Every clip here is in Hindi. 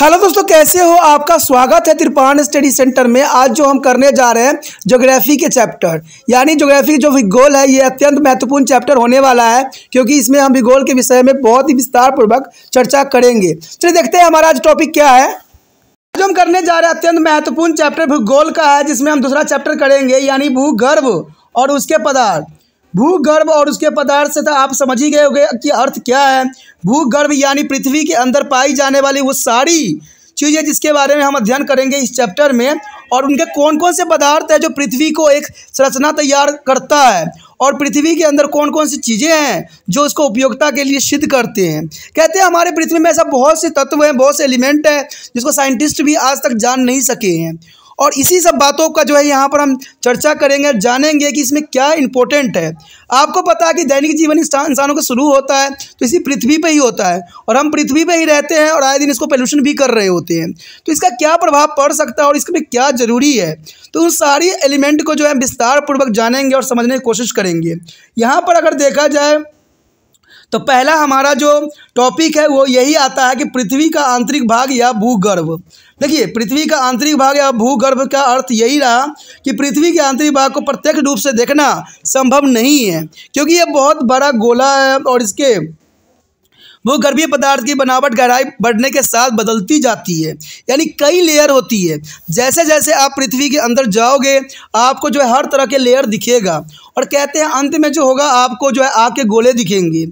हेलो दोस्तों कैसे हो आपका स्वागत है त्रिपाण स्टडी सेंटर में आज जो हम करने जा रहे हैं ज्योग्राफी के चैप्टर यानी ज्योग्राफी जो भूगोल है ये अत्यंत महत्वपूर्ण चैप्टर होने वाला है क्योंकि इसमें हम भूगोल के विषय में बहुत ही विस्तार पूर्वक चर्चा करेंगे चलिए देखते हैं हमारा आज टॉपिक क्या है आज हम करने जा रहे हैं अत्यंत महत्वपूर्ण चैप्टर भूगोल का है जिसमें हम दूसरा चैप्टर करेंगे यानी भूगर्भ और उसके पदार्थ भूगर्भ और उसके पदार्थ से था तो आप समझ ही गए होंगे कि अर्थ क्या है भूगर्भ यानी पृथ्वी के अंदर पाई जाने वाली वो सारी चीज़ें जिसके बारे में हम अध्ययन करेंगे इस चैप्टर में और उनके कौन कौन से पदार्थ है जो पृथ्वी को एक संरचना तैयार करता है और पृथ्वी के अंदर कौन कौन सी चीज़ें हैं जो उसको उपयोगिता के लिए सिद्ध करते हैं कहते हैं हमारे पृथ्वी में ऐसा बहुत से तत्व हैं बहुत से एलिमेंट हैं जिसको साइंटिस्ट भी आज तक जान नहीं सके हैं और इसी सब बातों का जो है यहाँ पर हम चर्चा करेंगे जानेंगे कि इसमें क्या इंपॉर्टेंट है आपको पता है कि दैनिक जीवन इंसानों का शुरू होता है तो इसी पृथ्वी पर ही होता है और हम पृथ्वी पर ही रहते हैं और आए दिन इसको पॉल्यूशन भी कर रहे होते हैं तो इसका क्या प्रभाव पड़ सकता है और इसमें क्या ज़रूरी है तो उन सारी एलिमेंट को जो है विस्तार पूर्वक जानेंगे और समझने की कोशिश करेंगे यहाँ पर अगर देखा जाए तो पहला हमारा जो टॉपिक है वो यही आता है कि पृथ्वी का आंतरिक भाग या भूगर्भ देखिए पृथ्वी का आंतरिक भाग या भूगर्भ का अर्थ यही रहा कि पृथ्वी के आंतरिक भाग को प्रत्यक्ष रूप से देखना संभव नहीं है क्योंकि यह बहुत बड़ा गोला है और इसके भूगर्भीय पदार्थ की बनावट गहराई बढ़ने के साथ बदलती जाती है यानी कई लेयर होती है जैसे जैसे आप पृथ्वी के अंदर जाओगे आपको जो है हर तरह के लेयर दिखेगा और कहते हैं अंत में जो होगा आपको जो है आग के गोले दिखेंगे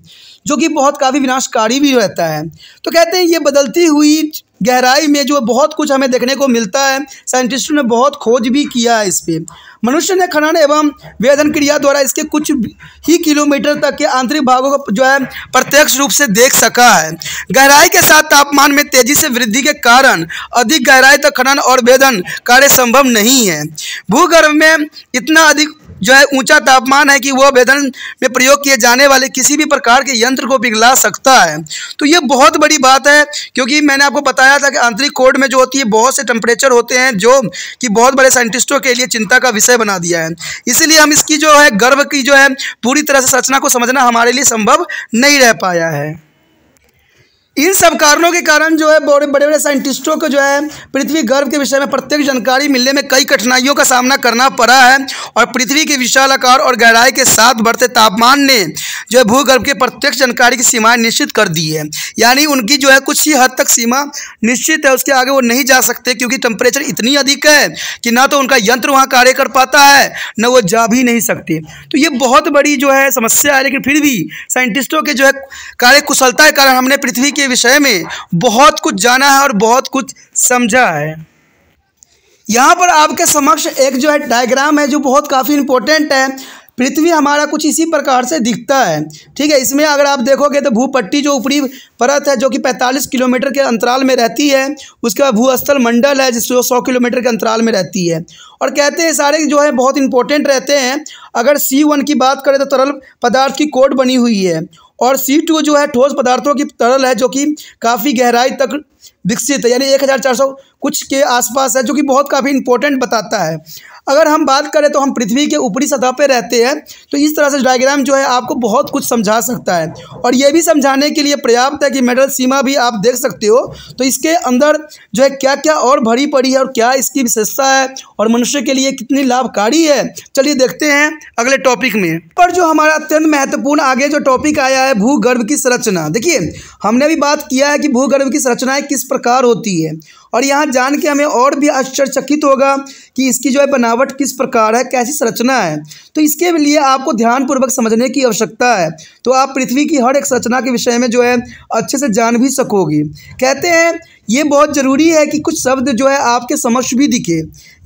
जो कि बहुत काफ़ी विनाशकारी भी रहता है तो कहते हैं ये बदलती हुई गहराई में जो बहुत कुछ हमें देखने को मिलता है साइंटिस्टों ने बहुत खोज भी किया है इस पर मनुष्य ने खनन एवं वेदन क्रिया द्वारा इसके कुछ ही किलोमीटर तक के आंतरिक भागों को जो है प्रत्यक्ष रूप से देख सका है गहराई के साथ तापमान में तेजी से वृद्धि के कारण अधिक गहराई तक खनन और वेदन कार्य संभव नहीं है भूगर्भ में इतना अधिक जो है ऊंचा तापमान है कि वह वेदन में प्रयोग किए जाने वाले किसी भी प्रकार के यंत्र को पिघला सकता है तो ये बहुत बड़ी बात है क्योंकि मैंने आपको बताया था कि आंतरिक कोड में जो होती है बहुत से टेम्परेचर होते हैं जो कि बहुत बड़े साइंटिस्टों के लिए चिंता का विषय बना दिया है इसीलिए हम इसकी जो है गर्भ की जो है पूरी तरह से संरचना को समझना हमारे लिए संभव नहीं रह पाया है इन सब कारणों के कारण जो है बड़े बड़े बड़े साइंटिस्टों को जो है पृथ्वी गर्भ के विषय में प्रत्येक जानकारी मिलने में कई कठिनाइयों का सामना करना पड़ा है और पृथ्वी के विशाल आकार और गहराई के साथ बढ़ते तापमान ने जो है भूगर्भ के प्रत्यक्ष जानकारी की सीमाएं निश्चित कर दी है यानी उनकी जो है कुछ ही हद तक सीमा निश्चित है उसके आगे वो नहीं जा सकते क्योंकि टेम्परेचर इतनी अधिक है कि ना तो उनका यंत्र वहाँ कार्य कर पाता है न वो जा भी नहीं सकते तो ये बहुत बड़ी जो है समस्या है लेकिन फिर भी साइंटिस्टों के जो है कार्य कुशलता के कारण हमने पृथ्वी के विषय में बहुत कुछ जाना है और बहुत कुछ समझा है यहाँ पर आपके समक्ष एक जो है डायग्राम है जो बहुत काफ़ी इंपॉर्टेंट है पृथ्वी हमारा कुछ इसी प्रकार से दिखता है ठीक है इसमें अगर आप देखोगे तो भूपट्टी जो ऊपरी परत है जो कि 45 किलोमीटर के अंतराल में रहती है उसके बाद भूस्थल मंडल है जिसको 100 किलोमीटर के अंतराल में रहती है और कहते हैं सारे जो है बहुत इंपॉर्टेंट रहते हैं अगर सी वन की बात करें तो तरल पदार्थ की कोट बनी हुई है और सी टू जो है ठोस पदार्थों की तरल है जो कि काफ़ी गहराई तक विकसित है यानी एक हज़ार चार सौ कुछ के आसपास है जो कि बहुत काफ़ी इंपॉर्टेंट बताता है अगर हम बात करें तो हम पृथ्वी के ऊपरी सतह पर रहते हैं तो इस तरह से डायग्राम जो है आपको बहुत कुछ समझा सकता है और ये भी समझाने के लिए पर्याप्त है कि मेडल सीमा भी आप देख सकते हो तो इसके अंदर जो है क्या क्या और भरी पड़ी है और क्या इसकी विशेषता है और मनुष्य के लिए कितनी लाभकारी है चलिए देखते हैं अगले टॉपिक में पर जो हमारा अत्यंत महत्वपूर्ण आगे जो टॉपिक आया है भूगर्भ की संरचना देखिए हमने भी बात किया है कि भूगर्भ की संरचनाएँ किस प्रकार होती है और यहाँ जान के हमें और भी आश्चर्यचकित होगा कि इसकी जो है बनावट किस प्रकार है कैसी संरचना है तो इसके लिए आपको ध्यानपूर्वक समझने की आवश्यकता है तो आप पृथ्वी की हर एक संरचना के विषय में जो है अच्छे से जान भी सकोगे कहते हैं ये बहुत ज़रूरी है कि कुछ शब्द जो है आपके समक्ष भी दिखे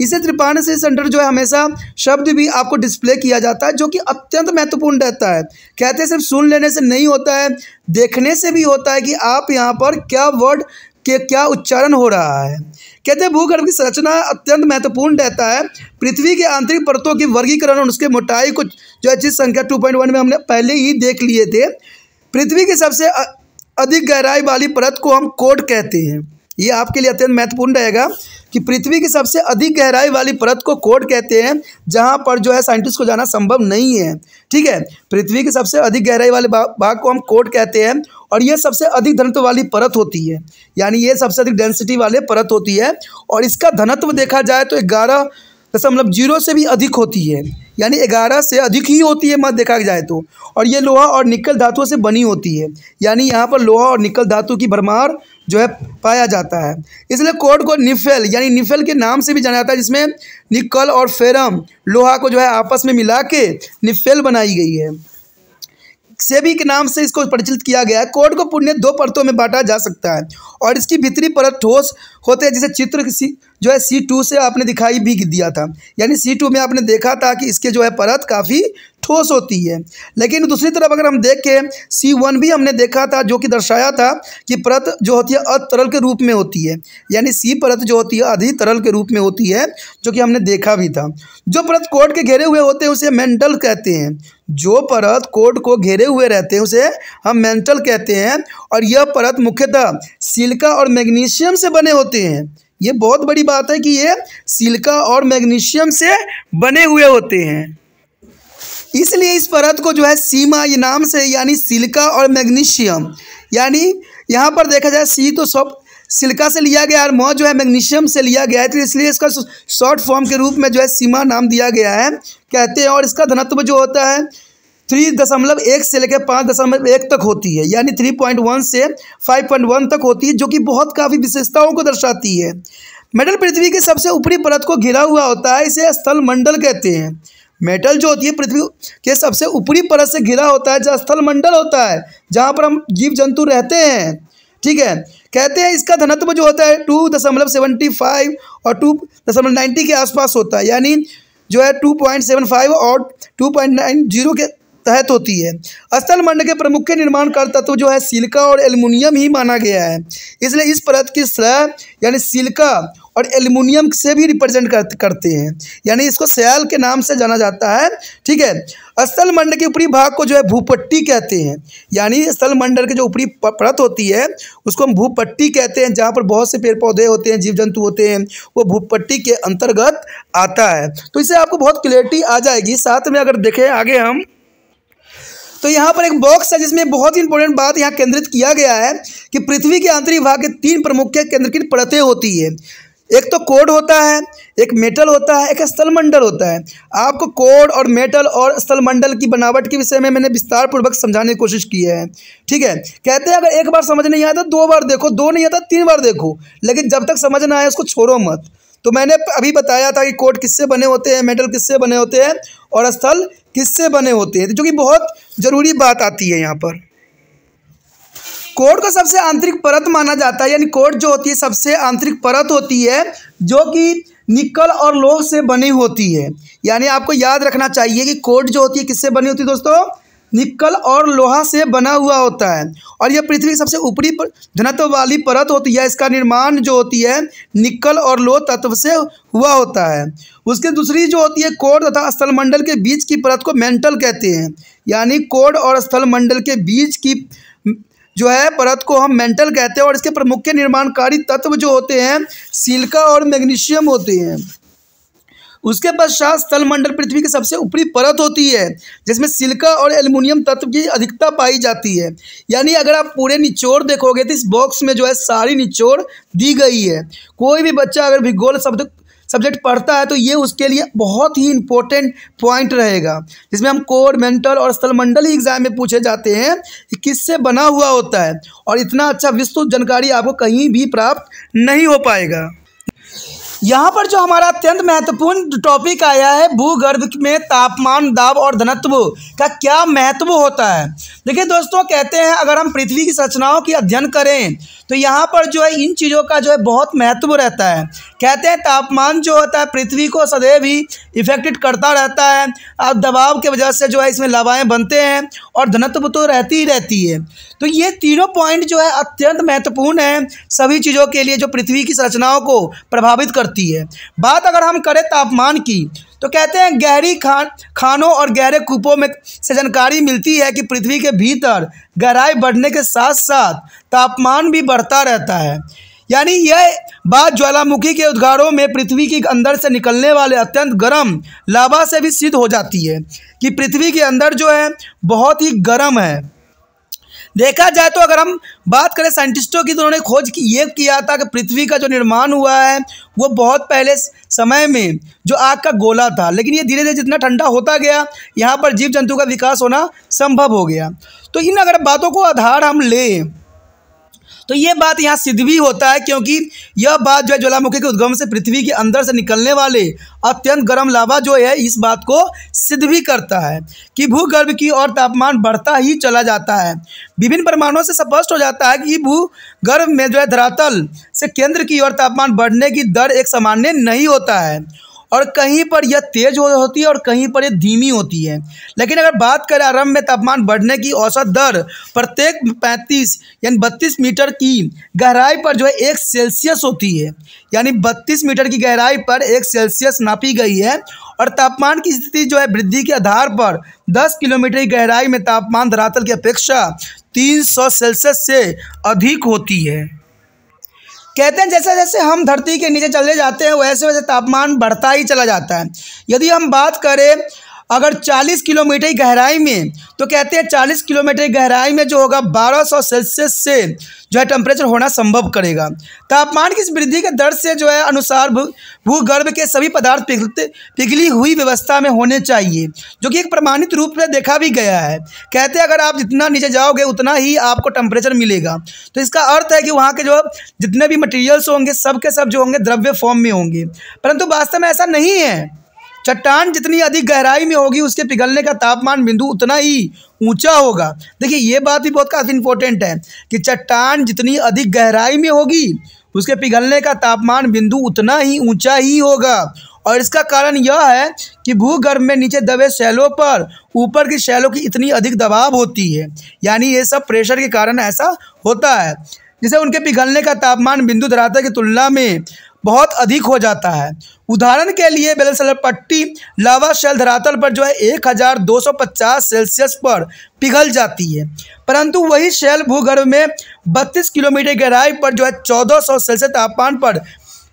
इसे त्रिपाण से सेंटर जो है हमेशा शब्द भी आपको डिस्प्ले किया जाता है जो कि अत्यंत महत्वपूर्ण रहता है कहते हैं सिर्फ सुन लेने से नहीं होता है देखने से भी होता है कि आप यहाँ पर क्या वर्ड के क्या उच्चारण हो रहा है कहते हैं भूगर्भ की संरचना अत्यंत महत्वपूर्ण रहता है पृथ्वी के आंतरिक परतों की वर्गीकरण और उसके मोटाई को जो है चीज संख्या टू पॉइंट वन में हमने पहले ही देख लिए थे पृथ्वी की सबसे अधिक गहराई वाली परत को हम कोट कहते हैं ये आपके लिए अत्यंत महत्वपूर्ण रहेगा कि पृथ्वी की सबसे अधिक गहराई वाली परत को कोट कहते हैं जहाँ पर जो है साइंटिस्ट को जाना संभव नहीं है ठीक है पृथ्वी की सबसे अधिक गहराई वाले भाग को हम कोट कहते हैं और ये सबसे अधिक धनत्व वाली परत होती है यानी ये सबसे अधिक डेंसिटी वाले परत होती है और इसका धनत्व देखा जाए तो ग्यारह दशमलव जीरो से भी अधिक होती है यानी ग्यारह से अधिक ही होती है मत देखा जाए तो और ये लोहा और निकल धातुओं से बनी होती है यानी यहाँ पर लोहा और निकल धातु की भरमार जो है पाया जाता है इसलिए कोड को निफेल यानी निफेल के नाम से भी जाना जाता है जिसमें निकल और फेरम लोहा को जो है आपस में मिला के निफेल बनाई गई है सेबी के नाम से इसको प्रचलित किया गया है कोड को पुण्य दो परतों में बांटा जा सकता है और इसकी भीतरी परत ठोस होते हैं जिसे चित्र जो है सी टू से आपने दिखाई भी दिया था यानी सी टू में आपने देखा था कि इसके जो है परत काफ़ी ठोस होती है लेकिन दूसरी तरफ अगर हम देखें सी वन भी हमने देखा था जो कि दर्शाया था कि परत जो होती है अतरल के रूप में होती है यानी सी परत जो होती है अधि तरल के रूप में होती है जो कि हमने देखा भी था जो परत कोट के घेरे हुए होते हैं उसे मेंटल कहते हैं जो परत कोट को घेरे हुए रहते हैं उसे हम मेंटल कहते हैं और यह परत मुख्यतः सिल्का और मैग्नीशियम से बने होते हैं ये बहुत बड़ी बात है कि ये सिल्का और मैग्नीशियम से बने हुए होते हैं इसलिए इस परत को जो है सीमा ये नाम से यानी सिल्का और मैग्नीशियम यानी यहाँ पर देखा जाए सी तो सब सिल्का से लिया गया और मौ जो है मैग्नीशियम से लिया गया है तो इसलिए इसका शॉर्ट फॉर्म के रूप में जो है सीमा नाम दिया गया है कहते हैं और इसका धनत्व जो होता है थ्री दशमलव एक से लेकर पाँच दशमलव एक तक होती है यानी थ्री पॉइंट वन से फाइव पॉइंट वन तक होती है जो कि बहुत काफ़ी विशेषताओं को दर्शाती है मेटल पृथ्वी के सबसे ऊपरी परत को घिरा हुआ होता है इसे स्थल मंडल कहते हैं मेटल जो होती है पृथ्वी के सबसे ऊपरी परत से घिरा होता है जहाँ स्थल मंडल होता है जहाँ पर हम जीव जंतु रहते हैं ठीक है कहते हैं इसका धनत्व जो होता है टू दशमलव सेवेंटी फाइव और टू दशमलव नाइन्टी के आसपास होता है यानी जो है टू पॉइंट सेवन फाइव और टू पॉइंट नाइन जीरो के तहत होती है अस्थल मंड के प्रमुख के निर्माण कर तत्व जो है सिल्का और एल्युमिनियम ही माना गया है इसलिए इस परत की सह यानी सिल्का और एल्युमिनियम से भी रिप्रेजेंट करते हैं यानी इसको सयाल के नाम से जाना जाता है ठीक है स्थल मंडल के ऊपरी भाग को जो है भूपट्टी कहते हैं यानी स्थल मंडल के जो ऊपरी परत होती है उसको हम भूपट्टी कहते हैं जहाँ पर बहुत से पेड़ पौधे होते हैं जीव जंतु होते हैं वो भूपट्टी के अंतर्गत आता है तो इसे आपको बहुत क्लियरिटी आ जाएगी साथ में अगर देखें आगे हम तो यहाँ पर एक बॉक्स है जिसमें बहुत ही इंपॉर्टेंट बात यहाँ केंद्रित किया गया है कि पृथ्वी के आंतरिक भाग के तीन प्रमुख केंद्रकृत परतें होती है एक तो कोड होता है एक मेटल होता है एक स्थलमंडल होता है आपको कोड और मेटल और स्थलमंडल की बनावट के विषय में मैंने विस्तार पूर्वक समझाने की कोशिश की है ठीक है कहते हैं अगर एक बार समझ नहीं आता तो दो बार देखो दो नहीं आता तो तीन बार देखो लेकिन जब तक समझ ना आए उसको छोड़ो मत तो मैंने अभी बताया था कि कोड किससे बने होते हैं मेटल किससे बने होते हैं और स्थल किससे बने होते हैं तो जो कि बहुत ज़रूरी बात आती है यहाँ पर कोड को सबसे आंतरिक परत माना जाता है यानी कोड जो होती है सबसे आंतरिक परत होती है जो कि निकल और लोह से बनी होती है यानी आपको याद रखना चाहिए कि कोड जो होती है किससे बनी होती है दोस्तों निकल और लोहा से बना हुआ होता है और यह पृथ्वी सबसे ऊपरी घनत्व वाली परत होती है इसका निर्माण जो होती है निकल और लोह तत्व से हुआ होता है उसके दूसरी जो होती है कोड तथा स्थलमंडल के बीच की परत को मेंटल कहते हैं यानी कोड और स्थलमंडल के बीच की जो है परत को हम मेंटल कहते हैं और इसके प्रमुख निर्माणकारी तत्व जो होते हैं सिल्का और मैग्नीशियम होते हैं उसके पश्चात स्थलमंडल पृथ्वी की सबसे ऊपरी परत होती है जिसमें सिल्का और एल्यूमिनियम तत्व की अधिकता पाई जाती है यानी अगर आप पूरे निचोड़ देखोगे तो इस बॉक्स में जो है सारी निचोड़ दी गई है कोई भी बच्चा अगर भूगोल शब्द सब्जेक्ट पढ़ता है तो ये उसके लिए बहुत ही इंपॉर्टेंट पॉइंट रहेगा जिसमें हम कोर मेंटल और स्थलमंडल एग्जाम में पूछे जाते हैं कि किससे बना हुआ होता है और इतना अच्छा विस्तृत जानकारी आपको कहीं भी प्राप्त नहीं हो पाएगा यहाँ पर जो हमारा अत्यंत महत्वपूर्ण टॉपिक आया है भूगर्भ में तापमान दाब और धनत्व का क्या महत्व होता है देखिए दोस्तों कहते हैं अगर हम पृथ्वी की संरचनाओं की अध्ययन करें तो यहाँ पर जो है इन चीज़ों का जो है बहुत महत्व रहता है कहते हैं तापमान जो होता है पृथ्वी को सदैव ही इफेक्टेड करता रहता है और दबाव के वजह से जो है इसमें लवाएँ बनते हैं और धनत्व तो रहती ही रहती है तो ये तीनों पॉइंट जो है अत्यंत महत्वपूर्ण है सभी चीज़ों के लिए जो पृथ्वी की संरचनाओं को प्रभावित करती है बात अगर हम करें तापमान की तो कहते हैं गहरी खान खानों और गहरे कूपों में से जानकारी मिलती है कि पृथ्वी के भीतर गहराई बढ़ने के साथ साथ तापमान भी बढ़ता रहता है यानी यह बात ज्वालामुखी के उद्गारों में पृथ्वी के अंदर से निकलने वाले अत्यंत गर्म लावा से भी सिद्ध हो जाती है कि पृथ्वी के अंदर जो है बहुत ही गर्म है देखा जाए तो अगर हम बात करें साइंटिस्टों की तो उन्होंने खोज की ये किया था कि पृथ्वी का जो निर्माण हुआ है वो बहुत पहले समय में जो आग का गोला था लेकिन ये धीरे धीरे जितना ठंडा होता गया यहाँ पर जीव जंतु का विकास होना संभव हो गया तो इन अगर बातों को आधार हम लें तो ये बात यहाँ सिद्ध भी होता है क्योंकि यह बात जो है ज्वालामुखी के उद्गम से पृथ्वी के अंदर से निकलने वाले अत्यंत गर्म लावा जो है इस बात को सिद्ध भी करता है कि भूगर्भ की ओर तापमान बढ़ता ही चला जाता है विभिन्न परमाणुओं से स्पष्ट हो जाता है कि भूगर्भ में जो है धरातल से केंद्र की ओर तापमान बढ़ने की दर एक सामान्य नहीं होता है और कहीं पर यह तेज हो होती है और कहीं पर यह धीमी होती है लेकिन अगर बात करें आरंभ में तापमान बढ़ने की औसत दर प्रत्येक 35 यानी 32 मीटर की गहराई पर जो है एक सेल्सियस होती है यानी 32 मीटर की गहराई पर एक सेल्सियस नापी गई है और तापमान की स्थिति जो है वृद्धि के आधार पर 10 किलोमीटर की गहराई में तापमान धरातल की अपेक्षा 300 सेल्सियस से अधिक होती है कहते हैं जैसे जैसे हम धरती के नीचे चले जाते हैं वैसे वैसे तापमान बढ़ता ही चला जाता है यदि हम बात करें अगर 40 किलोमीटर की गहराई में तो कहते हैं 40 किलोमीटर की गहराई में जो होगा 1200 सेल्सियस से जो है टेम्परेचर होना संभव करेगा तापमान की इस वृद्धि के दर से जो है अनुसार भूगर्भ के सभी पदार्थ पिघलते पिघली हुई व्यवस्था में होने चाहिए जो कि एक प्रमाणित रूप में देखा भी गया है कहते हैं अगर आप जितना नीचे जाओगे उतना ही आपको टेम्परेचर मिलेगा तो इसका अर्थ है कि वहाँ के जो जितने भी मटेरियल्स होंगे सब के सब जो होंगे द्रव्य फॉर्म में होंगे परंतु वास्तव में ऐसा नहीं है चट्टान जितनी अधिक गहराई में होगी उसके पिघलने का तापमान बिंदु उतना ही ऊंचा होगा देखिए ये बात भी बहुत काफ़ी इंपॉर्टेंट है कि चट्टान जितनी अधिक गहराई में होगी उसके पिघलने का तापमान बिंदु उतना ही ऊंचा ही होगा और इसका कारण यह है कि भूगर्भ में नीचे दबे शैलों पर ऊपर की शैलों की इतनी अधिक दबाव होती है यानी ये सब प्रेशर के कारण ऐसा होता है जिसे उनके पिघलने का तापमान बिंदु धरातल की तुलना में बहुत अधिक हो जाता है उदाहरण के लिए बेलसलर पट्टी लावा शैल धरातल पर जो है 1250 सेल्सियस पर पिघल जाती है परंतु वही शैल भूगर्भ में 32 किलोमीटर गहराई पर जो है 1400 सेल्सियस तापमान पर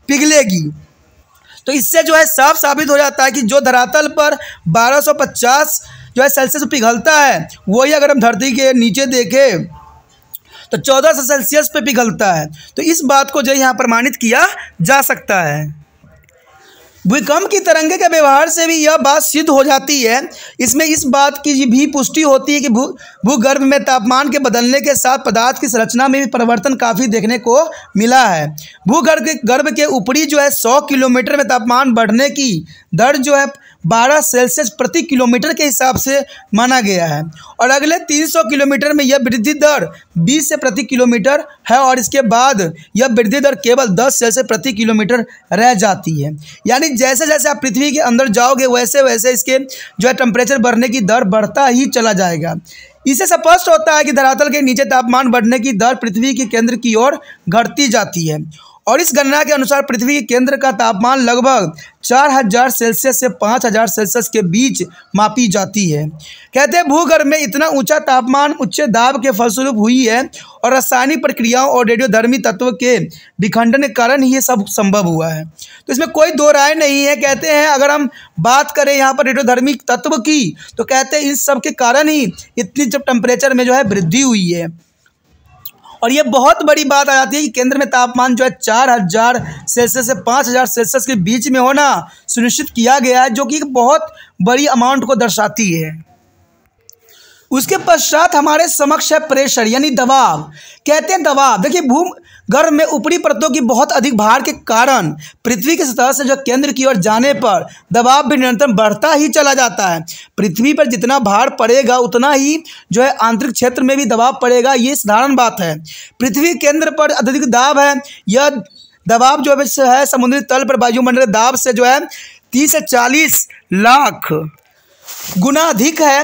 पिघलेगी तो इससे जो है साफ साबित हो जाता है कि जो धरातल पर 1250 जो है सेल्सियस पिघलता है वही अगर हम धरती के नीचे देखें तो चौदह सौ सेल्सियस पर पिघलता है तो इस बात को जो यहाँ प्रमाणित किया जा सकता है भूकंप की तरंगे के व्यवहार से भी यह बात सिद्ध हो जाती है इसमें इस बात की भी पुष्टि होती है कि भू भूगर्भ में तापमान के बदलने के साथ पदार्थ की संरचना में भी परिवर्तन काफ़ी देखने को मिला है भूगर्भ के गर्भ के ऊपरी जो है सौ किलोमीटर में तापमान बढ़ने की दर जो है बारह सेल्सियस प्रति किलोमीटर के हिसाब से माना गया है और अगले तीन सौ किलोमीटर में यह वृद्धि दर बीस से प्रति किलोमीटर है और इसके बाद यह वृद्धि दर केवल दस सेल्सियस प्रति किलोमीटर रह जाती है यानी जैसे जैसे आप पृथ्वी के अंदर जाओगे वैसे वैसे इसके जो है टेम्परेचर बढ़ने की दर बढ़ता ही चला जाएगा इससे स्पष्ट होता है कि धरातल के नीचे तापमान बढ़ने की दर पृथ्वी के केंद्र की ओर घटती जाती है और इस गणना के अनुसार पृथ्वी के केंद्र का तापमान लगभग 4000 सेल्सियस से 5000 सेल्सियस के बीच मापी जाती है कहते हैं भूगर्भ में इतना ऊंचा तापमान उच्च दाब के फलस्वरूप हुई है और रासायनिक प्रक्रियाओं और रेडियोधर्मी तत्व के विखंडन के कारण ही ये सब संभव हुआ है तो इसमें कोई दो राय नहीं है कहते हैं अगर हम बात करें यहाँ पर रेडियोधर्मी तत्व की तो कहते हैं इस सब के कारण ही इतनी जब टेम्परेचर में जो है वृद्धि हुई है और ये बहुत बड़ी बात आ जाती है कि केंद्र में तापमान जो है चार हज़ार सेल्सियस से पाँच हज़ार सेल्सियस के बीच में होना सुनिश्चित किया गया है जो कि बहुत बड़ी अमाउंट को दर्शाती है उसके पश्चात हमारे समक्ष है प्रेशर यानी दबाव कहते हैं दबाव देखिए भूम गर्भ में ऊपरी परतों की बहुत अधिक भार के कारण पृथ्वी की सतह से जो केंद्र की ओर जाने पर दबाव भी निरंतर बढ़ता ही चला जाता है पृथ्वी पर जितना भार पड़ेगा उतना ही जो है आंतरिक क्षेत्र में भी दबाव पड़ेगा ये साधारण बात है पृथ्वी केंद्र पर अत्यधिक दाब है यह दबाव जो है समुद्री तल पर वायुमंडल दाब से जो है तीस से चालीस लाख गुना अधिक है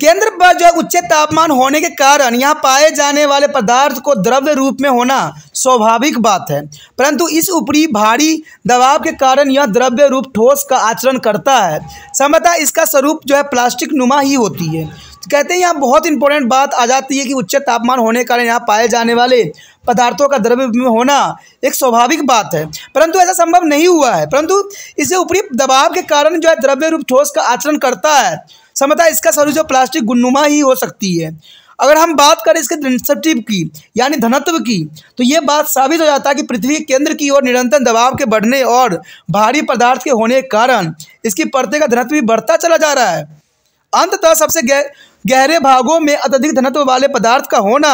केंद्र पर जो उच्च तापमान होने के कारण यहाँ पाए जाने वाले पदार्थ को द्रव्य रूप में होना स्वाभाविक बात है परंतु इस ऊपरी भारी दबाव के कारण यह द्रव्य रूप ठोस का आचरण करता है समता इसका स्वरूप जो है प्लास्टिक नुमा ही होती है कहते हैं यहाँ बहुत इंपॉर्टेंट बात आ जाती है कि उच्च तापमान होने के कारण यहाँ पाए जाने वाले पदार्थों का द्रव्य में होना एक स्वाभाविक बात है परंतु ऐसा संभव नहीं हुआ है परंतु इसे ऊपरी दबाव के कारण जो है द्रव्य रूप ठोस का आचरण करता है समता इसका स्वरूप प्लास्टिक गुन्नुमा ही हो सकती है अगर हम बात करें इसके डेंसिटिव की यानी धनत्व की तो ये बात साबित हो जाता है कि पृथ्वी केंद्र की ओर निरंतर दबाव के बढ़ने और भारी पदार्थ के होने के कारण इसकी परतें का धनत्व भी बढ़ता चला जा रहा है अंततः सबसे गह, गहरे भागों में अत्यधिक धनत्व वाले पदार्थ का होना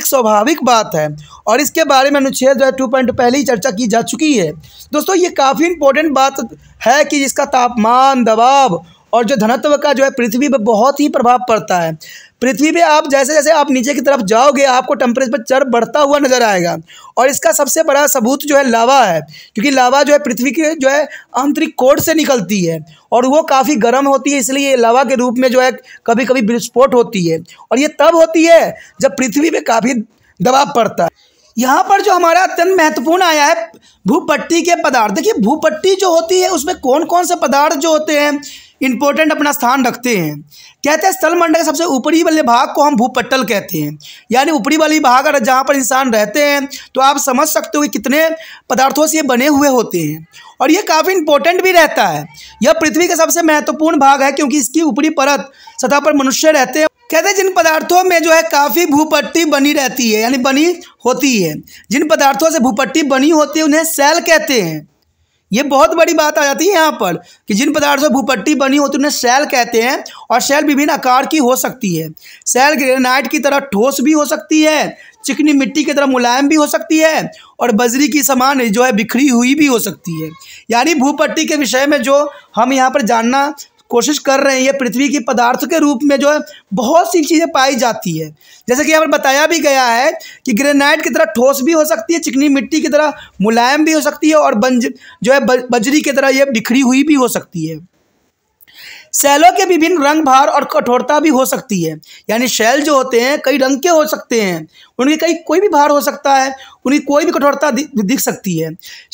एक स्वाभाविक बात है और इसके बारे में अनुच्छेद टू पॉइंट पहले ही चर्चा की जा चुकी है दोस्तों ये काफ़ी इंपॉर्टेंट बात है कि इसका तापमान दबाव और जो धनत्व का जो है पृथ्वी पर बहुत ही प्रभाव पड़ता है पृथ्वी पे आप जैसे जैसे आप नीचे की तरफ जाओगे आपको टेम्परेचर चर बढ़ता हुआ नजर आएगा और इसका सबसे बड़ा सबूत जो है लावा है क्योंकि लावा जो है पृथ्वी के जो है आंतरिक कोट से निकलती है और वो काफ़ी गर्म होती है इसलिए लावा के रूप में जो है कभी कभी विस्फोट होती है और ये तब होती है जब पृथ्वी पर काफ़ी दबाव पड़ता है यहाँ पर जो हमारा अत्यंत महत्वपूर्ण आया है भूपट्टी के पदार्थ देखिए भूपट्टी जो होती है उसमें कौन कौन से पदार्थ जो होते हैं इंपॉर्टेंट अपना स्थान रखते हैं कहते हैं मंडल के सबसे ऊपरी वाले भाग को हम भूपट्टल कहते हैं यानी ऊपरी वाली भाग अगर जहाँ पर इंसान रहते हैं तो आप समझ सकते हो कि कितने पदार्थों से ये बने हुए होते हैं और ये काफ़ी इंपॉर्टेंट भी रहता है यह पृथ्वी का सबसे महत्वपूर्ण भाग है क्योंकि इसकी ऊपरी परत सतह पर मनुष्य रहते हैं कहते हैं जिन पदार्थों में जो है काफ़ी भूपट्टी बनी रहती है यानी बनी होती है जिन पदार्थों से भूपट्टी बनी होती है उन्हें सेल कहते हैं ये बहुत बड़ी बात आ जाती है यहाँ पर कि जिन पदार्थों भूपट्टी बनी होती है उन्हें शैल कहते हैं और शैल विभिन्न आकार की हो सकती है शैल ग्रेनाइट की तरह ठोस भी हो सकती है चिकनी मिट्टी की तरह मुलायम भी हो सकती है और बजरी की समान जो है बिखरी हुई भी हो सकती है यानी भूपट्टी के विषय में जो हम यहाँ पर जानना कोशिश कर रहे हैं ये पृथ्वी के पदार्थों के रूप में जो है बहुत सी चीज़ें पाई जाती है जैसे कि यहाँ पर बताया भी गया है कि ग्रेनाइट की तरह ठोस भी हो सकती है चिकनी मिट्टी की तरह मुलायम भी हो सकती है और बंज जो है बजरी की तरह यह बिखरी हुई भी हो सकती है शैलों के विभिन्न रंग भार और कठोरता भी हो सकती है यानी शैल जो होते हैं कई रंग के हो सकते हैं उनके कई कोई भी भार हो सकता है उनकी कोई भी कठोरता दिख सकती है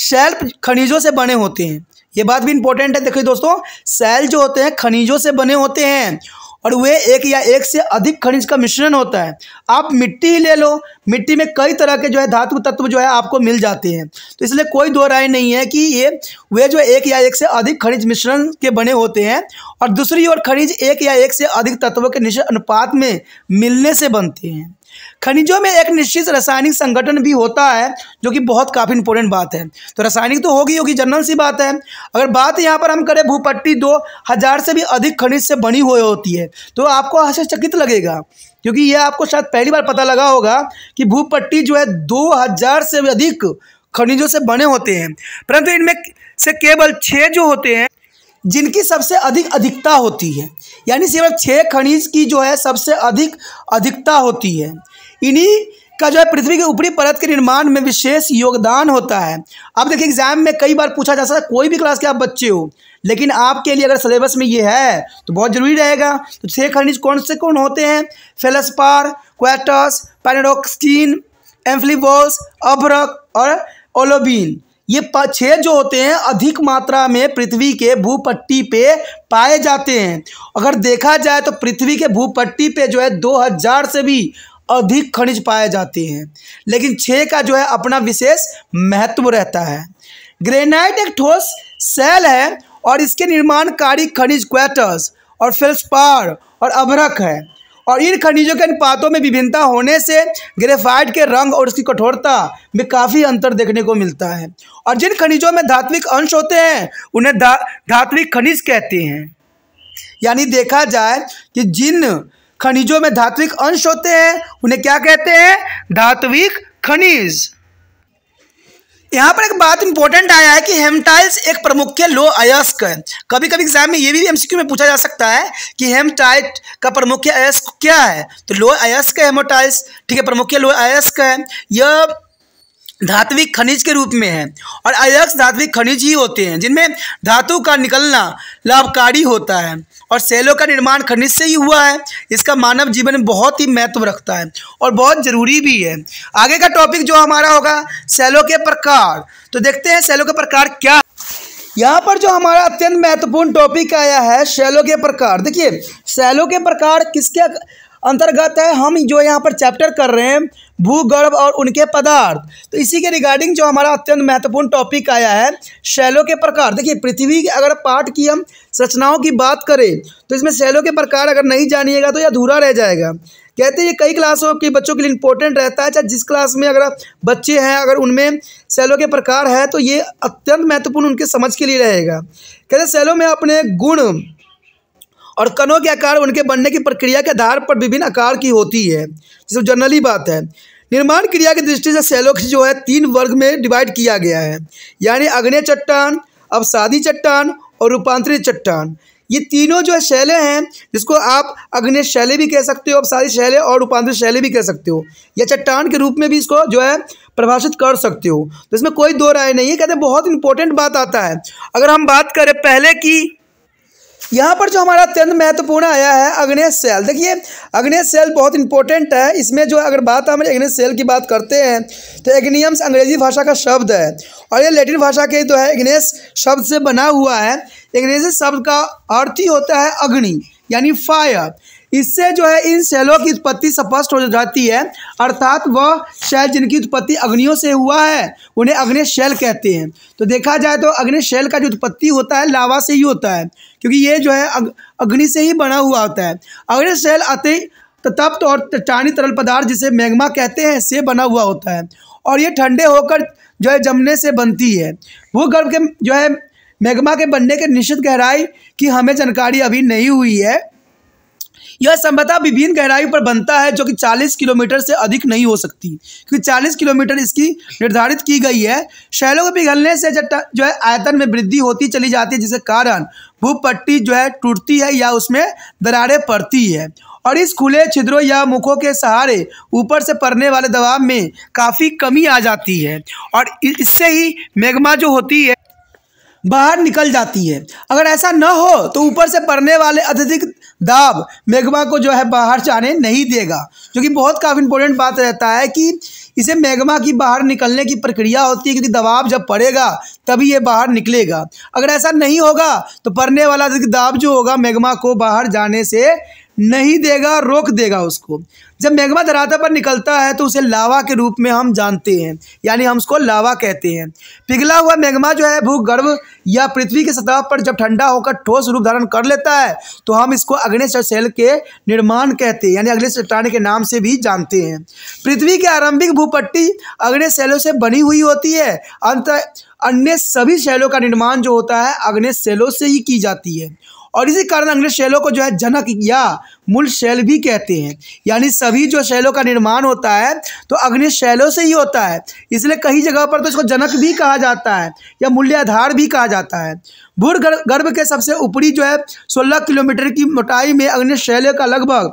शैल खनिजों से बने होते हैं ये बात भी इंपॉर्टेंट है देखिए दोस्तों सैल जो होते हैं खनिजों से बने होते हैं और वे एक या एक से अधिक खनिज का मिश्रण होता है आप मिट्टी ही ले लो मिट्टी में कई तरह के जो है धातु तत्व जो है आपको मिल जाते हैं तो इसलिए कोई दो राय नहीं है कि ये वे जो एक या एक से अधिक खनिज मिश्रण के बने होते हैं और दूसरी ओर खनिज एक या एक से अधिक तत्वों के निश्चित अनुपात में मिलने से बनते हैं खनिजों में एक निश्चित रासायनिक संगठन भी होता है जो कि बहुत काफ़ी इंपॉर्टेंट बात है तो रासायनिक तो होगी होगी जनरल सी बात है अगर बात यहाँ पर हम करें भूपट्टी दो हज़ार से भी अधिक खनिज से बनी हुई होती है तो आपको आश्चर्यचकित लगेगा क्योंकि यह आपको शायद पहली बार पता लगा होगा कि भूपट्टी जो है दो हज़ार से भी अधिक खनिजों से बने होते हैं परंतु इनमें से केवल छः जो होते हैं जिनकी सबसे अधिक अधिकता होती है यानी सिर्फ छः खनिज की जो है सबसे अधिक अधिकता होती है इन्हीं का जो है पृथ्वी के ऊपरी परत के निर्माण में विशेष योगदान होता है अब देखिए एग्जाम में कई बार पूछा जा सकता है कोई भी क्लास के आप बच्चे हो लेकिन आपके लिए अगर सिलेबस में ये है तो बहुत ज़रूरी रहेगा तो छह खनिज कौन से कौन होते हैं फेलस्पार क्वेटस पैनडोक्सटीन एम्फ्लिबोस अभरक और ओलोबीन ये छः जो होते हैं अधिक मात्रा में पृथ्वी के भूपट्टी पे पाए जाते हैं अगर देखा जाए तो पृथ्वी के भूपट्टी पे जो है 2000 से भी अधिक खनिज पाए जाते हैं लेकिन छः का जो है अपना विशेष महत्व रहता है ग्रेनाइट एक ठोस सेल है और इसके निर्माणकारी खनिज क्वेटर्स और फिल्सपार और अभरक है और इन खनिजों के अनुपातों में विभिन्नता होने से ग्रेफाइट के रंग और उसकी कठोरता में काफ़ी अंतर देखने को मिलता है और जिन खनिजों में धात्विक अंश होते हैं उन्हें धा धात्विक खनिज कहते हैं यानी देखा जाए कि जिन खनिजों में धात्विक अंश होते हैं उन्हें क्या कहते हैं धात्विक खनिज यहाँ पर एक बात इंपॉर्टेंट आया है कि हेमटाइल्स एक प्रमुख लो अयस्क है कभी कभी एग्जाम में ये भी एमसीक्यू में पूछा जा सकता है कि हेमटाइट का प्रमुख अयस्क क्या है तो लो अयस्क है हेमोटाइल्स ठीक है प्रमुख लो अयस्क है यह धात्विक खनिज के रूप में है और अयक्ष धात्विक खनिज ही होते हैं जिनमें धातु का निकलना लाभकारी होता है और सेलों का निर्माण खनिज से ही हुआ है इसका मानव जीवन में बहुत ही महत्व रखता है और बहुत ज़रूरी भी है आगे का टॉपिक जो हमारा होगा सेलों के प्रकार तो देखते हैं सेलों के प्रकार क्या यहाँ पर जो हमारा अत्यंत महत्वपूर्ण टॉपिक आया है सेलों के प्रकार देखिए सेलों के प्रकार किसके अंतर्गत है हम जो यहाँ पर चैप्टर कर रहे हैं भूगर्भ और उनके पदार्थ तो इसी के रिगार्डिंग जो हमारा अत्यंत महत्वपूर्ण टॉपिक आया है शैलों के प्रकार देखिए पृथ्वी के अगर पाठ की हम संरचनाओं की बात करें तो इसमें शैलों के प्रकार अगर नहीं जानिएगा तो यह अधूरा रह जाएगा कहते हैं ये कई क्लासों के बच्चों के लिए इंपॉर्टेंट रहता है चाहे जिस क्लास में अगर बच्चे हैं अगर उनमें सेलों के प्रकार है तो ये अत्यंत महत्वपूर्ण उनके समझ के लिए रहेगा कहते सेलों में अपने गुण और कणों के आकार उनके बनने की प्रक्रिया के आधार पर विभिन्न आकार की होती है जैसे जनरली बात है निर्माण क्रिया की दृष्टि से सेलोक्स जो है तीन वर्ग में डिवाइड किया गया है यानी अग्नय चट्टान अवसादी चट्टान और रूपांतरित चट्टान ये तीनों जो है शैले हैं जिसको आप अग्नि शैले भी कह सकते हो अवसादी शैले और रूपांतरित शैले भी कह सकते हो या चट्टान के रूप में भी इसको जो है प्रभाषित कर सकते हो तो इसमें कोई दो राय नहीं है कहते हैं बहुत इंपॉर्टेंट बात आता है अगर हम बात करें पहले की यहाँ पर जो हमारा अत्यंत महत्वपूर्ण आया है अग्नेय सेल देखिए अग्नेय सेल बहुत इंपॉर्टेंट है इसमें जो अगर बात हम अग्नेय सेल की बात करते हैं तो एग्नियम्स अंग्रेजी भाषा का शब्द है और ये लेटिन भाषा के तो है एग्नेस शब्द से बना हुआ है एग्नेस शब्द का अर्थ ही होता है अग्नि यानी फायर इससे जो है इन सेलों की उत्पत्ति स्पष्ट हो जाती है अर्थात वह शैल जिनकी उत्पत्ति अग्नियों से हुआ है उन्हें अग्नि शैल कहते हैं तो देखा जाए तो अग्नि शैल का जो उत्पत्ति होता है लावा से ही होता है क्योंकि ये जो है अग्नि से ही बना हुआ होता है अग्नि शैल अति तप्त और चाणी तरल पदार्थ जिसे मैग्मा कहते हैं से बना हुआ होता है और ये ठंडे होकर जो है जमने से बनती है भूगर्भ के जो है मैग्मा के बनने के निश्चित गहराई की हमें जानकारी अभी नहीं हुई है यह सभ्यता विभिन्न गहराई पर बनता है जो कि 40 किलोमीटर से अधिक नहीं हो सकती क्योंकि 40 किलोमीटर इसकी निर्धारित की गई है शैलों के पिघलने से जो है आयतन में वृद्धि होती चली जाती है जिसके कारण भूपट्टी जो है टूटती है या उसमें दरारें पड़ती है और इस खुले छिद्रों या मुखों के सहारे ऊपर से पड़ने वाले दबाव में काफ़ी कमी आ जाती है और इससे ही मेघमा जो होती है बाहर निकल जाती है अगर ऐसा न हो तो ऊपर से पड़ने वाले अत्यधिक दाब मेघमा को जो है बाहर से आने नहीं देगा जो कि बहुत काफ़ी इंपॉर्टेंट बात रहता है कि इसे मेघमा की बाहर निकलने की प्रक्रिया होती है क्योंकि दबाव जब पड़ेगा तभी ये बाहर निकलेगा अगर ऐसा नहीं होगा तो पड़ने वाला दाब जो होगा मेघमा को बाहर जाने से नहीं देगा रोक देगा उसको जब मेघमा धरातल पर निकलता है तो उसे लावा के रूप में हम जानते हैं यानी हम उसको लावा कहते हैं पिघला हुआ मेघमा जो है भूगर्भ या पृथ्वी की सतह पर जब ठंडा होकर ठोस रूप धारण कर लेता है तो हम इसको अग्निश सेल के निर्माण कहते हैं यानी अग्निश चट्टान के नाम से भी जानते हैं पृथ्वी की आरंभिक भूपट्टी अग्नि शैलों से बनी हुई होती है अंत अन्य सभी शैलों का निर्माण जो होता है अग्नि शैलों से ही की जाती है और इसी कारण अंग्रेज शैलों को जो है जनक या मूल शैल भी कहते हैं यानी सभी जो शैलों का निर्माण होता है तो अग्नि शैलों से ही होता है इसलिए कई जगह पर तो इसको जनक भी कहा जाता है या मूल्याधार भी कहा जाता है भूर गर्भ के सबसे ऊपरी जो है सोलह किलोमीटर की मोटाई में अग्नि शैल का लगभग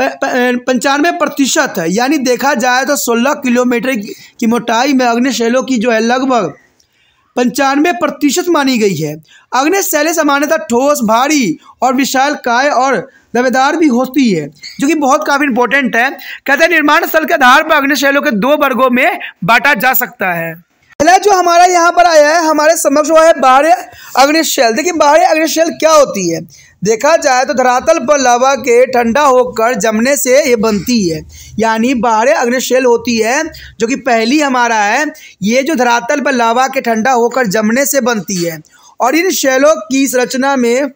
पंचानवे प्रतिशत है यानी देखा जाए तो सोलह किलोमीटर की मोटाई में अग्निशैलों की जो है लगभग पंचानवे प्रतिशत मानी गई है अग्नि शैली सामान्यतः ठोस भारी और विशाल काय और दवेदार भी होती है जो कि बहुत काफ़ी इंपॉर्टेंट है कहते हैं निर्माण स्थल के आधार पर अग्निशैलों के दो वर्गों में बांटा जा सकता है पहला जो हमारा यहाँ पर आया है हमारे समक्ष हुआ है बाहर अग्निशैल देखिए बाहर अग्निशैल क्या होती है देखा जाए तो धरातल पर लावा के ठंडा होकर जमने से ये बनती है यानी बाहर अग्निशैल होती है जो कि पहली हमारा है ये जो धरातल पर लावा के ठंडा होकर जमने से बनती है और इन शैलों की संरचना में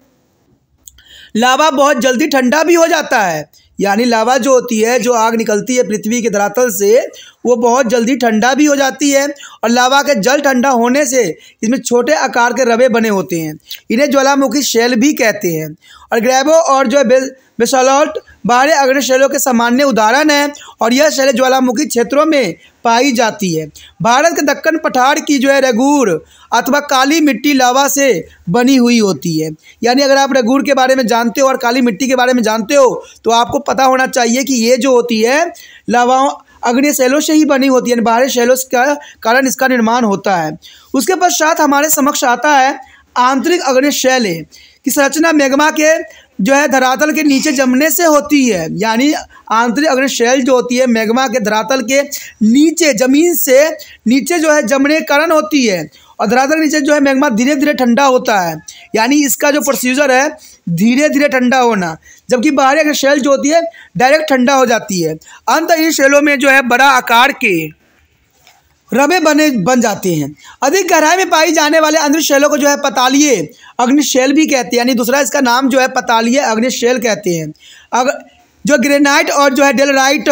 लावा बहुत जल्दी ठंडा भी हो जाता है यानी लावा जो होती है जो आग निकलती है पृथ्वी के धरातल से वो बहुत जल्दी ठंडा भी हो जाती है और लावा के जल ठंडा होने से इसमें छोटे आकार के रवे बने होते हैं इन्हें ज्वालामुखी शैल भी कहते हैं और ग्रैबो और जो है बेसोलॉट बारह शैलों के सामान्य उदाहरण है और यह शैल ज्वालामुखी क्षेत्रों में पाई जाती है भारत के दक्कन पठार की जो है रगूर अथवा काली मिट्टी लावा से बनी हुई होती है यानी अगर आप रगूर के बारे में जानते हो और काली मिट्टी के बारे में जानते हो तो आपको पता होना चाहिए कि ये जो होती है लावाओं अग्नि शैलों से ही बनी होती है यानी बारह शैलों का कारण इसका निर्माण होता है उसके पश्चात हमारे समक्ष आता है आंतरिक अग्नि शैले की संरचना मेघमा के जो है धरातल के नीचे जमने से होती है यानी आंतरिक शैल जो होती है मैग्मा के धरातल के नीचे जमीन से नीचे जो है जमने कारण होती है और धरातल के नीचे जो है मैग्मा धीरे धीरे ठंडा होता है यानी इसका जो प्रोसीजर है धीरे धीरे ठंडा होना जबकि बाहरी शैल जो होती है डायरेक्ट ठंडा हो जाती है अंत इन शैलों में जो है बड़ा आकार के रबे बने बन जाते हैं अधिक गहराई में पाई जाने वाले अंधशैलों को जो है पतालीय अग्निशैल भी कहते हैं यानी दूसरा इसका नाम जो है पतालीय अग्निशैल कहते हैं अग, जो ग्रेनाइट और जो है डेलराइट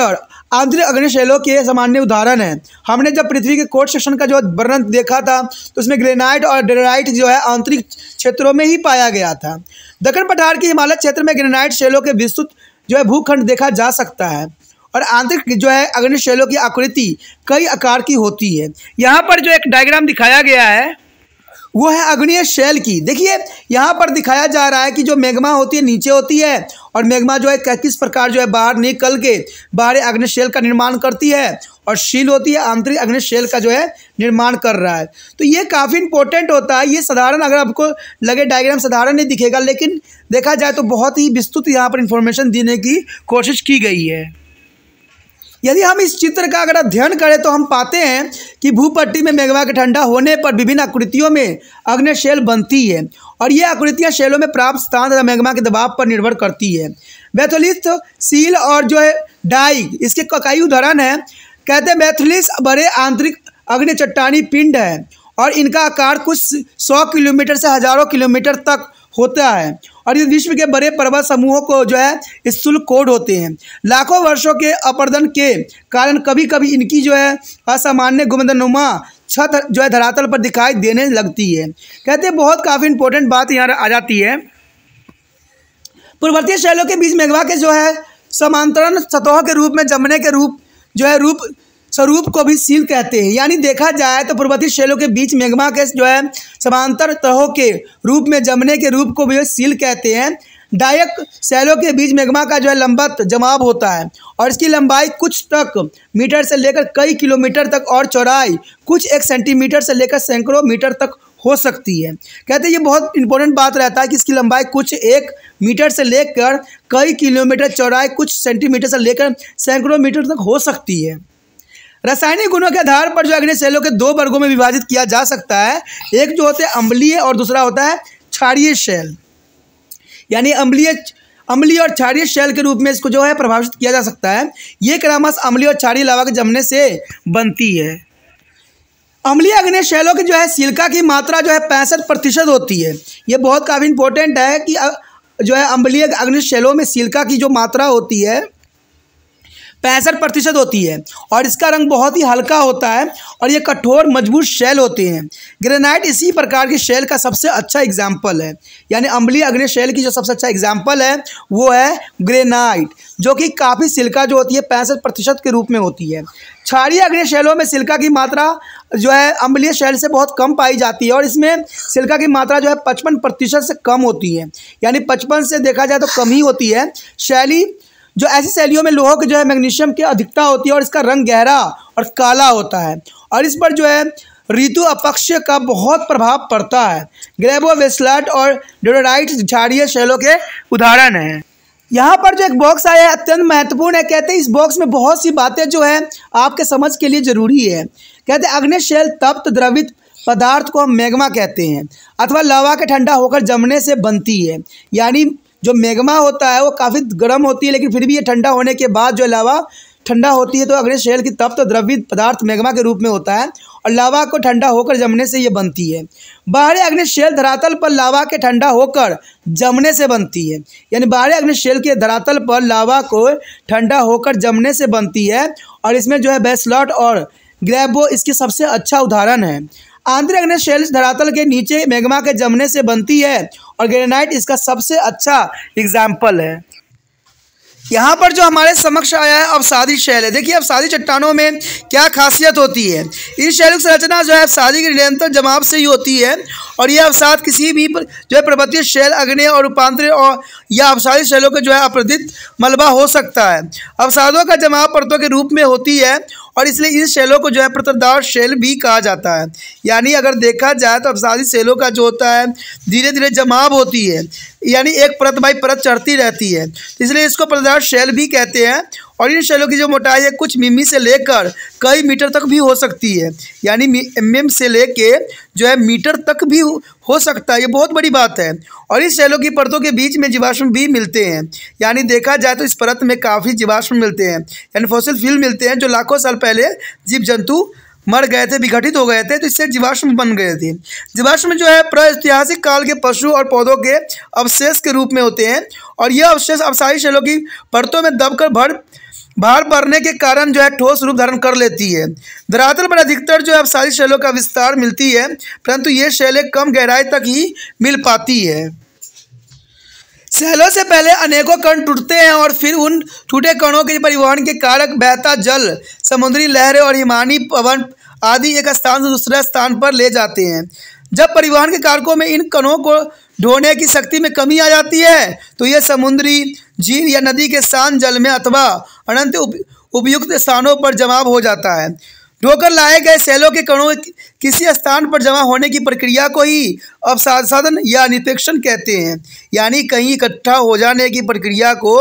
आंध्र अग्निशैलों के सामान्य उदाहरण हैं हमने जब पृथ्वी के कोट सेक्शन का जो वर्णन देखा था तो उसमें ग्रेनाइट और डेलराइट जो है आंतरिक क्षेत्रों में ही पाया गया था दक्षिण पठार के हिमालय क्षेत्र में ग्रेनाइट शैलों के विस्तृत जो है भूखंड देखा जा सकता है और आंतरिक जो है अग्नि शैलों की आकृति कई आकार की होती है यहाँ पर जो एक डायग्राम दिखाया गया है वो है अग्निय शैल की देखिए यहाँ पर दिखाया जा रहा है कि जो मेघमा होती है नीचे होती है और मेघमा जो है किस प्रकार जो है बाहर निकल के अग्नि अग्निशैल का निर्माण करती है और शील होती है आंतरिक अग्नि शैल का जो है निर्माण कर रहा है तो ये काफ़ी इंपॉर्टेंट होता है ये साधारण अगर आपको लगे डायग्राम साधारण नहीं दिखेगा लेकिन देखा जाए तो बहुत ही विस्तृत यहाँ पर इंफॉर्मेशन देने की कोशिश की गई है यदि हम इस चित्र का अगर अध्ययन करें तो हम पाते हैं कि भूपट्टी में मेघवा के ठंडा होने पर विभिन्न आकृतियों में अग्निशैल बनती है और ये आकृतियाँ शैलों में प्राप्त स्थान तथा मेघमा के दबाव पर निर्भर करती है मैथुलिस सील और जो है डाइग इसके कई उदाहरण हैं कहते हैं मैथोलिस बड़े आंतरिक अग्नि चट्टानी पिंड है और इनका आकार कुछ सौ किलोमीटर से हजारों किलोमीटर तक होता है और ये विश्व के बड़े पर्वत समूहों को जो है स्थूल कोड होते हैं लाखों वर्षों के अपर्दन के कारण कभी कभी इनकी जो है असामान्य गुमदनुमा छत जो है धरातल पर दिखाई देने लगती है कहते हैं बहुत काफ़ी इंपॉर्टेंट बात यहाँ आ जाती है पूर्वतीय शैलों के बीच मेघवा के जो है समांतरण सतहों के रूप में जमने के रूप जो है रूप स्वरूप को भी सील कहते हैं यानी देखा जाए तो पूर्वती शैलों के बीच मेघमा के जो है समांतर तहों के रूप में जमने के रूप को भी सील कहते हैं डायक शैलों के बीच मेघमा का जो है लंबा जमाव होता है और इसकी लंबाई कुछ तक मीटर से लेकर कई किलोमीटर तक और चौड़ाई कुछ एक सेंटीमीटर से लेकर सैकड़ों मीटर तक हो सकती है कहते हैं ये बहुत इंपॉर्टेंट बात रहता है कि इसकी लंबाई कुछ एक मीटर से लेकर कई किलोमीटर चौड़ाई कुछ सेंटीमीटर से लेकर सैकड़ों मीटर तक हो सकती है रासायनिक गुणों के आधार पर जो अग्नि शैलों के दो वर्गों में विभाजित किया जा सकता है एक जो होते हैं अम्लीय और दूसरा होता है क्षारीय शैल यानी अम्लीय अम्लीय और क्षारीय शैल के रूप में इसको जो है प्रभावित किया जा सकता है ये क्रामस अम्लीय और क्षारीय लावा के जमने से बनती है अम्लीय अग्नि शैलों की जो है सिल्का की मात्रा जो है पैंसठ प्रतिशत होती है ये बहुत काफ़ी इंपॉर्टेंट है कि जो है अम्लीय अग्नि शैलों में सिल्का की जो मात्रा होती है पैंसठ प्रतिशत होती है और इसका रंग बहुत ही हल्का होता है और ये कठोर मजबूत शैल होते हैं ग्रेनाइट इसी प्रकार की शैल का सबसे अच्छा एग्जाम्पल है यानी अम्बली अग्नि शैल की जो सबसे अच्छा एग्जाम्पल है वो है ग्रेनाइट जो कि काफ़ी सिल्का जो होती है पैंसठ प्रतिशत के रूप में होती है छाड़ी अग्नि शैलों में सिल्का की मात्रा जो है अम्बलीय शैल से बहुत कम पाई जाती है और इसमें सिल्का की मात्रा जो है पचपन प्रतिशत से कम होती है यानी पचपन से देखा जाए तो कम ही होती है शैली जो ऐसी शैलियों में लोहों के जो है मैग्नीशियम की अधिकता होती है और इसका रंग गहरा और काला होता है और इस पर जो है ऋतु अपक्ष का बहुत प्रभाव पड़ता है ग्रेबो वेस्लट और डोडोराइट झाड़ीय शैलों के उदाहरण हैं यहाँ पर जो एक बॉक्स आया है अत्यंत महत्वपूर्ण है कहते हैं इस बॉक्स में बहुत सी बातें जो है आपके समझ के लिए जरूरी है कहते हैं शैल तप्त द्रवित पदार्थ को हम मैग्मा कहते हैं अथवा लवा के ठंडा होकर जमने से बनती है यानी जो मेघमा होता है वो काफ़ी गर्म होती है लेकिन फिर भी ये ठंडा होने के बाद जो लावा ठंडा होती है तो अग्नि शैल की तप्त तो द्रवित पदार्थ मेघमा के रूप में होता है और लावा को ठंडा होकर जमने से ये बनती है बाहरी शैल धरातल पर लावा के ठंडा होकर जमने से बनती है यानी बाहरी शैल के धरातल पर लावा को ठंडा होकर जमने से बनती है और इसमें जो है बेस्लॉट और ग्रैबो इसके सबसे अच्छा उदाहरण है आंतरिक शैल धरातल के नीचे मेघमा के जमने से बनती है और ग्रेनाइट इसका सबसे अच्छा एग्जाम्पल है यहाँ पर जो हमारे समक्ष आया है अवसादी शैल है देखिए अवसादी चट्टानों में क्या खासियत होती है इस शैलों की संरचना जो है अवसादी के निरंतर जमाव से ही होती है और यह अवसाद किसी भी पर, जो है पर्वतीय शैल अग्नि और रूपांतरित और या अवसादी शैलों का जो है अप्रदित मलबा हो सकता है अवसादों का जमाव परतों के रूप में होती है और इसलिए इन शैलों को जो है प्रतरदार शैल भी कहा जाता है यानी अगर देखा जाए तो अफसादी शैलों का जो होता है धीरे धीरे जमाव होती है यानी एक परत बाई परत चढ़ती रहती है इसलिए इसको प्रतरदार शैल भी कहते हैं और इन शैलों की जो मोटाई है कुछ मिमी से लेकर कई मीटर तक भी हो सकती है यानी एम से लेके जो है मीटर तक भी हो सकता है ये बहुत बड़ी बात है और इन शैलों की परतों के बीच में जीवाश्म भी मिलते हैं यानी देखा जाए तो इस परत में काफ़ी जीवाश्म मिलते हैं यानी फॉसिल फील मिलते हैं जो लाखों साल पहले जीव जंतु मर गए थे विघटित हो गए थे तो इससे जीवाश्म बन गए थे जीवाश्म जो है ऐतिहासिक काल के पशु और पौधों के अवशेष के रूप में होते हैं और यह अवशेष अवसाई शैलों की परतों में दबकर भर भार बढ़ने के कारण जो है ठोस रूप धारण कर लेती है धरातल पर अधिकतर जो है अपसारी शैलों का विस्तार मिलती है परंतु ये शैलें कम गहराई तक ही मिल पाती है शैलों से पहले अनेकों कण टूटते हैं और फिर उन टूटे कणों के परिवहन के कारक बहता जल समुद्री लहरें और हिमानी पवन आदि एक स्थान से दूसरे स्थान पर ले जाते हैं जब परिवहन के कारकों में इन कणों को ढोने की शक्ति में कमी आ जाती है तो ये समुद्री झील या नदी के शांत जल में अथवा अनंत उप, उपयुक्त स्थानों पर जमाव हो जाता है ढोकर लाए गए सेलों के कणों किसी स्थान पर जमा होने की प्रक्रिया को ही अवसाधन या निपेक्षण कहते हैं यानी कहीं इकट्ठा हो जाने की प्रक्रिया को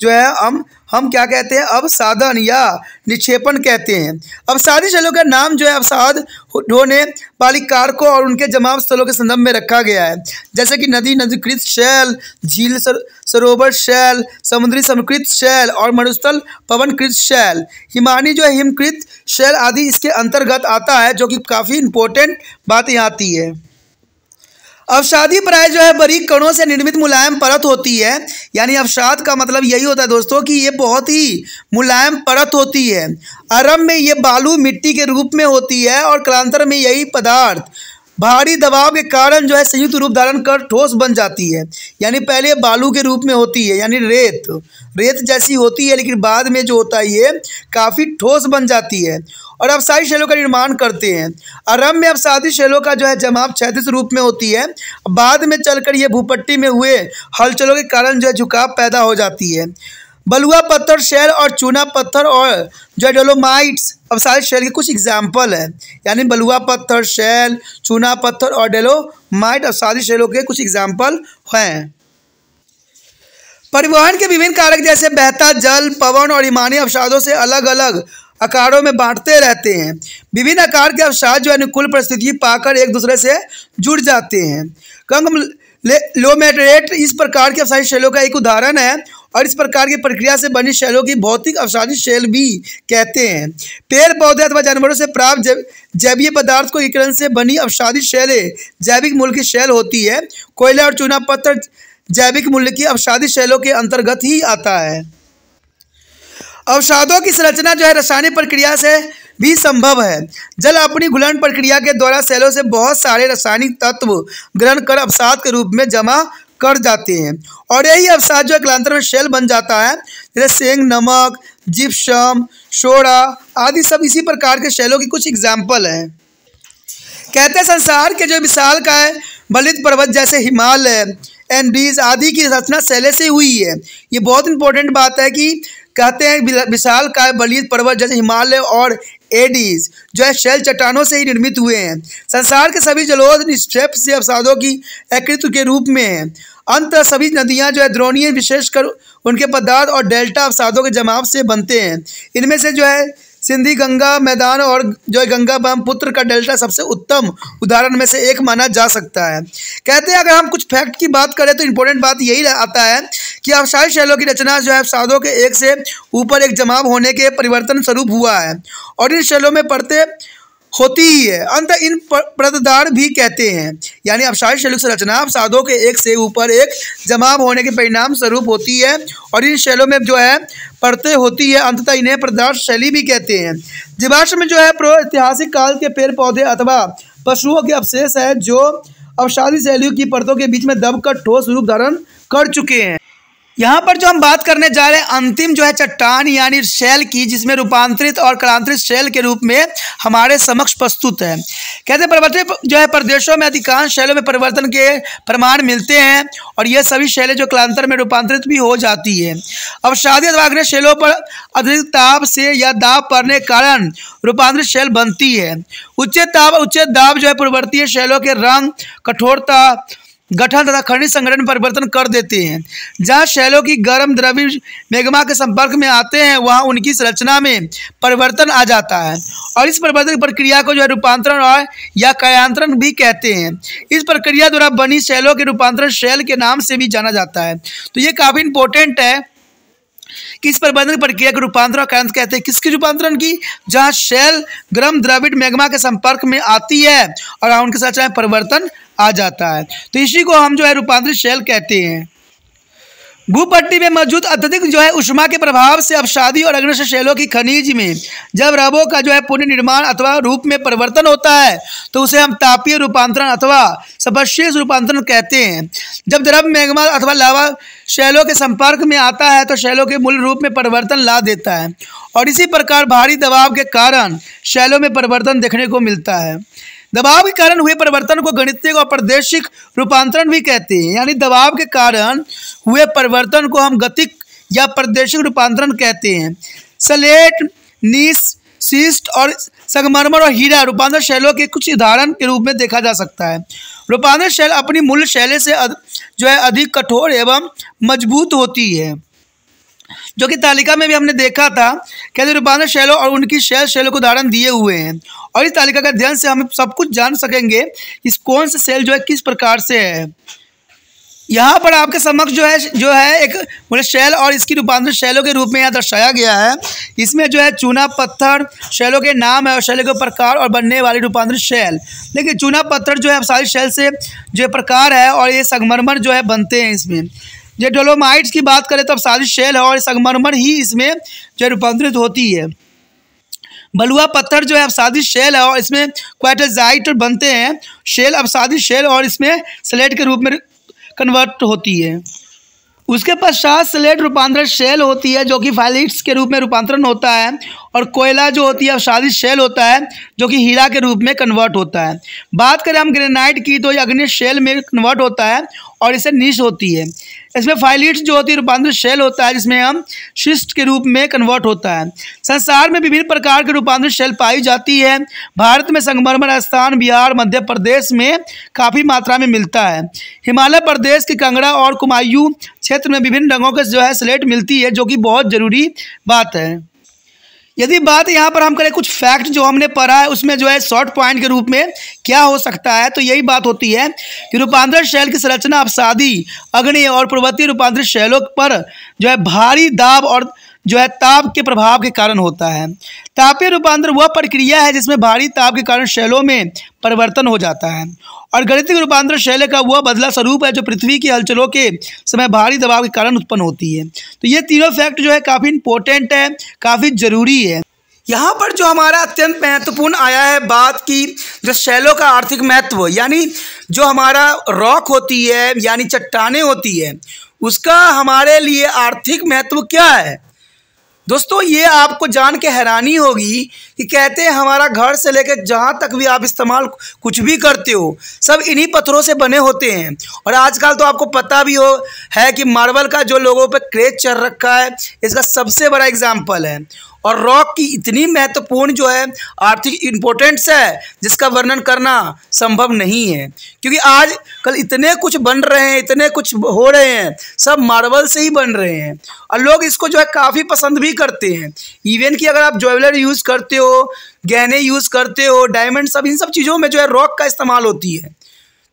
जो है हम हम क्या कहते हैं अवसाधन या निक्षेपण कहते हैं अवसादी स्थलों का नाम जो है अवसाद होने वाली कारकों और उनके जमाव स्थलों के संदर्भ में रखा गया है जैसे कि नदी नदीकृत शैल झील सर सरोवर शैल समुद्री समकृत शैल और मरुस्थल पवनकृत शैल हिमानी जो है हिमकृत शैल आदि इसके अंतर्गत आता है जो कि काफ़ी इंपॉर्टेंट बात यहाँ आती है अवसादी प्राय जो है बड़ी कणों से निर्मित मुलायम परत होती है यानी अवसाद का मतलब यही होता है दोस्तों कि ये बहुत ही मुलायम परत होती है अरब में ये बालू मिट्टी के रूप में होती है और क्रांतर में यही पदार्थ भारी दबाव के कारण जो है संयुक्त रूप धारण कर ठोस बन जाती है यानी पहले बालू के रूप में होती है यानी रेत रेत जैसी होती है लेकिन बाद में जो होता है ये काफ़ी ठोस बन जाती है और सारी शैलों का निर्माण करते हैं अरब में सादी शैलों का जो है जमाव क्षैतिज रूप में होती है बाद में चलकर ये भूपट्टी में हुए हलचलों के कारण जो है झुकाव पैदा हो जाती है बलुआ पत्थर शेल और चूना पत्थर और जो है अब सारे शेल के कुछ एग्जाम्पल है यानी बलुआ पत्थर शेल चूना पत्थर और डेलोमाइट अब सारी शेलों के कुछ एग्जाम्पल हैं परिवहन के विभिन्न कारक जैसे बहता जल पवन और ईमानी अवसादों से अलग अलग आकारों में बांटते रहते हैं विभिन्न आकार के अवसाद जो अनुकूल परिस्थिति पाकर एक दूसरे से जुड़ जाते हैं कंग लो मेटरेट इस प्रकार के अवसादी शैलों का एक उदाहरण है और इस प्रकार की प्रक्रिया से बनी शैलों की भौतिक अवसादी शैल भी कहते हैं पेड़ पौधे अथवा जानवरों से प्राप्त जैवीय पदार्थ को एकरण से बनी अवसादी शैलें जैविक मूल की शैल होती है कोयला और चूना पत्थर जैविक मूल्य की अवसादी शैलों के अंतर्गत ही आता है अवसादों की संरचना जो है रासायनिक प्रक्रिया से भी संभव है जल अपनी घुलन प्रक्रिया के द्वारा सेलों से बहुत सारे रासायनिक तत्व ग्रहण कर अवसाद के रूप में जमा कर जाते हैं और यही अवसाद जो अक्लांतर में शेल बन जाता है जैसे सेंग नमक जिप्सम सोडा आदि सब इसी प्रकार के शैलों की कुछ एग्जाम्पल हैं कहते हैं संसार के जो विशाल का है बलित पर्वत जैसे हिमालय एंडीज आदि की रचना शैले से हुई है ये बहुत इंपॉर्टेंट बात है कि कहते हैं विशाल का बलिद पर्वत जैसे हिमालय और एडीज जो है शैल चट्टानों से ही निर्मित हुए हैं संसार के सभी जलोद निक्षेप से अवसादों की एकत्व के रूप में हैं अंत सभी नदियां जो है द्रोणीय विशेषकर उनके पदार्थ और डेल्टा अवसादों के जमाव से बनते हैं इनमें से जो है सिंधी गंगा मैदान और जो है गंगा ब्रह्मपुत्र का डेल्टा सबसे उत्तम उदाहरण में से एक माना जा सकता है कहते हैं अगर हम कुछ फैक्ट की बात करें तो इम्पोर्टेंट बात यही आता है कि अवसाय शैलों की रचना जो है साधों के एक से ऊपर एक जमाव होने के परिवर्तन स्वरूप हुआ है और इन शैलों में पढ़ते होती ही है अंत इन प्रतदार भी कहते हैं यानी अपसारी शैलों की संरचना अवसादों के एक से ऊपर एक जमाव होने के परिणाम स्वरूप होती है और इन शैलों में जो है परतें होती है अंततः इन्हें प्रदार शैली भी कहते हैं जीवाश्म में जो है प्रो ऐतिहासिक काल के पेड़ पौधे अथवा पशुओं के अवशेष है जो अवसादी शैलियों की परतों के बीच में दबकर ठोस रूप धारण कर चुके हैं यहाँ पर जो हम बात करने जा रहे हैं अंतिम जो है चट्टान यानी शैल की जिसमें रूपांतरित और कलांतरित शैल के रूप में हमारे समक्ष प्रस्तुत है कहते पर्वतीय जो है प्रदेशों में अधिकांश शैलों में परिवर्तन के प्रमाण मिलते हैं और यह सभी शैलें जो कलांतर में रूपांतरित भी हो जाती है अब शादी अथवा शैलों पर अधिक ताप से या दाब पड़ने के कारण रूपांतरित शैल बनती है उच्च ताप उच्च दाब जो है पूर्ववर्तीय शैलों के रंग कठोरता गठन तथा खनिज संगठन परिवर्तन कर देते हैं जहाँ शैलों की गर्म द्रवी मेघमा के संपर्क में आते हैं वहाँ उनकी संरचना में परिवर्तन आ जाता है और इस परिवर्तन प्रक्रिया को जो है रूपांतरण और या कायांतरण भी कहते हैं इस प्रक्रिया द्वारा बनी शैलों के रूपांतरण शैल के नाम से भी जाना जाता है तो ये काफ़ी इंपॉर्टेंट है कि इस प्रबंधन प्रक्रिया के रूपांतरण का अंत कहते हैं किसके रूपांतरण की जहाँ शैल गर्म द्रविड मैग्मा के संपर्क में आती है और उनके साथ चाहे परिवर्तन आ जाता है तो इसी को हम जो है रूपांतरित शैल कहते हैं भूपट्टी में मौजूद अत्यधिक जो है उष्मा के प्रभाव से शादी और अग्निश शैलों की खनिज में जब रबों का जो है पुनर्निर्माण अथवा रूप में परिवर्तन होता है तो उसे हम तापीय रूपांतरण अथवा सबशेष रूपांतरण कहते हैं जब द्रव मेघमा अथवा लावा शैलों के संपर्क में आता है तो शैलों के मूल रूप में परिवर्तन ला देता है और इसी प्रकार भारी दबाव के कारण शैलों में परिवर्तन देखने को मिलता है दबाव के कारण हुए परिवर्तन को गणितीय और प्रदेशिक रूपांतरण भी कहते हैं यानी दबाव के कारण हुए परिवर्तन को हम गतिक या प्रदेशिक रूपांतरण कहते हैं सलेट नीस सीस्ट और संगमरमर और हीरा रूपांतर शैलों के कुछ उदाहरण के रूप में देखा जा सकता है रूपांतर शैल अपनी मूल शैले से जो है अधिक कठोर एवं मजबूत होती है जो कि तालिका में भी हमने देखा था कैसे रूपांतर शैलों और उनकी शैल शैलों को उदाहरण दिए हुए हैं और इस तालिका का अध्ययन से हम सब कुछ जान सकेंगे कि कौन सा शैल जो है किस प्रकार से है यहाँ पर आपके समक्ष जो है जो है एक बोले मतलब शैल और इसकी रूपांतर शैलों के रूप में यहाँ दर्शाया गया है इसमें जो है चूना पत्थर शैलों के नाम है और शैलों के प्रकार और बनने वाली रूपांतर शैल देखिए चूना पत्थर जो है सारी शैल से जो प्रकार है और ये संगमरमर जो है बनते हैं इसमें जब डोलोमाइट्स की बात करें तो अब साजिश शेल है और संगमरमर ही इसमें जो रूपांतरित होती है बलुआ पत्थर जो है अपसादी शेल है और इसमें क्वाइटाजाइट बनते हैं शेल अपसादी शेल और इसमें स्लेट के रूप में कन्वर्ट होती है उसके पश्चात स्लेट रूपांतरण शेल होती है जो कि फाइलिट्स के रूप में रूपांतरण होता है और कोयला जो होती है अवसादी शेल होता है जो कि हीरा के रूप में कन्वर्ट होता है बात करें हम ग्रेनाइट की तो ये अग्नि शेल में कन्वर्ट होता है और इसे नीच होती है इसमें फाइलिट्स जो होती है रूपांतरित शैल होता है जिसमें हम शिष्ट के रूप में कन्वर्ट होता है संसार में विभिन्न प्रकार के रूपांतरित शैल पाई जाती है भारत में संगमरमर स्थान बिहार मध्य प्रदेश में काफ़ी मात्रा में मिलता है हिमालय प्रदेश के कंगड़ा और कुमायूं क्षेत्र में विभिन्न रंगों के जो है स्लेट मिलती है जो कि बहुत ज़रूरी बात है यदि बात यहाँ पर हम करें कुछ फैक्ट जो हमने पढ़ा है उसमें जो है शॉर्ट पॉइंट के रूप में क्या हो सकता है तो यही बात होती है कि रूपांतरित शैल की संरचना अपसादी अग्नि और पर्वतीय रूपांतरित शैलों पर जो है भारी दाब और जो है ताप के प्रभाव के कारण होता है तापीय रूपांतर वह प्रक्रिया है जिसमें भारी ताप के कारण शैलों में परिवर्तन हो जाता है और गणितिक रूपांतर शैल का वह बदला स्वरूप है जो पृथ्वी की हलचलों के समय भारी दबाव के कारण उत्पन्न होती है तो ये तीनों फैक्ट जो है काफ़ी इंपॉर्टेंट है काफ़ी ज़रूरी है यहाँ पर जो हमारा अत्यंत महत्वपूर्ण आया है बात की जो शैलों का आर्थिक महत्व यानी जो हमारा रॉक होती है यानी चट्टाने होती है उसका हमारे लिए आर्थिक महत्व क्या है दोस्तों ये आपको जान के हैरानी होगी कि कहते हैं हमारा घर से लेकर जहाँ तक भी आप इस्तेमाल कुछ भी करते हो सब इन्हीं पत्थरों से बने होते हैं और आजकल तो आपको पता भी हो है कि मार्बल का जो लोगों पर क्रेज चल रखा है इसका सबसे बड़ा एग्जाम्पल है और रॉक की इतनी महत्वपूर्ण जो है आर्थिक इम्पोर्टेंस है जिसका वर्णन करना संभव नहीं है क्योंकि आज कल इतने कुछ बन रहे हैं इतने कुछ हो रहे हैं सब मार्बल से ही बन रहे हैं और लोग इसको जो है काफ़ी पसंद भी करते हैं इवन कि अगर आप ज्वेलर यूज़ करते हो गहने यूज़ करते हो डायमंड सब इन सब चीज़ों में जो है रॉक का इस्तेमाल होती है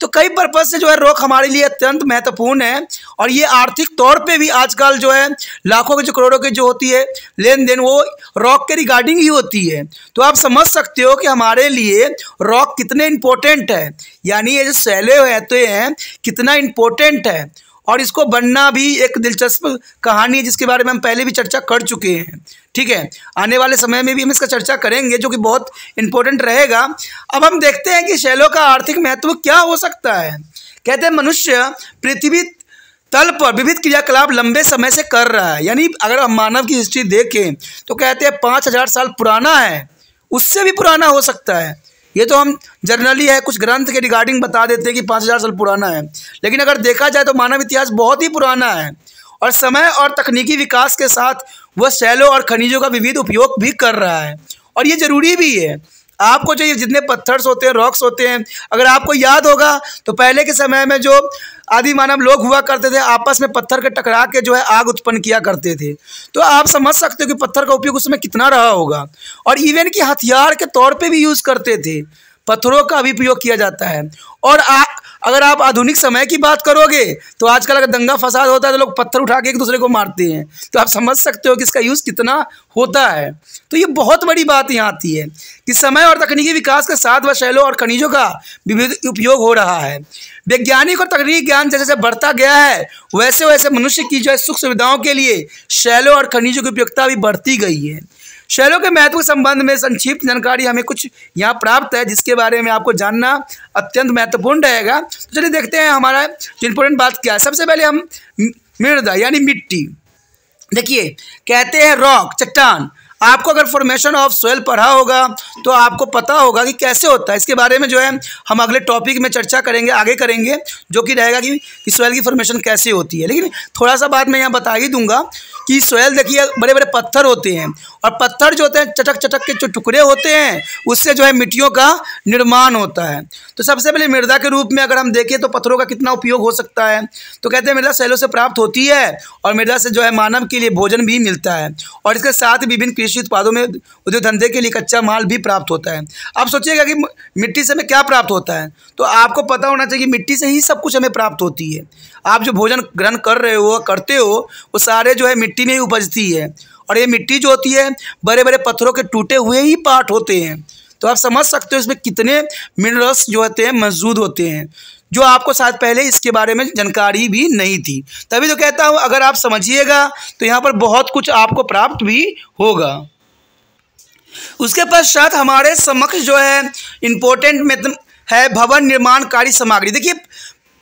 तो कई पर्पज से जो है रोक हमारे लिए अत्यंत महत्वपूर्ण है और ये आर्थिक तौर पे भी आजकल जो है लाखों के जो करोड़ों की जो होती है लेन देन वो रॉक के रिगार्डिंग ही होती है तो आप समझ सकते हो कि हमारे लिए रॉक कितने इम्पोर्टेंट है यानी ये जो सैले होते हैं कितना इम्पोर्टेंट है और इसको बनना भी एक दिलचस्प कहानी है जिसके बारे में हम पहले भी चर्चा कर चुके हैं ठीक है आने वाले समय में भी हम इसका चर्चा करेंगे जो कि बहुत इंपॉर्टेंट रहेगा अब हम देखते हैं कि शैलों का आर्थिक महत्व क्या हो सकता है कहते हैं मनुष्य पृथ्वी तल पर विविध क्रियाकलाप लंबे समय से कर रहा है यानी अगर हम मानव की हिस्ट्री देखें तो कहते हैं पाँच हज़ार साल पुराना है उससे भी पुराना हो सकता है ये तो हम जर्नली है कुछ ग्रंथ के रिगार्डिंग बता देते हैं कि पाँच हज़ार साल पुराना है लेकिन अगर देखा जाए तो मानव इतिहास बहुत ही पुराना है और समय और तकनीकी विकास के साथ वह शैलों और खनिजों का विविध उपयोग भी कर रहा है और ये ज़रूरी भी है आपको जो ये जितने पत्थर्स होते हैं रॉक्स होते हैं अगर आपको याद होगा तो पहले के समय में जो आदि मानव लोग हुआ करते थे आपस में पत्थर के टकरा के जो है आग उत्पन्न किया करते थे तो आप समझ सकते हो कि पत्थर का उपयोग उस समय कितना रहा होगा और इवन कि हथियार के तौर पे भी यूज़ करते थे पत्थरों का भी प्रयोग किया जाता है और आ, अगर आप आधुनिक समय की बात करोगे तो आजकल अगर दंगा फसाद होता है तो लोग पत्थर उठा के एक दूसरे को मारते हैं तो आप समझ सकते हो कि इसका यूज़ कितना होता है तो ये बहुत बड़ी बात यहाँ आती है कि समय और तकनीकी विकास के साथ शैलों और खनिजों का विविध उपयोग हो रहा है वैज्ञानिक और तकनीकी ज्ञान जैसे जैसे बढ़ता गया है वैसे वैसे मनुष्य की जो है सुख सुविधाओं के लिए शैलों और खनिजों की उपयोगिता भी बढ़ती गई है शहरों के महत्व के संबंध में संक्षिप्त जानकारी हमें कुछ यहाँ प्राप्त है जिसके बारे में आपको जानना अत्यंत महत्वपूर्ण रहेगा तो चलिए देखते हैं हमारा इम्पोर्टेंट बात क्या है सबसे पहले हम मृदा यानी मिट्टी देखिए कहते हैं रॉक चट्टान आपको अगर फॉर्मेशन ऑफ सोयल पढ़ा होगा तो आपको पता होगा कि कैसे होता है इसके बारे में जो है हम अगले टॉपिक में चर्चा करेंगे आगे करेंगे जो कि रहेगा कि, कि सोयल की फॉर्मेशन कैसे होती है लेकिन थोड़ा सा बात मैं यहाँ बता ही दूंगा कि सोयल देखिए बड़े बड़े पत्थर होते हैं और पत्थर जो होते हैं चटक चटक के जो टुकड़े होते हैं उससे जो है मिट्टियों का निर्माण होता है तो सबसे पहले मृदा के रूप में अगर हम देखें तो पत्थरों का कितना उपयोग हो सकता है तो कहते हैं मृदा शैलों से प्राप्त होती है और मृदा से जो है मानव के लिए भोजन भी मिलता है और इसके साथ विभिन्न कृषि उत्पादों में उद्योग धंधे के लिए कच्चा माल भी प्राप्त होता है आप सोचिएगा कि मिट्टी से हमें क्या प्राप्त होता है तो आपको पता होना चाहिए कि मिट्टी से ही सब कुछ हमें प्राप्त होती है आप जो भोजन ग्रहण कर रहे हो करते हो वो सारे जो है मिट्टी में ही उपजती है और ये मिट्टी जो होती है बड़े बड़े पत्थरों के टूटे हुए ही पार्ट होते हैं तो आप समझ सकते हो इसमें कितने मिनरल्स जो होते हैं मौजूद होते हैं जो आपको शायद पहले इसके बारे में जानकारी भी नहीं थी तभी तो कहता हूँ अगर आप समझिएगा तो यहाँ पर बहुत कुछ आपको प्राप्त भी होगा उसके पश्चात हमारे समक्ष जो है इम्पोर्टेंट में है भवन निर्माण कार्य सामग्री देखिए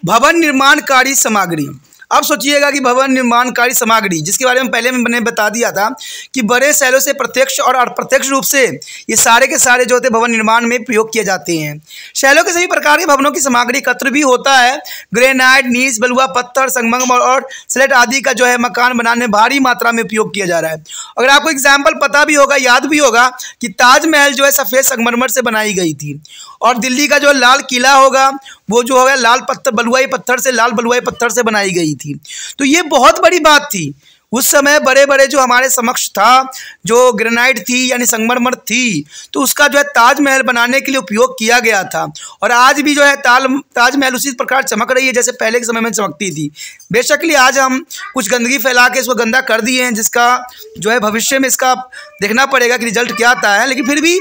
भवन निर्माण कार्य सामग्री अब सोचिएगा कि भवन निर्माण कार्य सामग्री जिसके बारे में पहले मैंने बता दिया था कि बड़े शहरों से प्रत्यक्ष और अप्रत्यक्ष रूप से ये सारे के सारे जो होते भवन निर्माण में प्रयोग किए जाते हैं शहरों के सभी प्रकार के भवनों की सामग्री एकत्र भी होता है ग्रेनाइट नीच बलुआ पत्थर संगमरमर और स्लेट आदि का जो है मकान बनाने में भारी मात्रा में उपयोग किया जा रहा है अगर आपको एग्जाम्पल पता भी होगा याद भी होगा कि ताजमहल जो है सफ़ेद संगमरमर से बनाई गई थी और दिल्ली का जो लाल किला होगा वो जो होगा लाल पत्थर बलुआई पत्थर से लाल बलुआई पत्थर से बनाई गई थी तो ये बहुत बड़ी बात थी उस समय बड़े बड़े जो हमारे समक्ष था जो ग्रेनाइट थी यानी संगमरमर थी तो उसका जो है ताजमहल बनाने के लिए उपयोग किया गया था और आज भी जो है ताल ताजमहल उसी प्रकार चमक रही है जैसे पहले के समय में चमकती थी बेशकली आज हम कुछ गंदगी फैला के इसको गंदा कर दिए हैं जिसका जो है भविष्य में इसका देखना पड़ेगा कि रिजल्ट क्या आता है लेकिन फिर भी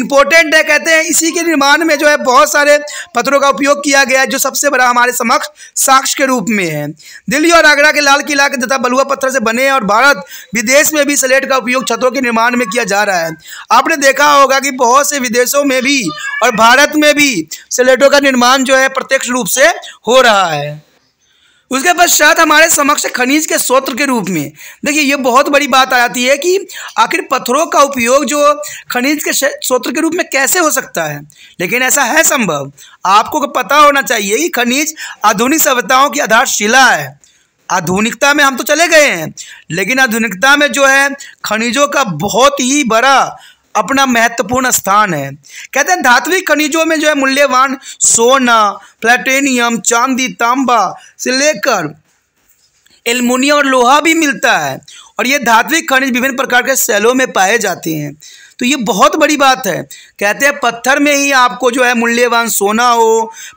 इम्पोर्टेंट है कहते हैं इसी के निर्माण में जो है बहुत सारे पत्थरों का उपयोग किया गया है जो सबसे बड़ा हमारे समक्ष साक्ष्य के रूप में है दिल्ली और आगरा के लाल किला के तथा बलुआ पत्थर से बने और भारत विदेश में भी स्लेट का उपयोग छतों के निर्माण में किया जा रहा है आपने देखा होगा कि बहुत से विदेशों में भी और भारत में भी स्लेटों का निर्माण जो है प्रत्यक्ष रूप से हो रहा है उसके पश्चात हमारे समक्ष खनिज के स्रोत के रूप में देखिए ये बहुत बड़ी बात आ जाती है कि आखिर पत्थरों का उपयोग जो खनिज के स्रोत के रूप में कैसे हो सकता है लेकिन ऐसा है संभव आपको पता होना चाहिए कि खनिज आधुनिक सभ्यताओं की आधारशिला है आधुनिकता में हम तो चले गए हैं लेकिन आधुनिकता में जो है खनिजों का बहुत ही बड़ा अपना महत्वपूर्ण स्थान है कहते हैं धात्विक खनिजों में जो है मूल्यवान सोना प्लेटेनियम चांदी तांबा से लेकर एलमोनियम और लोहा भी मिलता है और ये धात्विक खनिज विभिन्न प्रकार के सेलों में पाए जाते हैं तो ये बहुत बड़ी बात है कहते हैं पत्थर में ही आपको जो है मूल्यवान सोना हो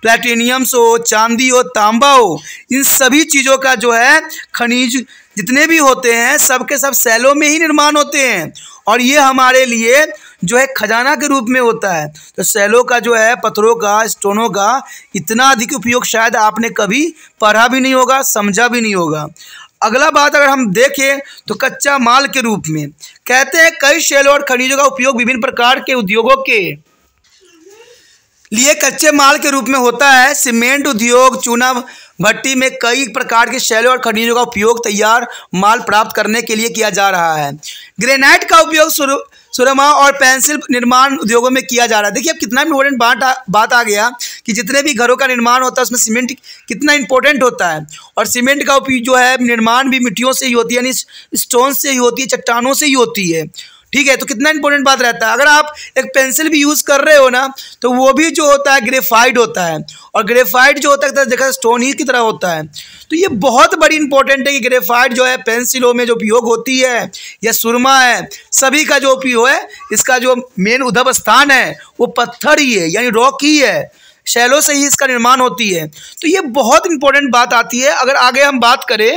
प्लेटिनियम्स हो चांदी हो तांबा हो इन सभी चीज़ों का जो है खनिज जितने भी होते हैं सब के सब सेलों में ही निर्माण होते हैं और ये हमारे लिए जो है खजाना के रूप में होता है तो सेलों का जो है पत्थरों का स्टोनों का इतना अधिक उपयोग शायद आपने कभी पढ़ा भी नहीं होगा समझा भी नहीं होगा अगला बात अगर हम देखें तो कच्चा माल के रूप में कहते हैं कई शेल और खनिजों का उपयोग विभिन्न प्रकार के उद्योगों के लिए कच्चे माल के रूप में होता है सीमेंट उद्योग चूना भट्टी में कई प्रकार के शैलों और खनिजों का उपयोग तैयार माल प्राप्त करने के लिए किया जा रहा है ग्रेनाइट का उपयोग सुरमा और पेंसिल निर्माण उद्योगों में किया जा रहा है देखिए अब कितना इम्पोर्टेंट बात आ, बात आ गया कि जितने भी घरों का निर्माण होता है उसमें सीमेंट कितना इम्पोर्टेंट होता है और सीमेंट का उपयोग जो है निर्माण भी मिट्टियों से ही होती है यानी स्टोन से ही होती है चट्टानों से ही होती है ठीक है तो कितना इंपॉर्टेंट बात रहता है अगर आप एक पेंसिल भी यूज़ कर रहे हो ना तो वो भी जो होता है ग्रेफाइड होता है और ग्रेफाइड जो होता है देखा स्टोन ही की तरह होता है तो ये बहुत बड़ी इंपॉर्टेंट है कि ग्रेफाइड जो है पेंसिलों में जो उपयोग होती है या सुरमा है सभी का जो उपयोग है इसका जो मेन उद्भव स्थान है वो पत्थर ही है यानी रॉक ही है शैलों से ही इसका निर्माण होती है तो ये बहुत इंपॉर्टेंट बात आती है अगर आगे हम बात करें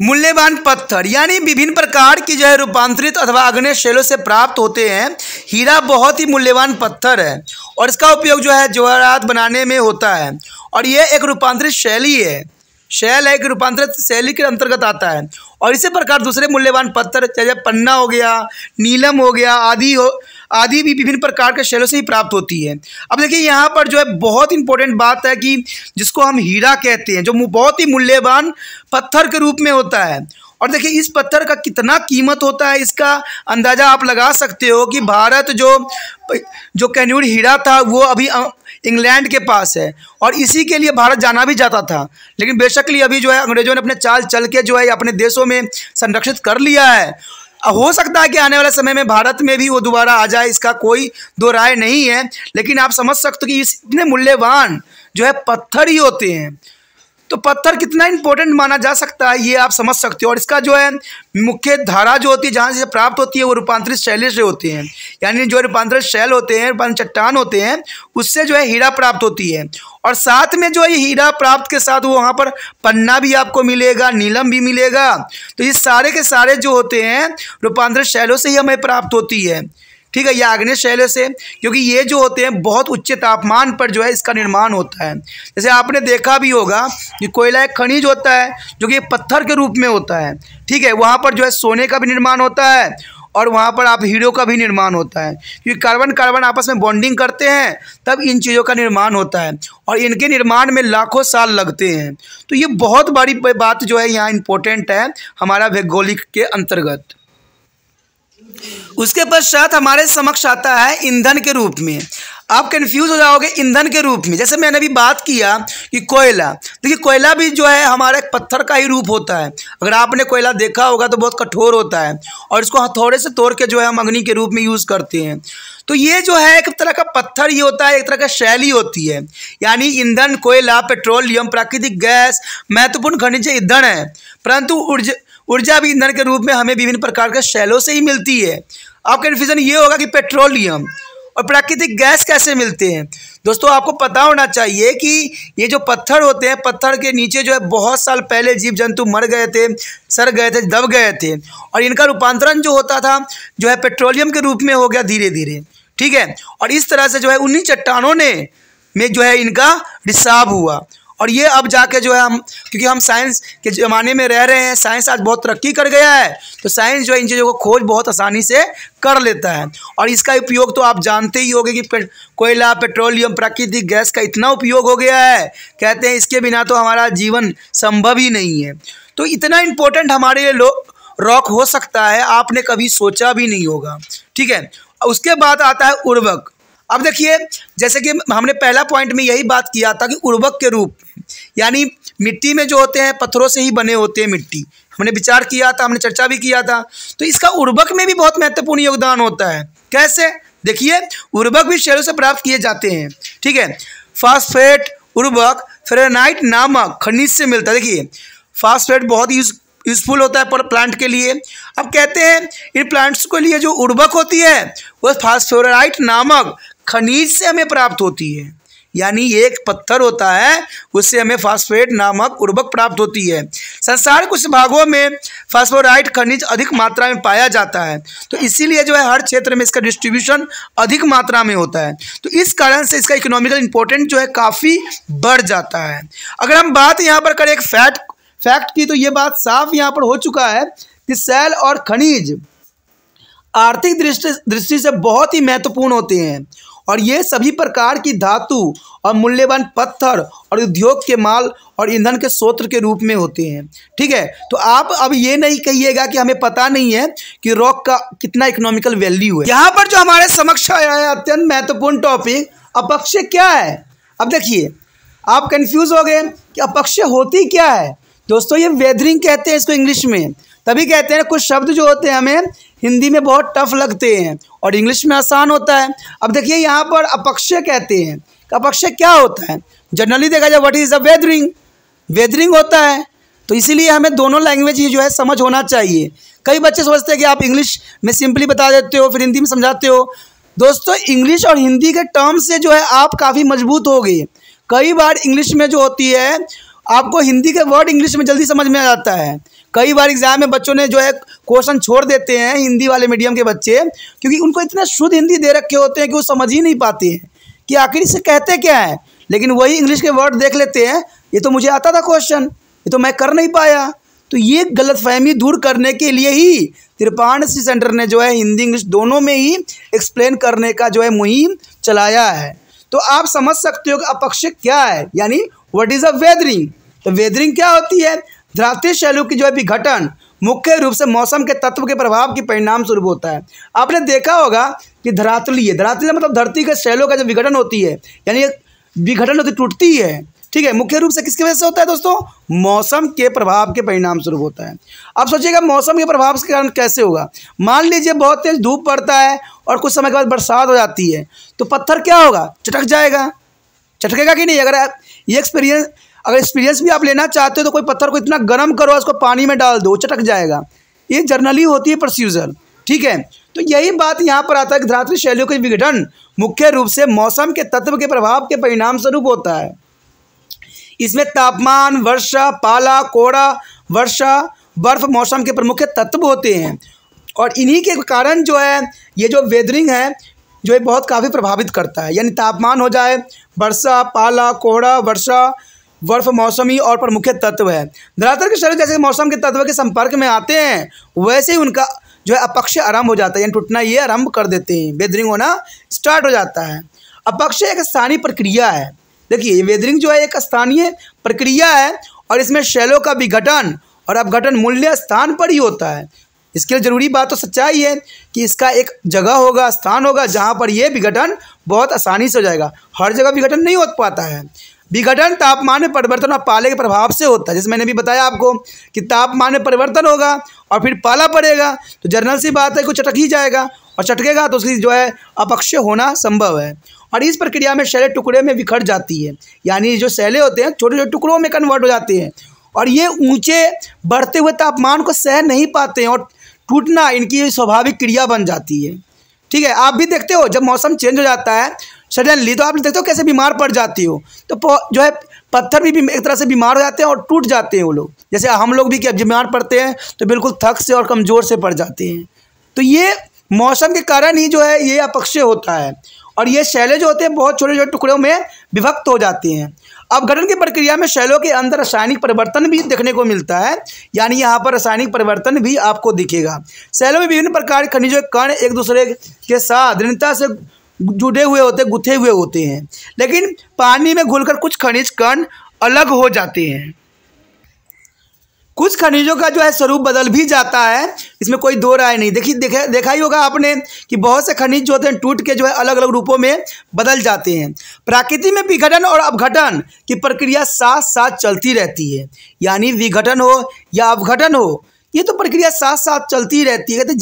मूल्यवान पत्थर यानी विभिन्न प्रकार की जो है रूपांतरित अथवा अग्नि शैलों से प्राप्त होते हैं हीरा बहुत ही मूल्यवान पत्थर है और इसका उपयोग जो है जवाहरात बनाने में होता है और यह एक रूपांतरित शैली है शैल है एक रूपांतरित शैली के अंतर्गत आता है और इसी प्रकार दूसरे मूल्यवान पत्थर चाहे पन्ना हो गया नीलम हो गया आदि हो आदि भी विभिन्न प्रकार के शैलों से ही प्राप्त होती है अब देखिए यहाँ पर जो है बहुत इंपॉर्टेंट बात है कि जिसको हम हीरा कहते हैं जो बहुत ही मूल्यवान पत्थर के रूप में होता है और देखिए इस पत्थर का कितना कीमत होता है इसका अंदाज़ा आप लगा सकते हो कि भारत जो जो कैन्यूर हीरा था वो अभी इंग्लैंड के पास है और इसी के लिए भारत जाना भी जाता था लेकिन बेशकली अभी जो है अंग्रेज़ों ने अपने चाल चल के जो है अपने देशों में संरक्षित कर लिया है हो सकता है कि आने वाले समय में भारत में भी वो दोबारा आ जाए इसका कोई दो राय नहीं है लेकिन आप समझ सकते हो कि इस इतने मूल्यवान जो है पत्थर ही होते हैं तो पत्थर कितना इंपॉर्टेंट माना जा सकता है ये आप समझ सकते हो और इसका जो है मुख्य धारा जो होती है जहाँ से प्राप्त होती है वो रूपांतरित शैली से होते हैं यानी जो रूपांतरित शैल होते हैं रूपांतर चट्टान होते हैं उससे जो है हीरा प्राप्त होती है और साथ में जो है हीरा प्राप्त के साथ वो वहाँ पर पन्ना भी आपको मिलेगा नीलम भी मिलेगा तो ये सारे के सारे जो होते हैं रूपांतरित शैलों से ही हमें प्राप्त होती है ठीक है यह अग्नि शैल से क्योंकि ये जो होते हैं बहुत उच्च तापमान पर जो है इसका निर्माण होता है जैसे आपने देखा भी होगा कि कोयला एक खनिज होता है जो कि पत्थर के रूप में होता है ठीक है वहाँ पर जो है सोने का भी निर्माण होता है और वहाँ पर आप हीरो का भी निर्माण होता है क्योंकि कार्बन कार्बन आपस में बॉन्डिंग करते हैं तब इन चीज़ों का निर्माण होता है और इनके निर्माण में लाखों साल लगते हैं तो ये बहुत बड़ी बात जो है यहाँ इम्पोर्टेंट है हमारा भौगोलिक के अंतर्गत उसके पश्चात हमारे समक्ष आता है ईंधन के रूप में आप कंफ्यूज हो जाओगे ईंधन के रूप में जैसे मैंने अभी बात किया कि कोयला देखिए कोयला भी जो है हमारे पत्थर का ही रूप होता है अगर आपने कोयला देखा होगा तो बहुत कठोर होता है और इसको हथौड़े हाँ, से तोड़ के जो है हम अग्नि के रूप में यूज़ करते हैं तो ये जो है एक तरह का पत्थर ही होता है एक तरह का शैली होती है यानी ईंधन कोयला पेट्रोलियम प्राकृतिक गैस महत्वपूर्ण खनिज ईंधन है परंतु ऊर्जा ऊर्जा भी ईंधन के रूप में हमें विभिन्न प्रकार के शैलों से ही मिलती है आपका कन्फ्यूज़न ये होगा कि पेट्रोलियम और प्राकृतिक गैस कैसे मिलते हैं दोस्तों आपको पता होना चाहिए कि ये जो पत्थर होते हैं पत्थर के नीचे जो है बहुत साल पहले जीव जंतु मर गए थे सर गए थे दब गए थे और इनका रूपांतरण जो होता था जो है पेट्रोलियम के रूप में हो गया धीरे धीरे ठीक है और इस तरह से जो है उन्हीं चट्टानों ने में जो है इनका रिसाव हुआ और ये अब जाके जो है हम क्योंकि हम साइंस के ज़माने में रह रहे हैं साइंस आज बहुत तरक्की कर गया है तो साइंस जो है इन चीज़ों को खोज बहुत आसानी से कर लेता है और इसका उपयोग तो आप जानते ही होंगे कि पे, कोयला पेट्रोलियम प्राकृतिक गैस का इतना उपयोग हो गया है कहते हैं इसके बिना तो हमारा जीवन संभव ही नहीं है तो इतना इम्पोर्टेंट हमारे लिए रॉक हो सकता है आपने कभी सोचा भी नहीं होगा ठीक है उसके बाद आता है उर्वक अब देखिए जैसे कि हमने पहला पॉइंट में यही बात किया था कि उर्वक के रूप यानी मिट्टी में जो होते हैं पत्थरों से ही बने होते हैं मिट्टी हमने विचार किया था हमने चर्चा भी किया था तो इसका उर्वक में भी बहुत महत्वपूर्ण योगदान होता है कैसे देखिए उर्वक भी शहरों से प्राप्त किए जाते हैं ठीक है फास्फेट उर्वक फेरेनाइट नामक खनिज से मिलता है देखिए फास्फेट बहुत यूज यूजफुल होता है पर प्लांट के लिए अब कहते हैं इन प्लांट्स के लिए जो उर्वक होती है वह फास्फोराइट नामक खनिज से हमें प्राप्त होती है यानी एक पत्थर होता है उससे हमें फास्फेट नामक उर्वरक प्राप्त होती है संसार कुछ भागों में फास्फोराइट खनिज अधिक मात्रा में पाया जाता है तो इसीलिए जो है हर क्षेत्र में इसका डिस्ट्रीब्यूशन अधिक मात्रा में होता है तो इस कारण से इसका इकोनॉमिकल इंपॉर्टेंट जो है काफ़ी बढ़ जाता है अगर हम बात यहाँ पर करें एक फैक्ट फैक्ट की तो ये बात साफ यहाँ पर हो चुका है कि सेल और खनिज आर्थिक दृष्टि दृष्टि से बहुत ही महत्वपूर्ण होते हैं और ये सभी प्रकार की धातु और मूल्यवान पत्थर और उद्योग के माल और ईंधन के स्रोत के रूप में होते हैं ठीक है तो आप अब ये नहीं कहिएगा कि हमें पता नहीं है कि रॉक का कितना इकोनॉमिकल वैल्यू है यहाँ पर जो हमारे समक्ष आया है अत्यंत महत्वपूर्ण टॉपिक अपक्ष्य क्या है अब देखिए आप कन्फ्यूज हो गए कि अपक्ष्य होती क्या है दोस्तों ये वेदरिंग कहते हैं इसको इंग्लिश में तभी कहते हैं कुछ शब्द जो होते हैं हमें हिंदी में बहुत टफ लगते हैं और इंग्लिश में आसान होता है अब देखिए यहाँ पर अपक्षय कहते हैं अपक्षय क्या होता है जनरली देखा जाए what is a weathering weathering होता है तो इसीलिए हमें दोनों लैंग्वेज जो है समझ होना चाहिए कई बच्चे सोचते हैं कि आप इंग्लिश में सिंपली बता देते हो फिर हिंदी में समझाते हो दोस्तों इंग्लिश और हिंदी के टर्म से जो है आप काफ़ी मजबूत हो गए कई बार इंग्लिश में जो होती है आपको हिंदी के वर्ड इंग्लिश में जल्दी समझ में आ जाता है कई बार एग्जाम में बच्चों ने जो है क्वेश्चन छोड़ देते हैं हिंदी वाले मीडियम के बच्चे क्योंकि उनको इतना शुद्ध हिंदी दे रखे होते हैं कि वो समझ ही नहीं पाते हैं कि आखिर इसे कहते क्या है लेकिन वही इंग्लिश के वर्ड देख लेते हैं ये तो मुझे आता था क्वेश्चन ये तो मैं कर नहीं पाया तो ये गलत फहमी दूर करने के लिए ही त्रिपाण सी सेंटर ने जो है हिंदी इंग्लिश दोनों में ही एक्सप्लेन करने का जो है मुहिम चलाया है तो आप समझ सकते हो कि अपक्ष क्या है यानी व्हाट इज़ अ वेदरिंग तो वेदरिंग क्या होती है धरातली शैलू की जो है विघटन मुख्य रूप से मौसम के तत्व के प्रभाव के परिणाम स्वरूप होता है आपने देखा होगा कि धरातलीय धरातलीय मतलब धरती के शैलों का जो विघटन होती है यानी विघटन होती टूटती है ठीक है मुख्य रूप से किसकी वजह से होता है दोस्तों मौसम के प्रभाव के परिणाम स्वरूप होता है अब सोचिएगा मौसम के प्रभाव के कारण कैसे होगा मान लीजिए बहुत तेज धूप पड़ता है और कुछ समय के बाद बरसात हो जाती है तो पत्थर क्या होगा चटक जाएगा चटकेगा कि नहीं अगर ये एक्सपीरियंस अगर एक्सपीरियंस भी आप लेना चाहते हो तो कोई पत्थर को इतना गर्म करो उसको पानी में डाल दो चटक जाएगा ये जर्नली होती है प्रोसीजर ठीक है तो यही बात यहाँ पर आता है कि धात्री शैलियों के विघटन मुख्य रूप से मौसम के तत्व के प्रभाव के परिणाम स्वरूप होता है इसमें तापमान वर्षा पाला कोड़ा वर्षा बर्फ मौसम के प्रमुख तत्व होते हैं और इन्हीं के कारण जो है ये जो वेदरिंग है जो ये बहुत काफ़ी प्रभावित करता है यानी तापमान हो जाए वर्षा पाला कोहरा वर्षा बर्फ मौसमी और प्रमुख तत्व है धरातल के शरीर जैसे मौसम के तत्व के संपर्क में आते हैं वैसे ही उनका जो है अपक्ष आरंभ हो जाता है यानी टूटना ये आरंभ कर देते हैं वेदरिंग होना स्टार्ट हो जाता है अपक्ष एक स्थानीय प्रक्रिया है देखिए वेदरिंग जो है एक स्थानीय प्रक्रिया है और इसमें शैलों का विघटन और अपघटन मूल्य स्थान पर ही होता है इसके लिए ज़रूरी बात तो सच्चाई है कि इसका एक जगह होगा स्थान होगा जहाँ पर यह विघटन बहुत आसानी से हो जाएगा हर जगह विघटन नहीं हो पाता है विघटन तापमान में परिवर्तन और पाले के प्रभाव से होता है जैसे मैंने भी बताया आपको कि तापमान में परिवर्तन होगा और फिर पाला पड़ेगा तो जर्नल सी बात है कुछ चटक ही जाएगा और चटकेगा तो उसकी जो है अपक्षय होना संभव है और इस प्रक्रिया में शैले टुकड़े में बिखर जाती है यानी जो शैले होते हैं छोटे छोटे टुकड़ों में कन्वर्ट हो जाते हैं और ये ऊँचे बढ़ते हुए तापमान को सह नहीं पाते हैं और टूटना इनकी स्वाभाविक क्रिया बन जाती है ठीक है आप भी देखते हो जब मौसम चेंज हो जाता है सडनली तो आप देखते हो कैसे बीमार पड़ जाती हो तो जो है पत्थर भी, भी एक तरह से बीमार हो जाते हैं और टूट जाते हैं वो लोग जैसे हम लोग भी क्या बीमार पड़ते हैं तो बिल्कुल थक से और कमज़ोर से पड़ जाते हैं तो ये मौसम के कारण ही जो है ये अपक्षय होता है और ये शैले जो होते हैं बहुत छोटे छोटे टुकड़ों में विभक्त हो जाते हैं अब गठन की प्रक्रिया में शैलों के अंदर रासायनिक परिवर्तन भी देखने को मिलता है यानी यहाँ पर रासायनिक परिवर्तन भी आपको दिखेगा शैलों में विभिन्न प्रकार के खनिजों कण एक दूसरे के साथ दृढ़ता से जुड़े हुए होते गुथे हुए होते हैं लेकिन पानी में घुलकर कुछ खनिज कण अलग हो जाते हैं कुछ खनिजों का जो है स्वरूप बदल भी जाता है इसमें कोई दो राय नहीं देखिए देखा देखा ही होगा आपने कि बहुत से खनिज जो होते हैं टूट के जो है अलग अलग रूपों में बदल जाते हैं प्राकृति में विघटन और अवघटन की प्रक्रिया साथ साथ चलती रहती है यानी विघटन हो या अवघटन हो ये तो प्रक्रिया साथ साथ चलती रहती है तो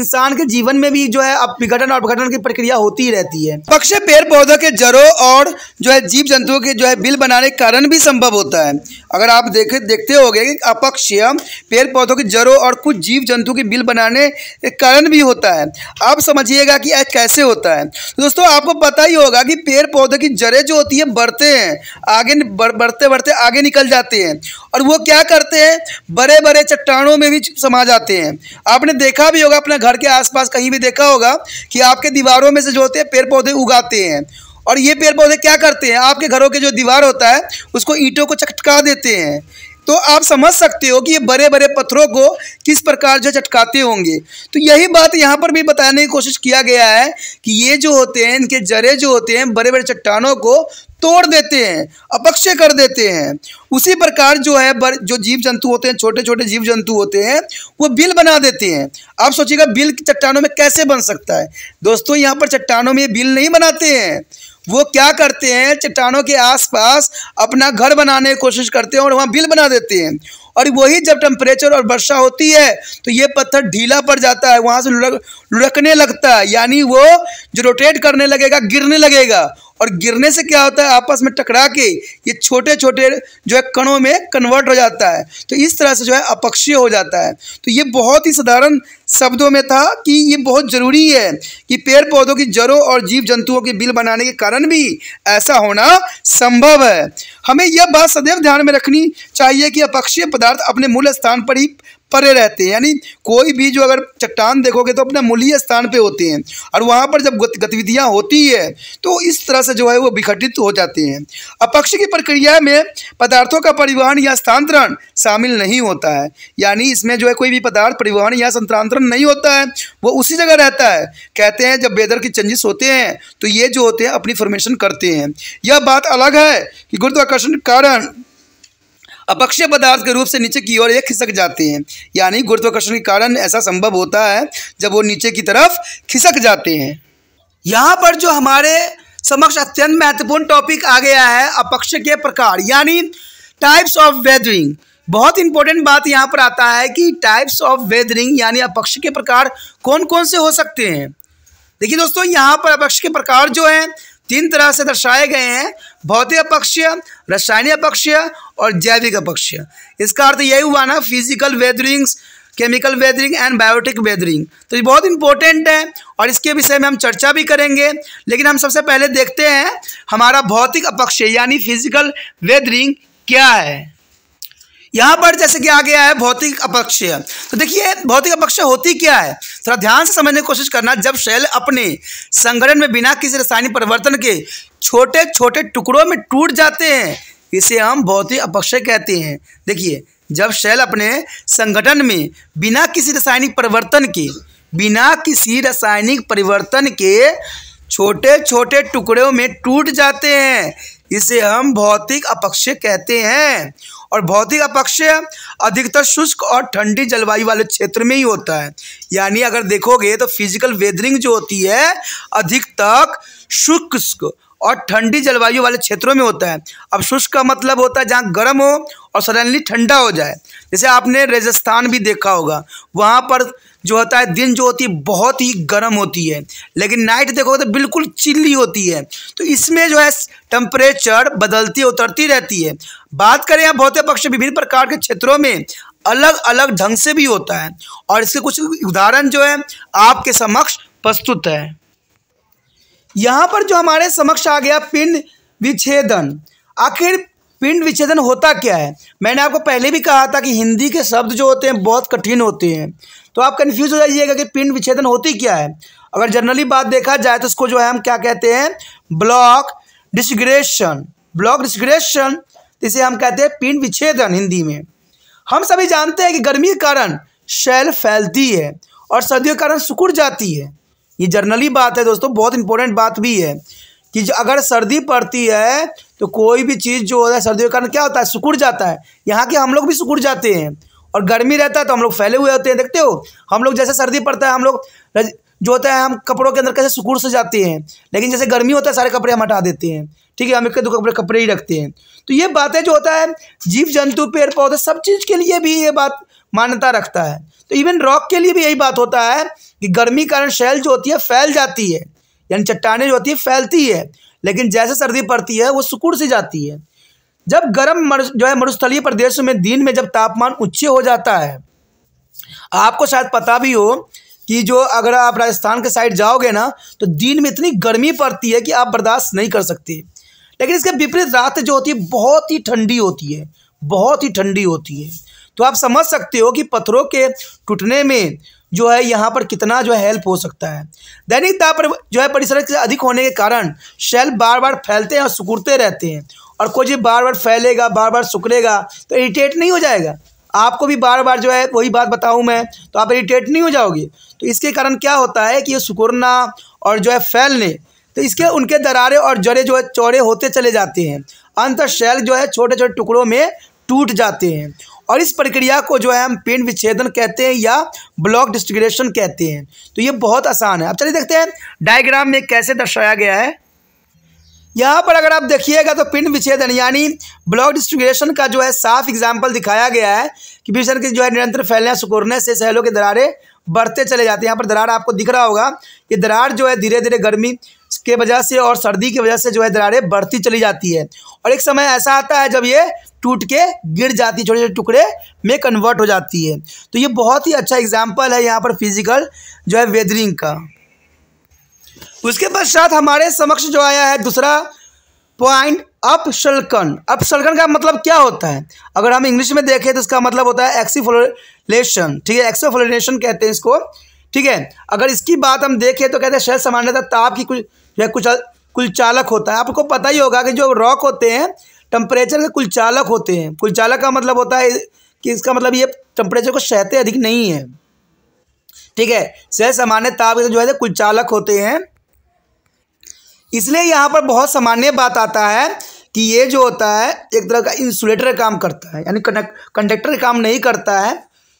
इंसान के जीवन में भी जो है अब विघटन और विघटन की प्रक्रिया होती रहती है पक्षी पेड़ पौधों के जड़ों और जो है जीव जंतुओं के जो है बिल बनाने के कारण भी संभव होता है अगर आप देखे देखते हो कि अपक्षय पेड़ पौधों के जड़ों और कुछ जीव जंतु के बिल बनाने के कारण भी होता है आप समझिएगा कि यह कैसे होता है तो दोस्तों आपको पता ही होगा कि पेड़ पौधों की जड़ें जो होती है बढ़ते हैं आगे बढ़ते बढ़ते आगे निकल जाते हैं और वो क्या करते हैं बड़े बड़े चट्टानों में भी समा जाते हैं आपने देखा भी होगा अपने घर के आसपास कहीं भी देखा होगा कि आपके दीवारों में से जो होते हैं पेड़ पौधे उगाते हैं और ये पेड़ पौधे क्या करते हैं आपके घरों के जो दीवार होता है उसको ईंटों को चटका देते हैं तो आप समझ सकते हो कि ये बड़े बड़े पत्थरों को किस प्रकार जो चटकाते होंगे तो यही बात यहाँ पर भी बताने की कोशिश किया गया है कि ये जो होते हैं इनके जरे जो होते हैं बड़े बड़े चट्टानों को तोड़ देते हैं अपक्षय कर देते हैं उसी प्रकार जो है बर, जो जीव जंतु होते हैं छोटे छोटे जीव जंतु होते हैं वो बिल बना देते हैं आप सोचिएगा बिल चट्टानों में कैसे बन सकता है दोस्तों यहाँ पर चट्टानों में बिल नहीं बनाते हैं वो क्या करते हैं चट्टानों के आसपास अपना घर बनाने की कोशिश करते हैं और वहाँ बिल बना देते हैं और वही जब टेम्परेचर और वर्षा होती है तो ये पत्थर ढीला पड़ जाता है वहाँ से लुढ़कने लगता है यानी वो जो रोटेट करने लगेगा गिरने लगेगा और गिरने से क्या होता है आपस में टकरा के ये छोटे छोटे जो है कणों में कन्वर्ट हो जाता है तो इस तरह से जो है अपक्षीय हो जाता है तो ये बहुत ही साधारण शब्दों में था कि ये बहुत ज़रूरी है कि पेड़ पौधों की जड़ों और जीव जंतुओं के बिल बनाने के कारण भी ऐसा होना संभव है हमें यह बात सदैव ध्यान में रखनी चाहिए कि अपक्षीय पदार्थ अपने मूल स्थान पर ही परे रहते हैं यानी कोई भी जो अगर चट्टान देखोगे तो अपने मूल्य स्थान पे होते हैं और वहाँ पर जब गतिविधियाँ होती है तो इस तरह से जो है वो विघटित हो जाते हैं अपक्ष की प्रक्रिया में पदार्थों का परिवहन या स्थानांतरण शामिल नहीं होता है यानी इसमें जो है कोई भी पदार्थ परिवहन या स्थानांतरण नहीं होता है वो उसी जगह रहता है कहते हैं जब वेदर की चेंजेस होते हैं तो ये जो होते हैं अपनी फॉर्मेशन करते हैं यह बात अलग है कि गुरुत्वाकर्षण कारण अपक्षय पदार्थ के रूप से नीचे की ओर ये खिसक जाते हैं यानी गुरुत्वाकर्षण के कारण ऐसा संभव होता है जब वो नीचे की तरफ खिसक जाते हैं यहाँ पर जो हमारे समक्ष अत्यंत महत्वपूर्ण टॉपिक आ गया है अपक्ष के प्रकार यानी टाइप्स ऑफ वेदरिंग बहुत इंपॉर्टेंट बात यहाँ पर आता है कि टाइप्स ऑफ वेदरिंग यानी अपक्ष के प्रकार कौन कौन से हो सकते हैं देखिए दोस्तों यहाँ पर अपक्ष के प्रकार जो हैं तीन तरह से दर्शाए गए हैं भौतिक अपक्षीय रासायनिक अपक्षीय और जैविक अपक्षीय इसका अर्थ यही हुआ ना physical weatherings chemical weathering and biotic weathering तो ये बहुत इंपॉर्टेंट है और इसके विषय में हम चर्चा भी करेंगे लेकिन हम सबसे पहले देखते हैं हमारा भौतिक अपक्षय यानी फिजिकल वेदरिंग क्या है यहाँ पर जैसे कि आ गया है भौतिक अपक्षय तो देखिए भौतिक अपक्षय होती क्या है थोड़ा ध्यान से समझने की कोशिश करना जब शैल अपने संगठन में बिना किसी रासायनिक परिवर्तन के छोटे छोटे टुकड़ों में टूट जाते हैं इसे हम भौतिक अपक्षय कहते हैं देखिए जब शैल अपने संगठन में बिना किसी रासायनिक परिवर्तन के बिना किसी रासायनिक परिवर्तन के छोटे छोटे टुकड़ों में टूट जाते हैं इसे हम भौतिक अपक्षय कहते हैं और भौतिक अपक्षय अधिकतर शुष्क और ठंडी जलवायु वाले क्षेत्र में ही होता है यानी अगर देखोगे तो फिजिकल वेदरिंग जो होती है अधिकतर शुष्क और ठंडी जलवायु वाले क्षेत्रों में होता है अब शुष्क का मतलब होता है जहाँ गर्म हो और सडनली ठंडा हो जाए जैसे आपने राजस्थान भी देखा होगा वहाँ पर जो होता है दिन जो होती है बहुत ही गर्म होती है लेकिन नाइट देखोगे तो बिल्कुल चिल्ली होती है तो इसमें जो है टेम्परेचर बदलती उतरती रहती है बात करें यहाँ भौतिक पक्ष विभिन्न प्रकार के क्षेत्रों में अलग अलग ढंग से भी होता है और इसके कुछ उदाहरण जो है आपके समक्ष प्रस्तुत है यहाँ पर जो हमारे समक्ष आ गया पिंड विच्छेदन आखिर पिंड विच्छेदन होता क्या है मैंने आपको पहले भी कहा था कि हिंदी के शब्द जो होते हैं बहुत कठिन होते हैं तो आप कन्फ्यूज हो जाइएगा कि पिंड विच्छेदन होती क्या है अगर जनरली बात देखा जाए तो उसको जो है हम क्या कहते हैं ब्लॉक डिस्ग्रेशन ब्लॉक डिस्ग्रेशन इसे हम कहते हैं पिंड विच्छेदन हिंदी में हम सभी जानते हैं कि गर्मी के कारण शैल फैलती है और सर्दियों के कारण सुकुड़ जाती है ये जर्नली बात है दोस्तों बहुत इंपॉर्टेंट बात भी है कि अगर सर्दी पड़ती है तो कोई भी चीज़ जो होता है सर्दियों के कारण क्या होता है सुकुड़ जाता है यहाँ के हम लोग भी सुकुड़ जाते हैं और गर्मी रहता है तो हम लोग फैले हुए होते हैं देखते हो हम लोग जैसे सर्दी पड़ता है हम लोग जो होता है हम कपड़ों के अंदर कैसे सुकुड़ से जाते हैं लेकिन जैसे गर्मी होता है सारे कपड़े हम हटा देते हैं ठीक है हम एक दो कपड़े कपड़े ही रखते हैं तो ये बातें जो होता है जीव जंतु पेड़ पौधे सब चीज़ के लिए भी ये बात मान्यता रखता है तो इवन रॉक के लिए भी यही बात होता है कि गर्मी कारण शैल जो होती है फैल जाती है यानी चट्टाने जो होती है फैलती है लेकिन जैसे सर्दी पड़ती है वो सुकुड़ सी जाती है जब गर्म जो है मरुस्थलीय प्रदेश में दिन में जब तापमान उच्चे हो जाता है आपको शायद पता भी हो कि जो अगर आप राजस्थान के साइड जाओगे ना तो दिन में इतनी गर्मी पड़ती है कि आप बर्दाश्त नहीं कर सकते लेकिन इसके विपरीत रात जो होती है बहुत ही ठंडी होती है बहुत ही ठंडी होती है तो आप समझ सकते हो कि पत्थरों के टूटने में जो है यहाँ पर कितना जो है हेल्प हो सकता है दैनिक पर जो है परिसर से अधिक होने के कारण शेल बार बार फैलते हैं और सुकुड़ते रहते हैं और कोई जी बार बार फैलेगा बार बार सुकड़ेगा तो इरीटेट नहीं हो जाएगा आपको भी बार बार जो है वही बात बताऊँ मैं तो आप इरीटेट नहीं हो जाओगे तो इसके कारण क्या होता है कि ये सुकुड़ना और जो है फैलने तो इसके उनके दरारे और जड़े जो है चौड़े होते चले जाते हैं अंत शैल जो है छोटे छोटे टुकड़ों में टूट जाते हैं और इस प्रक्रिया को जो है हम पिंड विच्छेदन कहते हैं या ब्लॉक डिस्टिग्रेशन कहते हैं तो ये बहुत आसान है अब चलिए देखते हैं डायग्राम में कैसे दर्शाया गया है यहाँ पर अगर आप देखिएगा तो पिंड विच्छेदन यानी ब्लॉक डिस्ट्रीग्रेशन का जो है साफ एग्जाम्पल दिखाया गया है कि विषण के जो है निरंतर फैलने सुकुरने से सहलों के दरारे बढ़ते चले जाते हैं यहाँ पर दरार आपको दिख रहा होगा ये दरार जो है धीरे धीरे गर्मी के वजह से और सर्दी की वजह से जो है दरारें बढ़ती चली जाती है और एक समय ऐसा आता है जब ये टूट के गिर जाती है छोटे छोटे टुकड़े में कन्वर्ट हो जाती है तो ये बहुत ही अच्छा एग्जाम्पल है यहाँ पर फिजिकल जो है वेदरिंग का उसके पश्चात हमारे समक्ष जो आया है दूसरा पॉइंट अपशलकन अपशलकन का मतलब क्या होता है अगर हम इंग्लिश में देखें तो इसका मतलब होता है एक्सीफोलेशन ठीक है एक्सोफोलेशन कहते हैं इसको ठीक है अगर इसकी बात हम देखें तो कहते हैं शहर सामान्यतः ताप की कुछ या कुछ कुलचालक चालक होता है आपको पता ही होगा कि जो रॉक होते हैं टम्परेचर के कुल चालक होते हैं कुल चालक का मतलब होता है कि इसका मतलब ये टम्परेचर को सहते अधिक नहीं है ठीक है सह सामान्य ताप जो है कुल चालक होते हैं इसलिए यहाँ पर बहुत सामान्य बात आता है कि ये जो होता है एक तरह का इंसुलेटर काम करता है यानी कंडक्टर काम नहीं करता है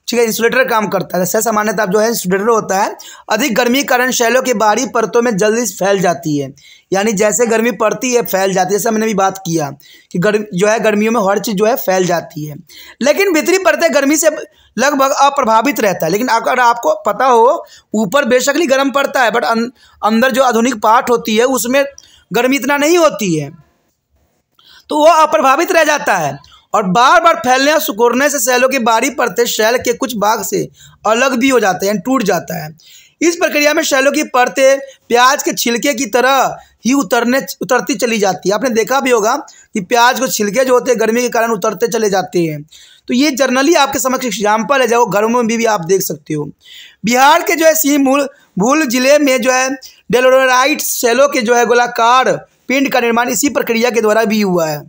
ठीक है इंसुलेटर काम करता है सामान्यतः सामान्यता जो है इंसुलेटर होता है अधिक गर्मी के कारण शैलों के बाहरी परतों में जल्दी फैल जाती है यानी जैसे गर्मी पड़ती है फैल जाती है जैसे मैंने भी बात किया कि गर्म जो है गर्मियों में हर चीज़ जो है फैल जाती है लेकिन भीतरी परतें गर्मी से लगभग अप्रभावित रहता है लेकिन अगर आपको पता हो ऊपर बेशकली गर्म पड़ता है बट अं, अंदर जो आधुनिक पाठ होती है उसमें गर्मी इतना नहीं होती है तो वह अप्रभावित रह जाता है और बार बार फैलने और सुकोड़ने से सेलों की बारी परते शैल के कुछ भाग से अलग भी हो जाते हैं टूट जाता है इस प्रक्रिया में शैलों की परतें प्याज के छिलके की तरह ही उतरने उतरती चली जाती है आपने देखा भी होगा कि प्याज को छिलके जो होते हैं गर्मी के कारण उतरते चले जाते हैं तो ये जर्नली आपके समक्ष एग्जाम्पल है जो घरों में भी, भी आप देख सकते हो बिहार के जो है सी मूल भूल जिले में जो है डेलोराइट शैलों के जो है गोलाकार पिंड का निर्माण इसी प्रक्रिया के द्वारा भी हुआ है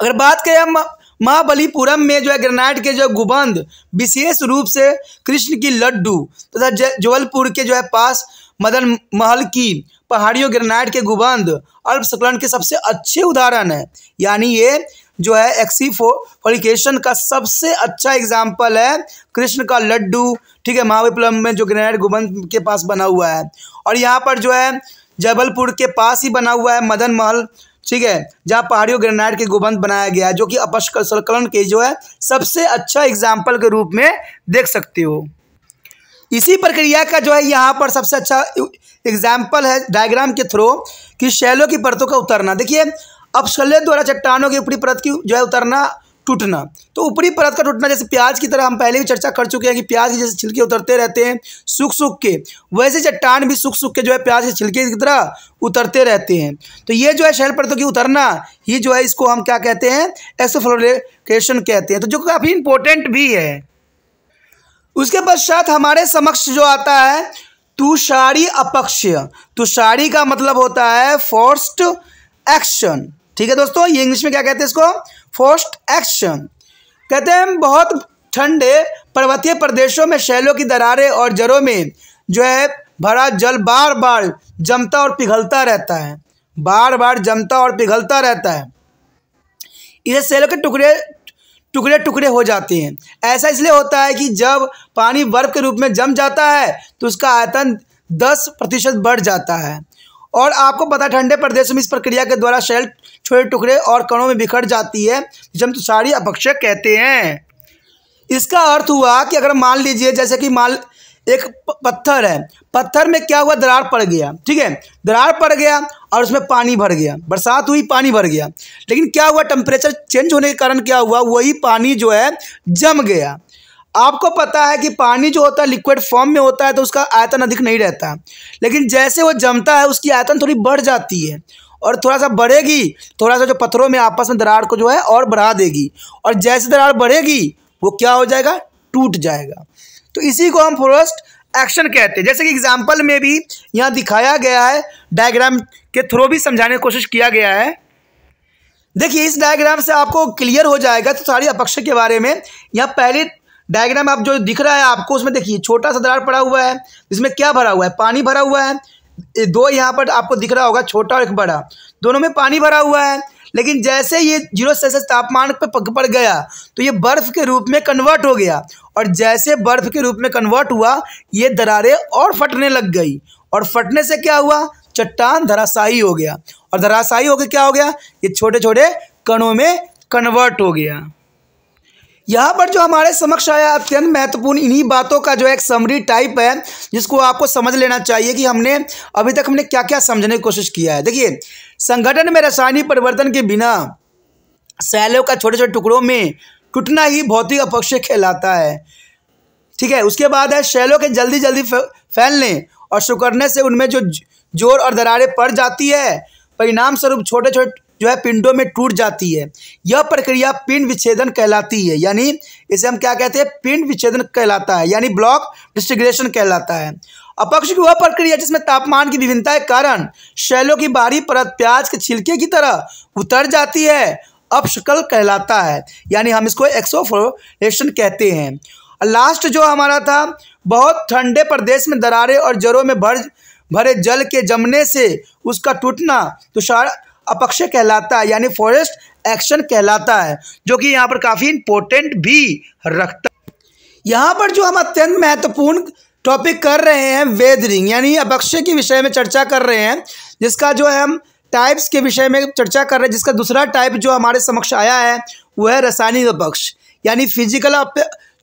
अगर बात करें हम महाबलीपुरम में जो है ग्रेनाइट के जो गुबंद विशेष रूप से कृष्ण की लड्डू तथा तो जबलपुर के जो है पास मदन महल की पहाड़ियों ग्रेनाइट के गुबंद अल्प के सबसे अच्छे उदाहरण है यानी ये जो है एक्सीफोलिकेशन का सबसे अच्छा एग्जाम्पल है कृष्ण का लड्डू ठीक है महाविप्लम में जो ग्रेनाइट गुबंद के पास बना हुआ है और यहाँ पर जो है जबलपुर के पास ही बना हुआ है मदन महल ठीक है जहाँ पहाड़ियों ग्रेनाइट के गुबंध बनाया गया जो कि अपस्कलन के जो है सबसे अच्छा एग्जाम्पल के रूप में देख सकते हो इसी प्रक्रिया का जो है यहाँ पर सबसे अच्छा एग्जाम्पल है डायग्राम के थ्रू कि शैलों की परतों का उतरना देखिए अब शल्य द्वारा चट्टानों की ऊपरी परत की जो है उतरना टूटना तो ऊपरी परत का टूटना जैसे प्याज की तरह हम पहले भी चर्चा कर चुके हैं कि प्याज के जैसे छिलके उतरते रहते हैं सूख सूख के वैसे चट्टान भी सूख सूख के जो है प्याज के छिलके की तरह उतरते रहते हैं तो ये जो है शहर परतों की उतरना ये जो है इसको हम क्या कहते हैं एक्सफ्लोरेशन कहते हैं तो जो काफ़ी इंपॉर्टेंट भी है उसके पश्चात हमारे समक्ष जो आता है तुषारी अपक्ष तुषारी का मतलब होता है फोर्स्ड एक्शन ठीक है दोस्तों ये इंग्लिश में क्या कहते हैं इसको फोर्स्ट एक्शन कहते हैं बहुत ठंडे पर्वतीय प्रदेशों में शैलों की दरारें और जड़ों में जो है भरा जल बार बार जमता और पिघलता रहता है बार बार जमता और पिघलता रहता है इसे शैलों के टुकड़े टुकड़े टुकड़े हो जाते हैं ऐसा इसलिए होता है कि जब पानी बर्फ के रूप में जम जाता है तो उसका आयतन दस प्रतिशत बढ़ जाता है और आपको पता ठंडे प्रदेश में इस प्रक्रिया के द्वारा शैल छोटे टुकड़े और कणों में बिखर जाती है जिसे हम तुषारी अपक्षय कहते हैं इसका अर्थ हुआ कि अगर मान लीजिए जैसे कि माल एक पत्थर है पत्थर में क्या हुआ दरार पड़ गया ठीक है दरार पड़ गया और उसमें पानी भर गया बरसात हुई पानी भर गया लेकिन क्या हुआ टेम्परेचर चेंज होने के कारण क्या हुआ वही पानी जो है जम गया आपको पता है कि पानी जो होता है लिक्विड फॉर्म में होता है तो उसका आयतन अधिक नहीं रहता लेकिन जैसे वो जमता है उसकी आयतन थोड़ी बढ़ जाती है और थोड़ा सा बढ़ेगी थोड़ा सा जो पत्थरों में आपस में दरार को जो है और बढ़ा देगी और जैसे दरार बढ़ेगी वो क्या हो जाएगा टूट जाएगा तो इसी को हम फॉरेस्ट एक्शन कहते हैं जैसे कि एग्जाम्पल में भी यहाँ दिखाया गया है डायग्राम के थ्रू भी समझाने की कोशिश किया गया है देखिए इस डायग्राम से आपको क्लियर हो जाएगा तो सारी अपक्ष के बारे में यहाँ पहले डायग्राम आप जो दिख रहा है आपको उसमें देखिए छोटा सा दरार पड़ा हुआ है इसमें क्या भरा हुआ है पानी भरा हुआ है दो यहाँ पर आपको दिख रहा होगा छोटा और एक बड़ा दोनों में पानी भरा हुआ है लेकिन जैसे ये जीरो सेल्सियस तापमान पर पक पड़ गया तो ये बर्फ़ के रूप में कन्वर्ट हो गया और जैसे बर्फ़ के रूप में कन्वर्ट हुआ ये दरारें और फटने लग गई और फटने से क्या हुआ चट्टान धराशायी हो गया और धराशायी होकर क्या हो गया ये छोटे छोटे कणों में कन्वर्ट हो गया यहाँ पर जो हमारे समक्ष आया अत्यंत महत्वपूर्ण इन्हीं बातों का जो एक समरी टाइप है जिसको आपको समझ लेना चाहिए कि हमने अभी तक हमने क्या क्या समझने की कोशिश किया है देखिए संगठन में रासायनिक परिवर्तन के बिना शैलों का छोटे छोटे टुकड़ों में टूटना ही भौतिक अपक्ष कहलाता है ठीक है उसके बाद है शैलों के जल्दी जल्दी फैलने और सुकड़ने से उनमें जो जोर और दरारें पड़ जाती है परिणाम स्वरूप छोटे छोटे जो है पिंडों में टूट जाती है यह प्रक्रिया पिंड विच्छेदन कहलाती है यानी इसे हम क्या कहते हैं पिंड विच्छेदन कहलाता है यानी ब्लॉक डिस्टिग्रेशन कहलाता है अपक्ष की वह प्रक्रिया जिसमें तापमान की विभिन्नता के कारण शैलों की बाहरी परत प्याज के छिलके की तरह उतर जाती है अपशकल कहलाता है यानी हम इसको एक्सोफोरेशन कहते हैं लास्ट जो हमारा था बहुत ठंडे प्रदेश में दरारें और जड़ों में भर भरे जल के जमने से उसका टूटना तुषार अपक्ष कहलाता है यानी फॉरेस्ट एक्शन कहलाता है जो कि यहाँ पर काफ़ी इंपॉर्टेंट भी रखता यहाँ पर जो हम अत्यंत महत्वपूर्ण टॉपिक कर रहे हैं वेदरिंग यानी अपक्षय के विषय में चर्चा कर रहे हैं जिसका जो है हम टाइप्स के विषय में चर्चा कर रहे हैं जिसका दूसरा टाइप जो हमारे समक्ष आया है वह है रासायनिक अपक्ष यानी फिजिकल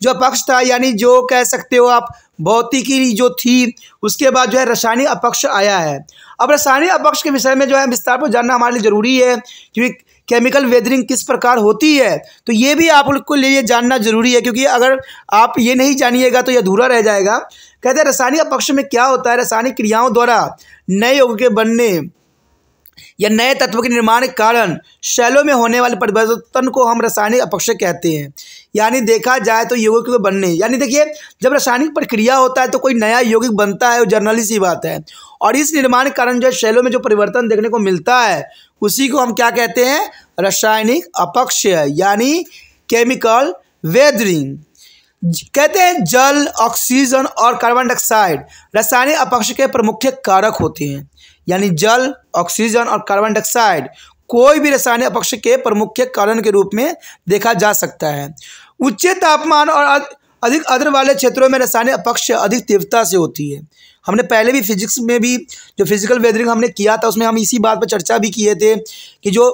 जो अपक्ष था यानी जो कह सकते हो आप भौतिकी जो थी उसके बाद जो है रसायनिक अपक्ष आया है अब रासायनिक अपक्ष के विषय में जो है विस्तार पर जानना हमारे लिए ज़रूरी है क्योंकि केमिकल वेदरिंग किस प्रकार होती है तो ये भी आप लोग को लिए जानना जरूरी है क्योंकि अगर आप ये नहीं जानिएगा तो यह अधूरा रह जाएगा कहते हैं रासायनिक अपक्ष में क्या होता है रासायनिक क्रियाओं द्वारा नए योग के बनने या नए तत्व के निर्माण के कारण शैलों में होने वाले परिवर्तन को हम रासायनिक अपक्ष कहते हैं यानी देखा जाए तो यौगिक तो बनने यानी देखिए जब रासायनिक प्रक्रिया होता है तो कोई नया यौगिक बनता है वो जर्नली सी बात है और इस निर्माण कारण जो शैलों में जो परिवर्तन देखने को मिलता है उसी को हम क्या कहते हैं रासायनिक अपक्षय यानी केमिकल वेदरिंग कहते हैं जल ऑक्सीजन और कार्बन डाइऑक्साइड रासायनिक अपक्ष के प्रमुख कारक होते हैं यानी जल ऑक्सीजन और कार्बन डाइऑक्साइड कोई भी रासायनिक अपक्ष के प्रमुख कारण के रूप में देखा जा सकता है उच्च तापमान और अधिक अद्र वाले क्षेत्रों में रासायनिक अपक्ष अधिक तीव्रता से होती है हमने पहले भी फिजिक्स में भी जो फिजिकल वेदरिंग हमने किया था उसमें हम इसी बात पर चर्चा भी किए थे कि जो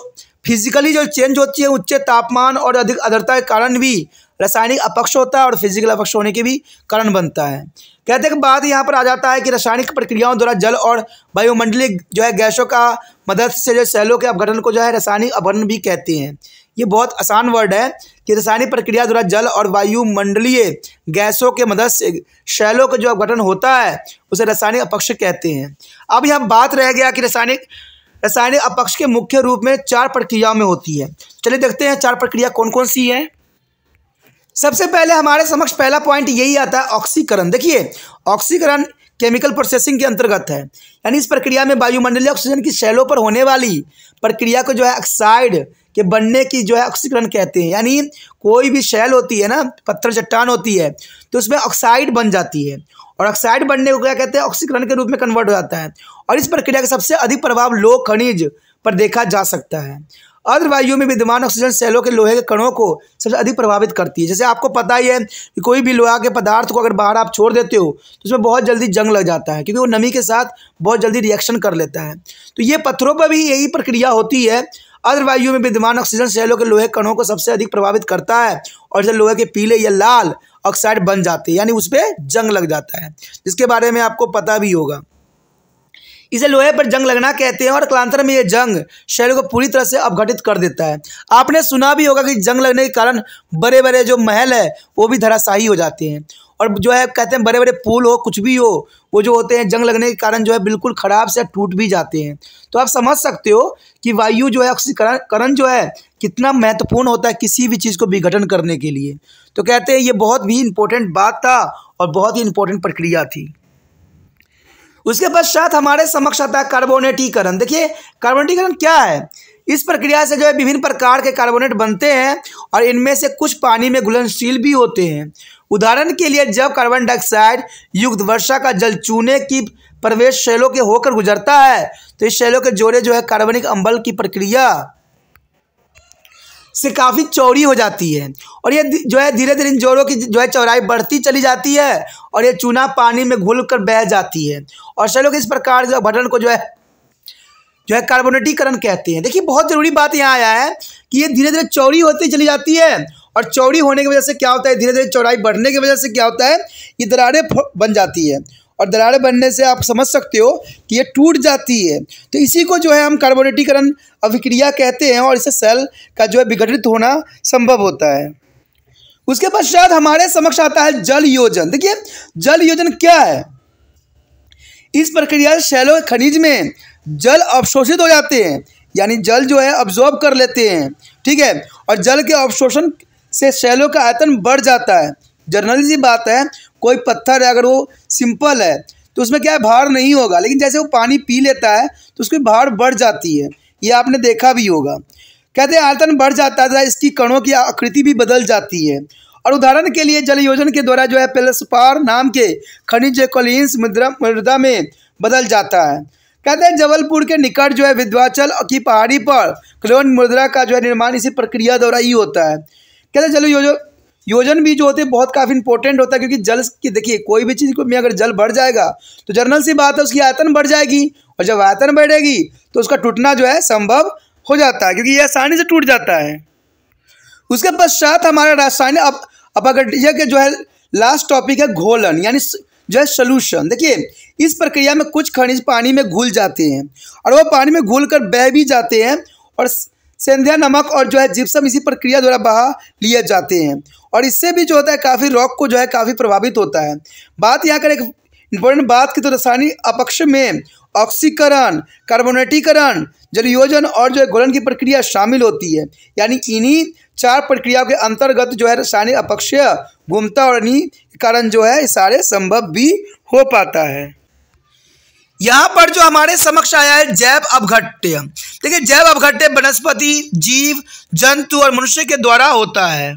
फिजिकली जो चेंज होती है उच्च तापमान और अधिक आदरता के कारण भी रासायनिक अपक्ष होता है और फिजिकल अपक्ष होने के भी कारण बनता है कहते हैं बात यहाँ पर आ जाता है कि रासायनिक प्रक्रियाओं द्वारा जल और वायुमंडलीय जो है गैसों का मदद से जो सेलों के अपघटन को जो है रासायनिक अपघटन भी कहते हैं ये बहुत आसान वर्ड है कि रासायनिक प्रक्रिया द्वारा जल और वायुमंडलीय गैसों के मदद से शैलों का जो अपघटन होता है उसे रासायनिक अपक्ष कहते हैं अब यहाँ बात रह गया कि रासायनिक रासायनिक अपक्ष के मुख्य रूप में चार प्रक्रियाओं में होती है चलिए देखते हैं चार प्रक्रिया कौन कौन सी हैं सबसे पहले हमारे समक्ष पहला पॉइंट यही आता है ऑक्सीकरण देखिए ऑक्सीकरण केमिकल प्रोसेसिंग के अंतर्गत है यानी इस प्रक्रिया में वायुमंडलीय ऑक्सीजन की शैलों पर होने वाली प्रक्रिया को जो है ऑक्साइड ये बनने की जो है ऑक्सीकरण कहते हैं यानी कोई भी शैल होती है ना पत्थर चट्टान होती है तो उसमें ऑक्साइड बन जाती है और ऑक्साइड बनने को क्या कहते हैं ऑक्सीकरण के रूप में कन्वर्ट हो जाता है और इस प्रक्रिया का सबसे अधिक प्रभाव लोह खनिज पर देखा जा सकता है अद्र में विद्यमान ऑक्सीजन सेलों के लोहे के कणों को सबसे अधिक प्रभावित करती है जैसे आपको पता ही है कि कोई भी लोहा के पदार्थ को अगर बाहर आप छोड़ देते हो तो उसमें बहुत जल्दी जंग लग जाता है क्योंकि वो नमी के साथ बहुत जल्दी रिएक्शन कर लेता है तो ये पत्थरों पर भी यही प्रक्रिया होती है अदर वायु में विद्यमान ऑक्सीजन शैलों के लोहे कणों को सबसे अधिक प्रभावित करता है और जब लोहे के पीले या लाल ऑक्साइड बन जाते हैं यानी उस पर जंग लग जाता है जिसके बारे में आपको पता भी होगा इसे लोहे पर जंग लगना कहते हैं और कलांतर में यह जंग शरीर को पूरी तरह से अवघटित कर देता है आपने सुना भी होगा कि जंग लगने के कारण बड़े बड़े जो महल है वो भी धराशाही हो जाते हैं और जो है कहते हैं बड़े बड़े पुल हो कुछ भी हो वो जो होते हैं जंग लगने के कारण जो है बिल्कुल ख़राब से टूट भी जाते हैं तो आप समझ सकते हो कि वायु जो है ऑक्सीकरण जो है कितना महत्वपूर्ण होता है किसी भी चीज़ को विघटन करने के लिए तो कहते हैं ये बहुत भी इम्पोर्टेंट बात था और बहुत ही इम्पोर्टेंट प्रक्रिया थी उसके पश्चात हमारे समक्ष आता है कार्बोनेटीकरण देखिए कार्बोनेटीकरण क्या है इस प्रक्रिया से जो है विभिन्न प्रकार के कार्बोनेट बनते हैं और इनमें से कुछ पानी में घुलनशील भी होते हैं उदाहरण के लिए जब कार्बन डाइऑक्साइड युक्त वर्षा का जल चूने की प्रवेश शैलों के होकर गुजरता है तो इस शैलों के जोड़े जो है कार्बनिक अम्बल की प्रक्रिया से काफ़ी चौड़ी हो जाती है और ये जो है धीरे धीरे इन जोड़ों की जो है चौड़ाई बढ़ती चली जाती है और ये चूना पानी में घुल कर बह जाती है और चलो इस प्रकार जो भटन को जो है जो है कार्बोनेटीकरण कहते हैं देखिए बहुत ज़रूरी बात यहाँ आया है कि ये धीरे धीरे चौड़ी होती चली जाती है और चौड़ी होने की वजह से क्या होता है धीरे धीरे चौड़ाई बढ़ने की वजह से क्या होता है ये दरारें बन जाती है और दरारें बनने से आप समझ सकते हो कि ये टूट जाती है तो इसी को जो है हम कार्बोनेटीकरण अभिक्रिया कहते हैं और इसे सेल का जो है विघटित होना संभव होता है उसके पश्चात हमारे समक्ष आता है जल योजन देखिए जल योजन क्या है इस प्रक्रिया शैलो खनिज में जल अवशोषित हो जाते हैं यानी जल जो है अब्जॉर्ब कर लेते हैं ठीक है और जल के अवशोषण से शैलों का आयतन बढ़ जाता है जर्नली सी बात है कोई पत्थर है अगर वो सिंपल है तो उसमें क्या है भार नहीं होगा लेकिन जैसे वो पानी पी लेता है तो उसकी भार बढ़ जाती है ये आपने देखा भी होगा कहते हैं आयतन बढ़ जाता है इसकी कणों की आकृति भी बदल जाती है और उदाहरण के लिए जल योजन के द्वारा जो है पेलसपार नाम के खनिज कलिंस मृदा मृदा में बदल जाता है कहते हैं जबलपुर के निकट जो है विध्वाचल की पहाड़ी पर क्लोन मृदा का जो है निर्माण इसी प्रक्रिया द्वारा ही होता है कहते हैं जल योजन योजन भी जो होते हैं बहुत काफ़ी इंपॉर्टेंट होता है क्योंकि जल की देखिए कोई भी चीज़ में अगर जल बढ़ जाएगा तो जर्नल सी बात है उसकी आयतन बढ़ जाएगी और जब आयतन बढ़ेगी तो उसका टूटना जो है संभव हो जाता है क्योंकि ये आसानी से टूट जाता है उसके पश्चात हमारा रासायनिक अब अपघट्य के जो है लास्ट टॉपिक है घोलन यानी जो है सोल्यूशन देखिए इस प्रक्रिया में कुछ खनिज पानी में घुल जाते हैं और वो पानी में घुल कर बह भी जाते हैं और सेंधिया नमक और जो है जिप्सम इसी प्रक्रिया द्वारा बहा लिए जाते हैं और इससे भी जो होता है काफ़ी रॉक को जो है काफ़ी प्रभावित होता है बात यहाँ कर एक इम्पोर्टेंट बात की तो रासायनिक अपक्ष में ऑक्सीकरण कार्बोनेटीकरण जलयोजन और जो है गोलन की प्रक्रिया शामिल होती है यानी इन्हीं चार प्रक्रियाओं के अंतर्गत जो है रासायनिक अपक्ष घूमता और इन्हीं कारण जो है सारे संभव भी हो पाता है यहाँ पर जो हमारे समक्ष आया है जैव अवघट्य देखिए जैव अवघट्य वनस्पति जीव जंतु और मनुष्य के द्वारा होता है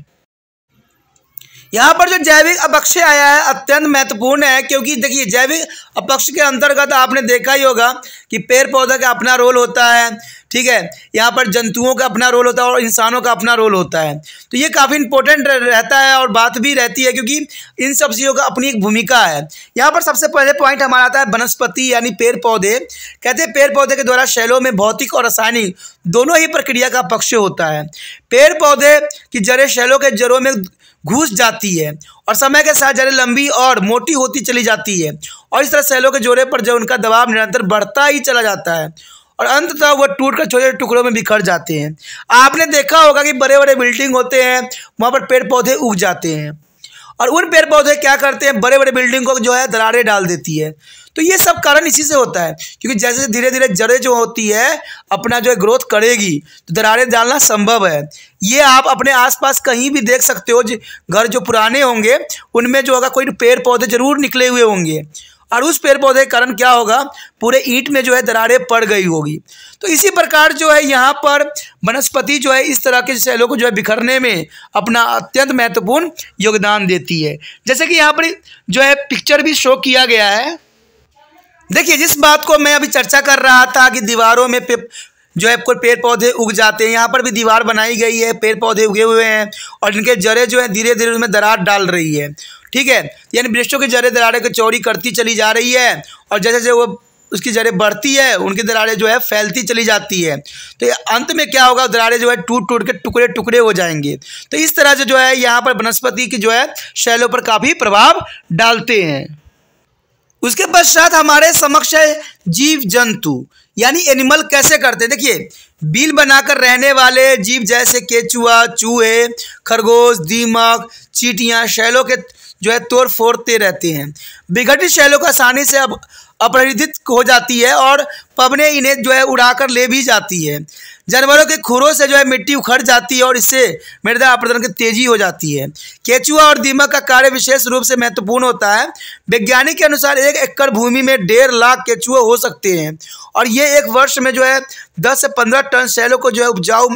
यहाँ पर जो जैविक अपक्ष आया है अत्यंत महत्वपूर्ण है क्योंकि देखिए जैविक अपक्ष के अंतर्गत आपने देखा ही होगा कि पेड़ पौधा का अपना रोल होता है ठीक है यहाँ पर जंतुओं का अपना रोल होता है और इंसानों का अपना रोल होता है तो ये काफ़ी इंपॉर्टेंट रहता है और बात भी रहती है क्योंकि इन सब चीज़ों का अपनी एक भूमिका है यहाँ पर सबसे पहले पॉइंट हमारा आता है वनस्पति यानी पेड़ पौधे कहते हैं पेड़ पौधे के द्वारा शैलों में भौतिक और रासायनिक दोनों ही प्रक्रिया का पक्ष होता है पेड़ पौधे की जड़ें शैलों के जड़ों में घुस जाती है और समय के साथ जड़ें लंबी और मोटी होती चली जाती है और इस तरह सेलों के जोड़े पर जो उनका दबाव निरंतर बढ़ता ही चला जाता है और अंततः वह टूटकर छोटे छोटे टुकड़ों में बिखर जाते हैं आपने देखा होगा कि बड़े बड़े बिल्डिंग होते हैं वहाँ पर पेड़ पौधे उग जाते हैं और उन पेड़ पौधे क्या करते हैं बड़े बड़े बिल्डिंग को जो है दरारें डाल देती है तो ये सब कारण इसी से होता है क्योंकि जैसे धीरे धीरे जड़ें जो होती है अपना जो है ग्रोथ करेगी तो दरारें डालना संभव है ये आप अपने आसपास कहीं भी देख सकते हो घर जो पुराने होंगे उनमें जो होगा कोई पेड़ पौधे जरूर निकले हुए होंगे और उस पेड़ पौधे के कारण क्या होगा पूरे ईंट में जो है दरारें पड़ गई होगी तो इसी प्रकार जो है यहाँ पर वनस्पति जो है इस तरह के सेलों को जो है बिखरने में अपना अत्यंत महत्वपूर्ण योगदान देती है जैसे कि यहाँ पर जो है पिक्चर भी शो किया गया है देखिए जिस बात को मैं अभी चर्चा कर रहा था कि दीवारों में जो है आपको पेड़ पौधे उग जाते हैं यहाँ पर भी दीवार बनाई गई है पेड़ पौधे उगे हुए हैं और इनके जड़ें जो है धीरे धीरे उनमें दरार डाल रही है ठीक है यानी वृक्षों की जड़ें दरारें चोरी करती चली जा रही है और जैसे जैसे वो उसकी जड़ें बढ़ती है उनकी दरारें जो है फैलती चली जाती है तो अंत में क्या होगा दरारें जो है टूट टूट के टुकड़े टुकड़े हो जाएंगे तो इस तरह से जो है यहाँ पर वनस्पति की जो है शैलों पर काफ़ी प्रभाव डालते हैं उसके पश्चात हमारे समक्ष है जीव जंतु यानी एनिमल कैसे करते हैं देखिए बिल बनाकर रहने वाले जीव जैसे केचुआ चूहे खरगोश दीमक चीटियाँ शैलों के जो है तोड़ फोड़ते रहते हैं विघटित शैलों का आसानी से अब अपरिधित हो जाती है और पवने इन्हें जो है उड़ाकर ले भी जाती है जानवरों के खुरों से जो है मिट्टी उखड़ जाती है और इससे मृदा अपरदन की तेजी हो जाती है केचुआ और दीमक का कार्य विशेष रूप से महत्वपूर्ण होता है वैज्ञानिक के अनुसार एक एकड़ भूमि में डेढ़ लाख केचुआ हो सकते हैं और ये एक वर्ष में जो है दस से पंद्रह टन शैलों को जो है उपजाऊ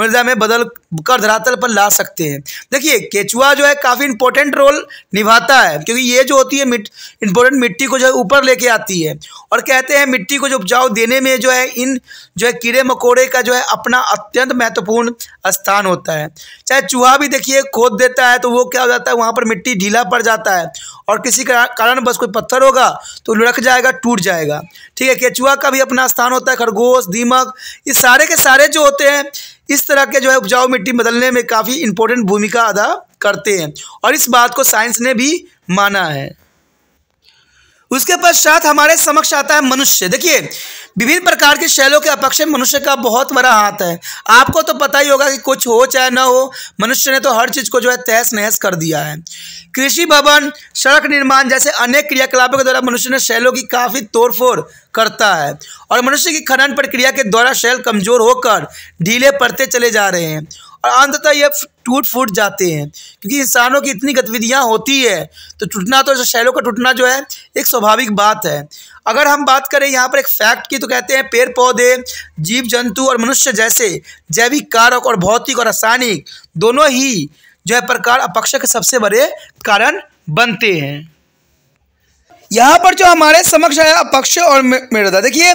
मृदा में बदल कर धरातल पर ला सकते हैं देखिए केचुआ जो है काफ़ी इंपॉर्टेंट रोल निभाता है क्योंकि ये जो होती है मिट इंपॉर्टेंट मिट्टी को जो है ऊपर लेके आती है और कहते हैं मिट्टी को जो उपजाऊ देने में जो है इन जो है कीड़े मकोड़े का जो है अपना अत्यंत महत्वपूर्ण स्थान होता है चाहे चूहा भी देखिए खोद देता है तो वो क्या हो जाता है वहाँ पर मिट्टी ढीला पड़ जाता है और किसी का कारण बस कोई पत्थर होगा तो लुढ़क जाएगा टूट जाएगा ठीक है केचुआ का भी अपना स्थान होता है खरगोश दीमक ये सारे के सारे जो होते हैं इस तरह के जो है उपजाऊ मिट्टी बदलने में काफ़ी इंपॉर्टेंट भूमिका अदा करते हैं और इस बात को साइंस ने भी माना है उसके पश्चात हमारे समक्ष आता है मनुष्य देखिए विभिन्न प्रकार के शैलों के अपक्ष मनुष्य का बहुत बड़ा हाथ है आपको तो पता ही होगा कि कुछ हो चाहे ना हो मनुष्य ने तो हर चीज़ को जो है तहस नहस कर दिया है कृषि भवन सड़क निर्माण जैसे अनेक क्रियाकलापों के द्वारा मनुष्य ने शैलों की काफ़ी तोड़फोड़ करता है और मनुष्य की खनन प्रक्रिया के द्वारा शैल कमज़ोर होकर ढीले पड़ते चले जा रहे हैं और अंततः यह टूट फूट जाते हैं क्योंकि इंसानों की इतनी गतिविधियाँ होती है तो टूटना तो शैलों का टूटना जो है एक स्वाभाविक बात है अगर हम बात करें यहाँ पर एक फैक्ट की तो कहते हैं पेड़ पौधे जीव जंतु और मनुष्य जैसे जैविक कारक और भौतिक और रासायनिक दोनों ही जो है प्रकार अपक्ष के सबसे बड़े कारण बनते हैं यहाँ पर जो हमारे समक्ष आया अपक्ष और मृदा देखिए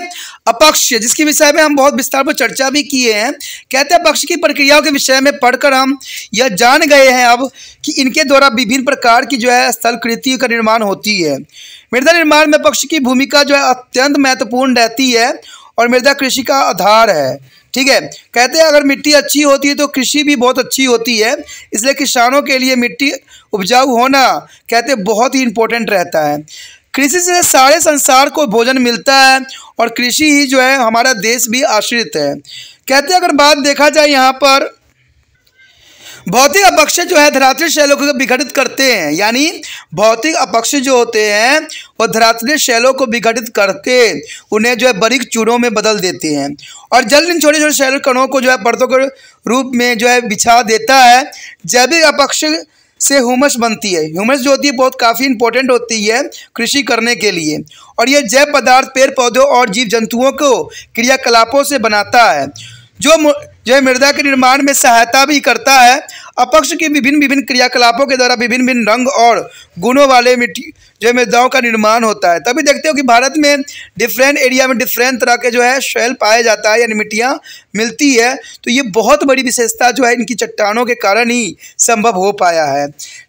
अपक्ष जिसके विषय में हम बहुत विस्तार पर चर्चा भी किए हैं कहते हैं पक्ष की प्रक्रियाओं के विषय में पढ़कर हम यह जान गए हैं अब कि इनके द्वारा विभिन्न प्रकार की जो है स्थलकृति का निर्माण होती है मृदा निर्माण में पक्ष की भूमिका जो है अत्यंत महत्वपूर्ण रहती है और मृदा कृषि का आधार है ठीक है कहते हैं अगर मिट्टी अच्छी होती है तो कृषि भी बहुत अच्छी होती है इसलिए किसानों के लिए मिट्टी उपजाऊ होना कहते बहुत ही इंपॉर्टेंट रहता है कृषि से सारे संसार को भोजन मिलता है और कृषि ही जो है हमारा देश भी आश्रित है कहते हैं अगर बात देखा जाए यहाँ पर भौतिक अपक्ष जो है धरातली शैलों को विघटित करते हैं यानी भौतिक अपक्ष जो होते हैं वो धरातली शैलों को विघटित करके उन्हें जो है बरीक चूड़ों में बदल देते हैं और जल इन छोटे छोटे शैल कणों को जो है परतों के रूप में जो है बिछा देता है जैविक अपक्ष से ह्यूमस बनती है ह्यूमस जो होती है बहुत काफ़ी इंपॉर्टेंट होती है कृषि करने के लिए और यह जैव पदार्थ पेड़ पौधों और जीव जंतुओं को क्रियाकलापों से बनाता है जो जो मृदा के निर्माण में सहायता भी करता है अपक्ष के विभिन्न विभिन्न क्रियाकलापों के द्वारा विभिन्न भिन्न रंग और गुणों वाले मिट्टी जो है मृदाओं का निर्माण होता है तभी देखते हो कि भारत में डिफरेंट एरिया में डिफरेंट तरह के जो है शैल पाया जाता है यानी मिट्टियाँ मिलती है तो ये बहुत बड़ी विशेषता जो है इनकी चट्टानों के कारण ही संभव हो पाया है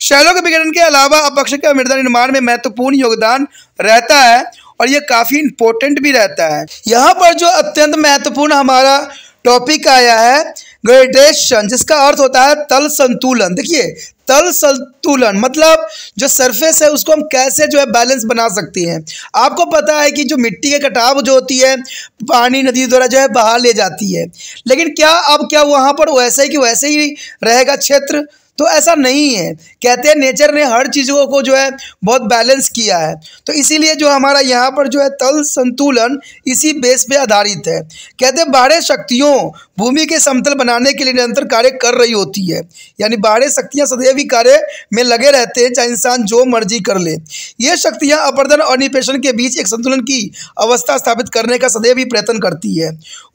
शैलों के विघटन के अलावा अपक्ष का मृदा निर्माण में महत्वपूर्ण योगदान रहता है और ये काफ़ी इम्पोर्टेंट भी रहता है यहाँ पर जो अत्यंत महत्वपूर्ण हमारा टॉपिक आया है ग्रेडेशन जिसका अर्थ होता है तल संतुलन देखिए तल संतुलन मतलब जो सरफेस है उसको हम कैसे जो है बैलेंस बना सकते हैं आपको पता है कि जो मिट्टी के कटाव जो होती है पानी नदी द्वारा जो है बहा ले जाती है लेकिन क्या अब क्या वहाँ पर वैसे ही कि वैसे ही रहेगा क्षेत्र तो ऐसा नहीं है कहते हैं नेचर ने हर चीज़ों को जो है बहुत बैलेंस किया है तो इसीलिए जो हमारा यहाँ पर जो है तल संतुलन इसी बेस पे आधारित है कहते हैं बाहरी शक्तियों भूमि के समतल बनाने के लिए निरंतर कार्य कर रही होती है यानी बाहरी शक्तियाँ सदैव ही कार्य में लगे रहते हैं चाहे इंसान जो मर्जी कर ले ये शक्तियाँ अपर्दन और निपेशन के बीच एक संतुलन की अवस्था स्थापित करने का सदैव ही प्रयत्न करती है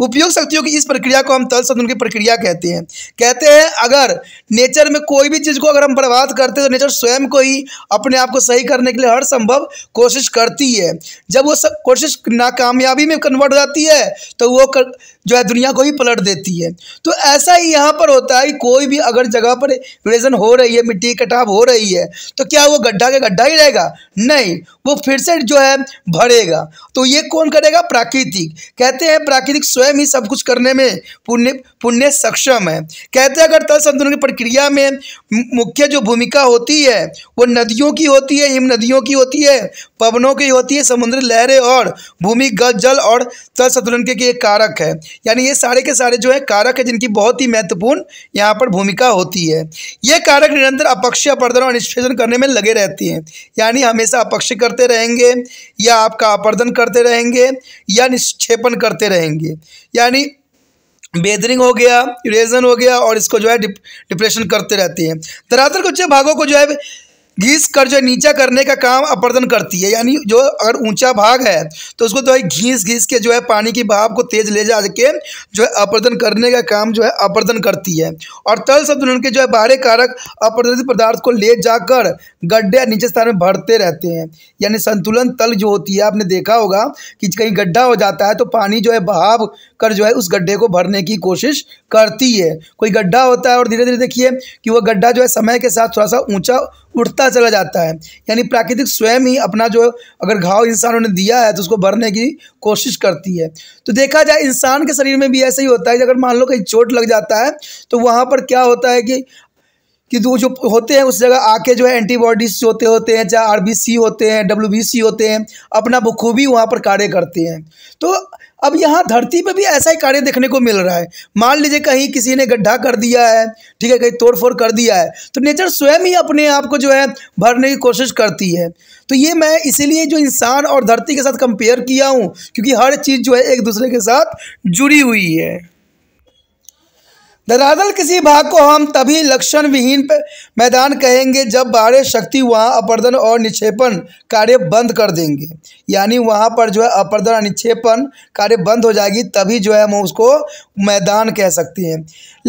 उपयोग शक्तियों की इस प्रक्रिया को हम तल संतुलन की प्रक्रिया कहते हैं कहते हैं अगर नेचर में कोई भी चीज़ को अगर हम बर्बाद करते तो नेचर स्वयं को ही अपने आप को सही करने के लिए हर संभव कोशिश करती है जब वो कोशिश नाकामयाबी में कन्वर्ट हो जाती है तो वो कर, जो है दुनिया को ही पलट देती है तो ऐसा ही यहाँ पर होता है कि कोई भी अगर जगह पर रेजन हो रही है मिट्टी कटाव हो रही है तो क्या वो गड्ढा के गड्ढा ही रहेगा नहीं वो फिर से जो है भरेगा तो ये कौन करेगा प्राकृतिक कहते हैं प्राकृतिक स्वयं ही सब कुछ करने में पुण्य पुण्य सक्षम है कहते हैं अगर तल संतुलन की प्रक्रिया में मुख्य जो भूमिका होती है वो नदियों की होती है हिम नदियों की होती है पवनों की होती है समुद्री लहरें और भूमिगत जल और तल संतुलन के, एक कारक है यानी ये सारे के सारे जो है कारक है जिनकी बहुत ही महत्वपूर्ण यहाँ पर भूमिका होती है ये कारक निरंतर अपक्ष अपर्दन और निष्पेषण करने में लगे रहते हैं यानी हमेशा अपक्ष करते रहेंगे या आपका अपर्दन करते रहेंगे या निक्षेपण करते रहेंगे यानी बेदरिंग हो गया रेजन हो गया और इसको जो है डिप, डिप्रेशन करते रहते हैं धरातल कुछ भागों को जो है घीस कर जो नीचा करने का काम अपर्दन करती है यानी जो अगर ऊंचा भाग है तो उसको जो है घीस घीस के जो है पानी की बहाव को तेज ले जा के जो है अपर्दन करने का काम जो है अपर्दन करती है और तल संतुलन के जो है बाहरी कारक अपर्दनित पदार्थ को ले जाकर गड्ढे या नीचे स्थान में भरते रहते हैं यानी संतुलन तल जो होती है आपने देखा होगा कि कहीं गड्ढा हो जाता है तो पानी जो है बहाव कर जो है उस गड्ढे को भरने की कोशिश करती है कोई गड्ढा होता है और धीरे धीरे देखिए कि वह गड्ढा जो है समय के साथ थोड़ा सा ऊँचा उठता चला जाता है यानी प्राकृतिक स्वयं ही अपना जो अगर घाव इंसानों ने दिया है तो उसको भरने की कोशिश करती है तो देखा जाए इंसान के शरीर में भी ऐसा ही होता है अगर मान लो कहीं चोट लग जाता है तो वहाँ पर क्या होता है कि कि वो जो होते हैं उस जगह आके जो है एंटीबॉडीज होते होते हैं चाहे आर होते हैं डब्ल्यू होते हैं अपना बखूबी वहाँ पर कार्य करते हैं तो अब यहाँ धरती पे भी ऐसा ही कार्य देखने को मिल रहा है मान लीजिए कहीं किसी ने गड्ढा कर दिया है ठीक है कहीं तोड़फोड़ कर दिया है तो नेचर स्वयं ही अपने आप को जो है भरने की कोशिश करती है तो ये मैं इसीलिए जो इंसान और धरती के साथ कंपेयर किया हूँ क्योंकि हर चीज़ जो है एक दूसरे के साथ जुड़ी हुई है दरअसल किसी भाग को हम तभी लक्षण विहीन मैदान कहेंगे जब बाहरी शक्ति वहाँ अपर्दन और निक्षेपण कार्य बंद कर देंगे यानी वहाँ पर जो है अपर्दन और निक्षेपण कार्य बंद हो जाएगी तभी जो है हम उसको मैदान कह सकते हैं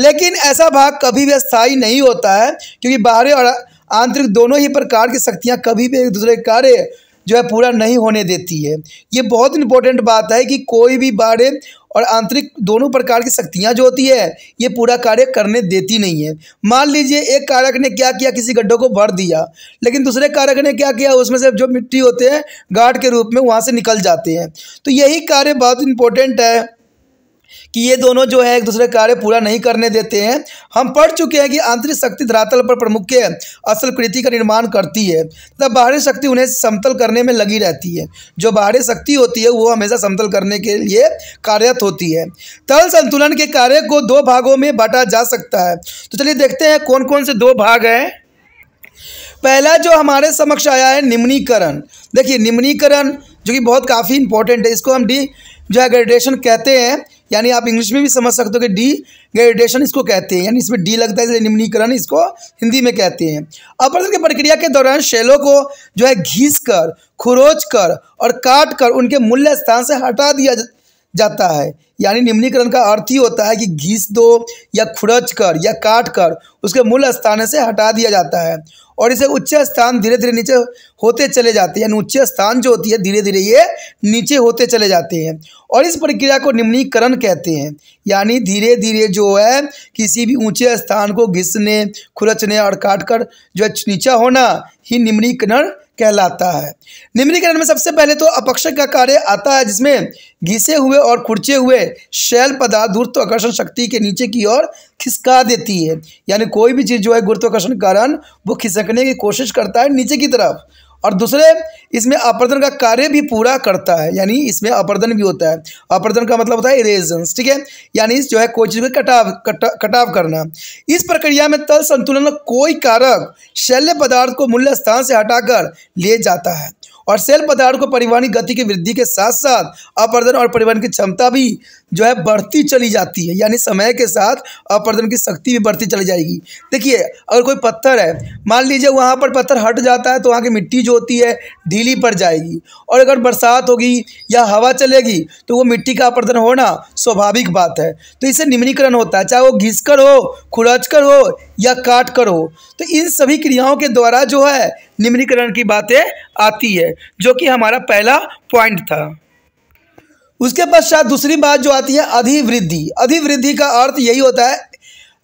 लेकिन ऐसा भाग कभी भी स्थायी नहीं होता है क्योंकि बाहरी और आंतरिक दोनों ही प्रकार की शक्तियाँ कभी भी एक दूसरे कार्य जो है पूरा नहीं होने देती है ये बहुत इंपॉर्टेंट बात है कि कोई भी बाड़े और आंतरिक दोनों प्रकार की शक्तियाँ जो होती है ये पूरा कार्य करने देती नहीं है मान लीजिए एक कारक ने क्या किया किसी गड्ढे को भर दिया लेकिन दूसरे कारक ने क्या किया उसमें से जो मिट्टी होते हैं गाढ़ के रूप में वहाँ से निकल जाते हैं तो यही कार्य बहुत इंपॉर्टेंट है कि ये दोनों जो है एक दूसरे कार्य पूरा नहीं करने देते हैं हम पढ़ चुके हैं कि आंतरिक शक्ति धरातल पर प्रमुख असल कृति का निर्माण करती है तथा बाहरी शक्ति उन्हें समतल करने में लगी रहती है जो बाहरी शक्ति होती है वो हमेशा समतल करने के लिए कार्यरत होती है तल संतुलन के कार्य को दो भागों में बांटा जा सकता है तो चलिए देखते हैं कौन कौन से दो भाग हैं पहला जो हमारे समक्ष आया है निम्नीकरण देखिए निम्नीकरण जो कि बहुत काफ़ी इंपॉर्टेंट है इसको हम डी जो ग्रेडेशन कहते हैं यानी आप इंग्लिश में भी समझ सकते हो कि डी ग्रेडेशन इसको कहते हैं यानी इसमें डी लगता है निम्नीकरण इसको हिंदी में कहते हैं अपरदन की प्रक्रिया के दौरान शैलों को जो है घीस कर खुरोच कर और काट कर उनके मूल्य स्थान से हटा दिया जाता है यानी निम्नीकरण का अर्थ ही होता है कि घीस दो या खुरच कर या काट कर उसके मूल स्थान से हटा दिया जाता है और इसे उच्च स्थान धीरे धीरे नीचे होते चले जाते हैं यानी उच्च स्थान जो होती है धीरे धीरे ये नीचे होते चले जाते हैं और इस प्रक्रिया को निम्नीकरण कहते हैं यानी धीरे धीरे जो है किसी भी ऊंचे स्थान को घिसने खुरचने और काट कर जो नीचा होना ही निम्नीकरण कहलाता है निम्नीकरण में सबसे पहले तो अपक्षक का कार्य आता है जिसमें घिसे हुए और खुर्चे हुए शैल पदार्थ गुरुत्वाकर्षण शक्ति के नीचे की ओर खिसका देती है यानी कोई भी चीज़ जो है गुरुत्वाकर्षण कारण वो खिसकने की कोशिश करता है नीचे की तरफ और दूसरे इसमें अपर्दन का कार्य भी पूरा करता है यानी इसमें अपर्दन भी होता है अपर्दन का मतलब होता है इरेजेंस ठीक है यानी जो है कोई चीज़ का कटाव कटा, कटाव करना इस प्रक्रिया में तल संतुलन कोई कारक शैल्य पदार्थ को मूल्य स्थान से हटाकर ले जाता है और सेल पदार्थ को परिवहन गति की वृद्धि के साथ साथ अपर्दन और परिवहन की क्षमता भी जो है बढ़ती चली जाती है यानी समय के साथ अपरदन की शक्ति भी बढ़ती चली जाएगी देखिए अगर कोई पत्थर है मान लीजिए वहाँ पर पत्थर हट जाता है तो वहाँ की मिट्टी जो होती है ढीली पड़ जाएगी और अगर बरसात होगी या हवा चलेगी तो वो मिट्टी का अपरदन होना स्वाभाविक बात है तो इससे निम्नीकरण होता है चाहे वो घिस कर हो खुरच कर हो या काट कर हो तो इन सभी क्रियाओं के द्वारा जो है निम्नीकरण की बातें आती है जो कि हमारा पहला पॉइंट था उसके पश्चात दूसरी बात जो आती है अधिवृद्धि अधिवृद्धि का अर्थ यही होता है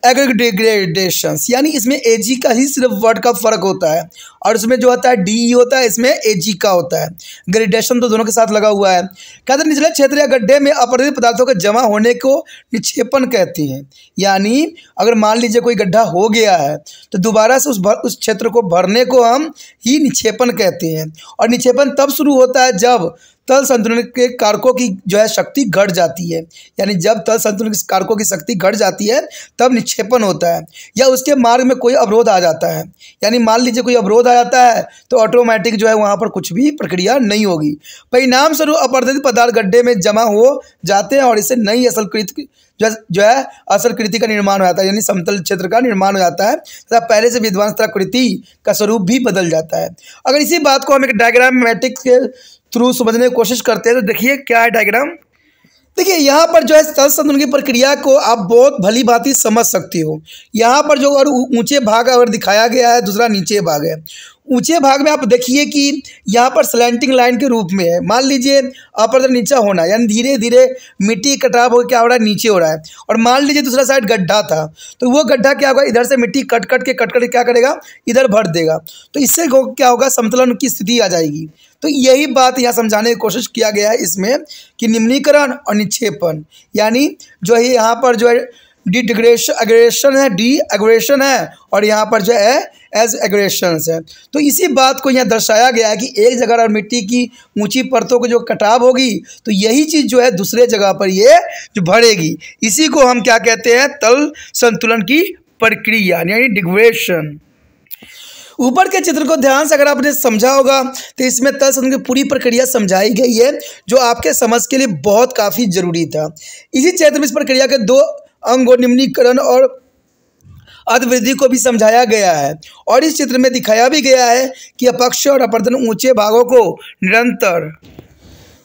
एग्रीग्रेडेशन यानी इसमें ए जी का ही सिर्फ वर्ड का फर्क होता है और इसमें जो होता है डी ई e होता है इसमें ए जी का होता है ग्रेडेशन तो दोनों के साथ लगा हुआ है कहते हैं निचले क्षेत्र या गड्ढे में अपरिधित पदार्थों के जमा होने को निक्षेपण कहते हैं यानी अगर मान लीजिए कोई गड्ढा हो गया है तो दोबारा से उस भर उस क्षेत्र को भरने को हम ही निक्षेपण कहते हैं और निक्षेपण तब शुरू होता है जब तल संतुलन के कारकों की जो है शक्ति घट जाती है यानी जब तल संतुलन के कारकों की शक्ति घट जाती है तब निक्षेपण होता है या उसके मार्ग में कोई अवरोध आ जाता है यानी मान लीजिए कोई अवरोध आ जाता है तो ऑटोमेटिक जो है वहाँ पर कुछ भी प्रक्रिया नहीं होगी परिणाम स्वरूप अपर्धित पदार्थ गड्ढे में जमा हो जाते हैं और इसे नई असल कृत जो है असल कृति का निर्माण हो जाता है यानी समतल क्षेत्र का निर्माण हो जाता है तथा पहले से विद्वांस कृति का स्वरूप भी बदल जाता है अगर इसी बात को हम एक डायग्रामेटिक्स के थ्रू समझने की कोशिश करते हैं तो देखिए क्या है डायग्राम देखिए यहाँ पर जो है स्थल संतुलन की प्रक्रिया को आप बहुत भली भांति समझ सकते हो यहाँ पर जो अगर ऊंचे भाग अगर दिखाया गया है दूसरा नीचे भाग है ऊंचे भाग में आप देखिए कि यहाँ पर स्लैंटिंग लाइन के रूप में है मान लीजिए अपर नीचा होना यानी धीरे धीरे मिट्टी कटाव होकर क्या हो रहा है नीचे हो रहा है और मान लीजिए दूसरा साइड गड्ढा था तो वो गड्ढा क्या होगा इधर से मिट्टी कट कट के कट कट के क्या करेगा इधर भर देगा तो इससे क्या होगा समतलन की स्थिति आ जाएगी तो यही बात यहाँ समझाने की कोशिश किया गया है इसमें कि निम्नीकरण और निक्षेपण यानी जो है यहाँ पर जो है डी डिग्रेशन एग्रेशन है डी एग्रेशन है और यहाँ पर जो है एज एग्रेशन है तो इसी बात को यहाँ दर्शाया गया है कि एक जगह और मिट्टी की ऊंची परतों को जो कटाव होगी तो यही चीज़ जो है दूसरे जगह पर ये जो भरेगी इसी को हम क्या कहते हैं तल संतुलन की प्रक्रिया यानी डिग्रेशन ऊपर के चित्र को ध्यान से अगर आपने समझा होगा तो इसमें तल संतुलन की पूरी प्रक्रिया समझाई गई है जो आपके समझ के लिए बहुत काफ़ी जरूरी था इसी क्षेत्र में इस प्रक्रिया के दो अंग और निम्नीकरण और अधवृद्धि को भी समझाया गया है और इस चित्र में दिखाया भी गया है कि अपक्ष और अपर्दन ऊंचे भागों को निरंतर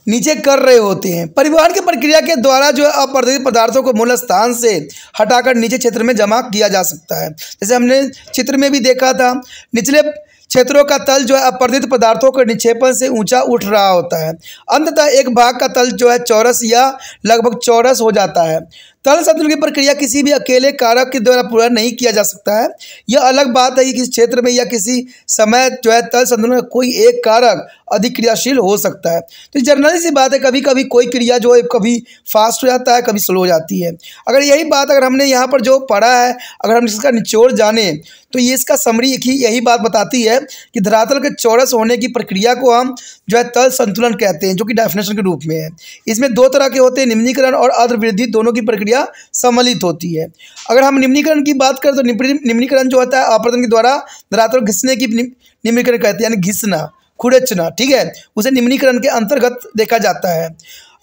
नीचे कर रहे होते हैं परिवहन की प्रक्रिया के द्वारा जो अपर्दित पदार्थों को मूल स्थान से हटाकर नीचे क्षेत्र में जमा किया जा सकता है जैसे हमने चित्र में भी देखा था निचले क्षेत्रों का तल जो है अपर्दित पदार्थों के निक्षेपण से ऊंचा उठ रहा होता है अंततः एक भाग का तल जो है चौरस या लगभग चौरस हो जाता है तरल संतुलन की प्रक्रिया किसी भी अकेले कारक के द्वारा पूरा नहीं किया जा सकता है यह अलग बात है कि किसी क्षेत्र में या किसी समय जो है तरल संतुलन का कोई एक कारक अधिक क्रियाशील हो सकता है तो जनरली सी बात है कभी कभी कोई क्रिया जो है कभी फास्ट हो जाता है कभी स्लो हो जाती है अगर यही बात अगर हमने यहाँ पर जो पढ़ा है अगर हम इसका निचोड़ जाने तो ये इसका समरी एक ही यही बात बताती है कि धरातल के चौरस होने की प्रक्रिया को हम जो है तल संतुलन कहते हैं जो कि डेफिनेशन के रूप में है इसमें दो तरह के होते हैं निम्नीकरण और अर्धवृद्धि दोनों की प्रक्रिया प्रक्रिया सम्मिलित होती है अगर हम निम्नीकरण की बात करें तो निम्नीकरण जो होता है आपर्तन के द्वारा धरातल घिसने की निम्नीकरण कहते हैं यानी घिसना खुड़चना ठीक है उसे निम्नीकरण के अंतर्गत देखा जाता है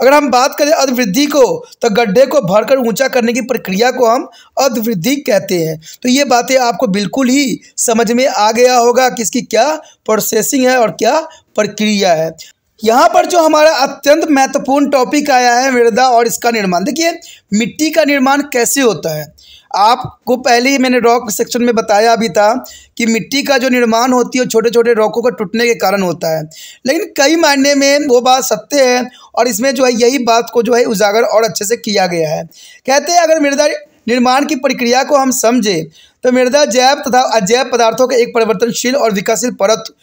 अगर हम बात करें अधवृद्धि को तो गड्ढे को भरकर ऊंचा करने की प्रक्रिया को हम अधवृद्धि कहते हैं तो ये बातें आपको बिल्कुल ही समझ में आ गया होगा किसकी क्या प्रोसेसिंग है और क्या प्रक्रिया है यहाँ पर जो हमारा अत्यंत महत्वपूर्ण टॉपिक आया है मृदा और इसका निर्माण देखिए मिट्टी का निर्माण कैसे होता है आपको पहले ही मैंने रॉक सेक्शन में बताया भी था कि मिट्टी का जो निर्माण होती है छोटे छोटे रॉकों का टूटने के कारण होता है लेकिन कई मायने में वो बात सत्य है और इसमें जो है यही बात को जो है उजागर और अच्छे से किया गया है कहते हैं अगर मृदा निर्माण की प्रक्रिया को हम समझें तो मृदा जैव तथा अजैव पदार्थों का एक परिवर्तनशील और विकासशील परत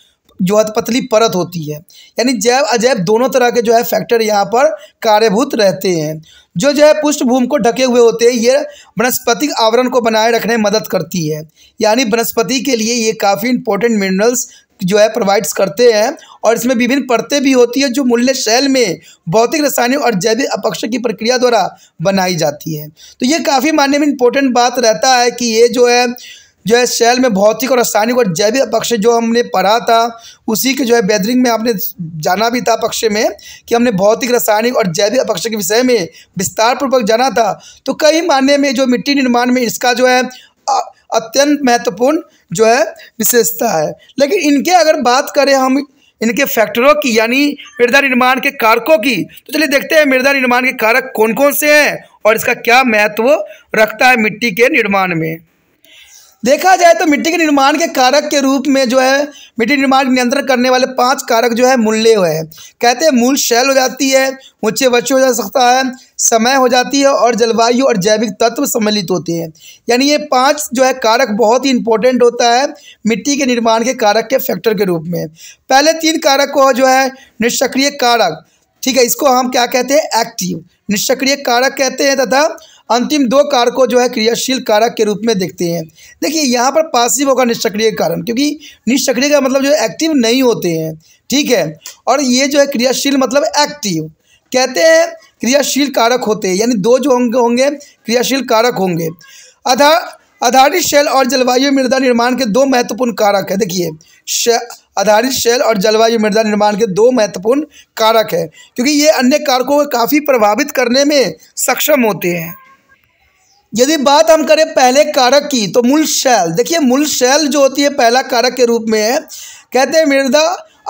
जो है पतली परत होती है यानी जैव अजैव दोनों तरह के जो है फैक्टर यहाँ पर कार्यभूत रहते हैं जो जो है पुष्ठभूमि को ढके हुए होते हैं ये वनस्पतिक आवरण को बनाए रखने में मदद करती है यानी वनस्पति के लिए ये काफ़ी इंपॉर्टेंट मिनरल्स जो है प्रोवाइड्स करते हैं और इसमें विभिन्न परतें भी होती है जो मूल्य शैल में भौतिक रसायनिक और जैविक अपक्ष की प्रक्रिया द्वारा बनाई जाती है तो ये काफ़ी मानने में इम्पोर्टेंट बात रहता है कि ये जो है जो है सेल में भौतिक और स्थानिक और जैविक पक्ष जो हमने पढ़ा था उसी के जो है बेदरिंग में आपने जाना भी था पक्ष में कि हमने भौतिक रासायनिक और जैविक पक्ष के विषय में विस्तार पूर्वक जाना था तो कई मान्य में जो मिट्टी निर्माण में इसका जो है अत्यंत महत्वपूर्ण जो है विशेषता है लेकिन इनके अगर बात करें हम इनके फैक्टरों की यानी मृदा निर्माण के कारकों की तो चलिए देखते हैं मृदा निर्माण के कारक कौन कौन से हैं और इसका क्या महत्व रखता है मिट्टी के निर्माण में देखा जाए तो मिट्टी के निर्माण के कारक के रूप में जो है मिट्टी निर्माण नियंत्रण करने वाले पांच कारक जो है मूल्य है कहते हैं मूल शैल हो जाती है ऊंचे वच्चे हो जा सकता है समय हो जाती है और जलवायु और जैविक तत्व सम्मिलित होते हैं यानी ये पांच जो है कारक बहुत ही इंपॉर्टेंट होता है मिट्टी के निर्माण के कारक के फैक्टर के रूप में पहले तीन कारक को जो है निष्क्रिय कारक ठीक है इसको हम क्या कहते हैं एक्टिव निष्क्रिय कारक कहते हैं तथा अंतिम दो कारकों जो है क्रियाशील कारक के रूप में देखते हैं देखिए यहाँ पर पासिव होगा निष्क्रिय कारण क्योंकि निष्क्रिय का मतलब जो है एक्टिव नहीं होते हैं ठीक है और ये जो है क्रियाशील मतलब एक्टिव कहते हैं क्रियाशील कारक होते हैं यानी दो जो होंगे होंगे क्रियाशील कारक होंगे आधार आधारित शैल और जलवायु मृदा निर्माण के दो महत्वपूर्ण कारक है देखिए आधारित शैल और जलवायु मृदा निर्माण के दो महत्वपूर्ण कारक है क्योंकि ये अन्य कारकों को काफ़ी प्रभावित करने में सक्षम होते हैं यदि बात हम करें पहले कारक की तो मूल शैल देखिए मूल शैल जो होती है पहला कारक के रूप में है कहते हैं मृदा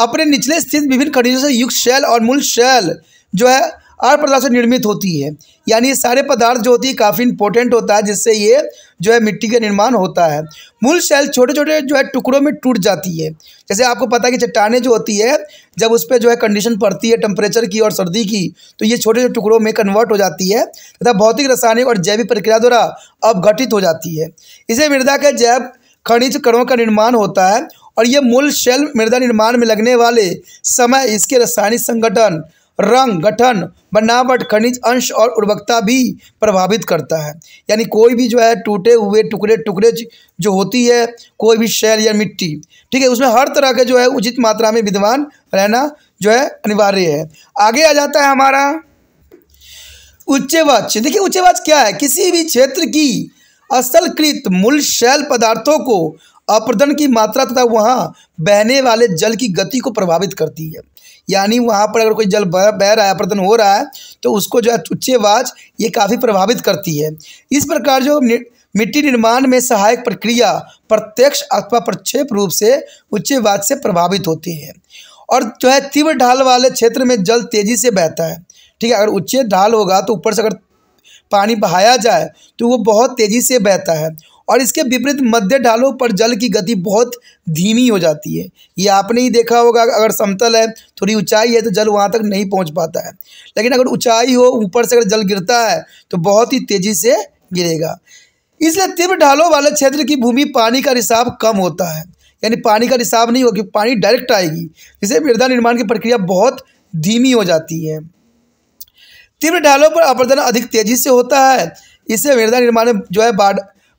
अपने निचले स्थित विभिन्न खनिजों से युक्त शैल और मूल शैल जो है आर पदार्थ से निर्मित होती है यानी सारे पदार्थ जो होती है काफ़ी इंपॉर्टेंट होता है जिससे ये जो है मिट्टी का निर्माण होता है मूल शैल छोटे छोटे जो है टुकड़ों में टूट जाती है जैसे आपको पता है कि चट्टाने जो होती है जब उस पर जो है कंडीशन पड़ती है टेम्परेचर की और सर्दी की तो ये छोटे छोटे टुकड़ों में कन्वर्ट हो जाती है तथा भौतिक रासायनिक और जैविक प्रक्रिया द्वारा अवघटित हो जाती है इसे मृदा के जैव खनिज कणों का निर्माण होता है और ये मूल शैल मृदा निर्माण में लगने वाले समय इसके रासायनिक संगठन रंग गठन बनावट खनिज अंश और उर्वरकता भी प्रभावित करता है यानी कोई भी जो है टूटे हुए टुकड़े टुकड़े जो होती है कोई भी शैल या मिट्टी ठीक है उसमें हर तरह के जो है उचित मात्रा में विद्वान रहना जो है अनिवार्य है आगे आ जाता है हमारा उच्चवाच देखिए उच्चवाच क्या है किसी भी क्षेत्र की असलकृत मूल शैल पदार्थों को अप्रदन की मात्रा तथा वहाँ बहने वाले जल की गति को प्रभावित करती है यानी वहाँ पर अगर कोई जल बह बह रहा है अपरदन हो रहा है तो उसको जो है वाच ये काफ़ी प्रभावित करती है इस प्रकार जो मिट्टी निर्माण में सहायक प्रक्रिया प्रत्यक्ष अथवा प्रक्षेप रूप से उच्चेवाद से प्रभावित होती है और जो है तीव्र ढाल वाले क्षेत्र में जल तेजी से बहता है ठीक है अगर उच्चे ढाल होगा तो ऊपर से अगर पानी बहाया जाए तो वो बहुत तेज़ी से बहता है और इसके विपरीत मध्य ढालों पर जल की गति बहुत धीमी हो जाती है ये आपने ही देखा होगा अगर समतल है थोड़ी ऊंचाई है तो जल वहाँ तक नहीं पहुँच पाता है लेकिन अगर ऊंचाई हो ऊपर से अगर जल गिरता है तो बहुत ही तेज़ी से गिरेगा इसलिए तीव्र ढालों वाले क्षेत्र की भूमि पानी का रिसाव कम होता है यानी पानी का रिसाव नहीं होगा पानी डायरेक्ट आएगी जिससे मृदा निर्माण की प्रक्रिया बहुत धीमी हो जाती है तीव्र ढालों पर अपर्दन अधिक तेजी से होता है इससे मृदा निर्माण जो है बाढ़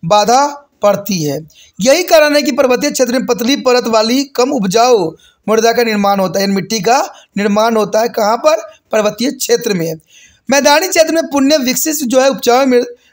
बाधा पड़ती है यही कारण है कि पर्वतीय क्षेत्र में पतली परत वाली कम उपजाऊ मृदा का निर्माण होता है मिट्टी का निर्माण होता है कहाँ पर पर्वतीय क्षेत्र में मैदानी क्षेत्र में पुण्य विकसित जो है उपजाऊ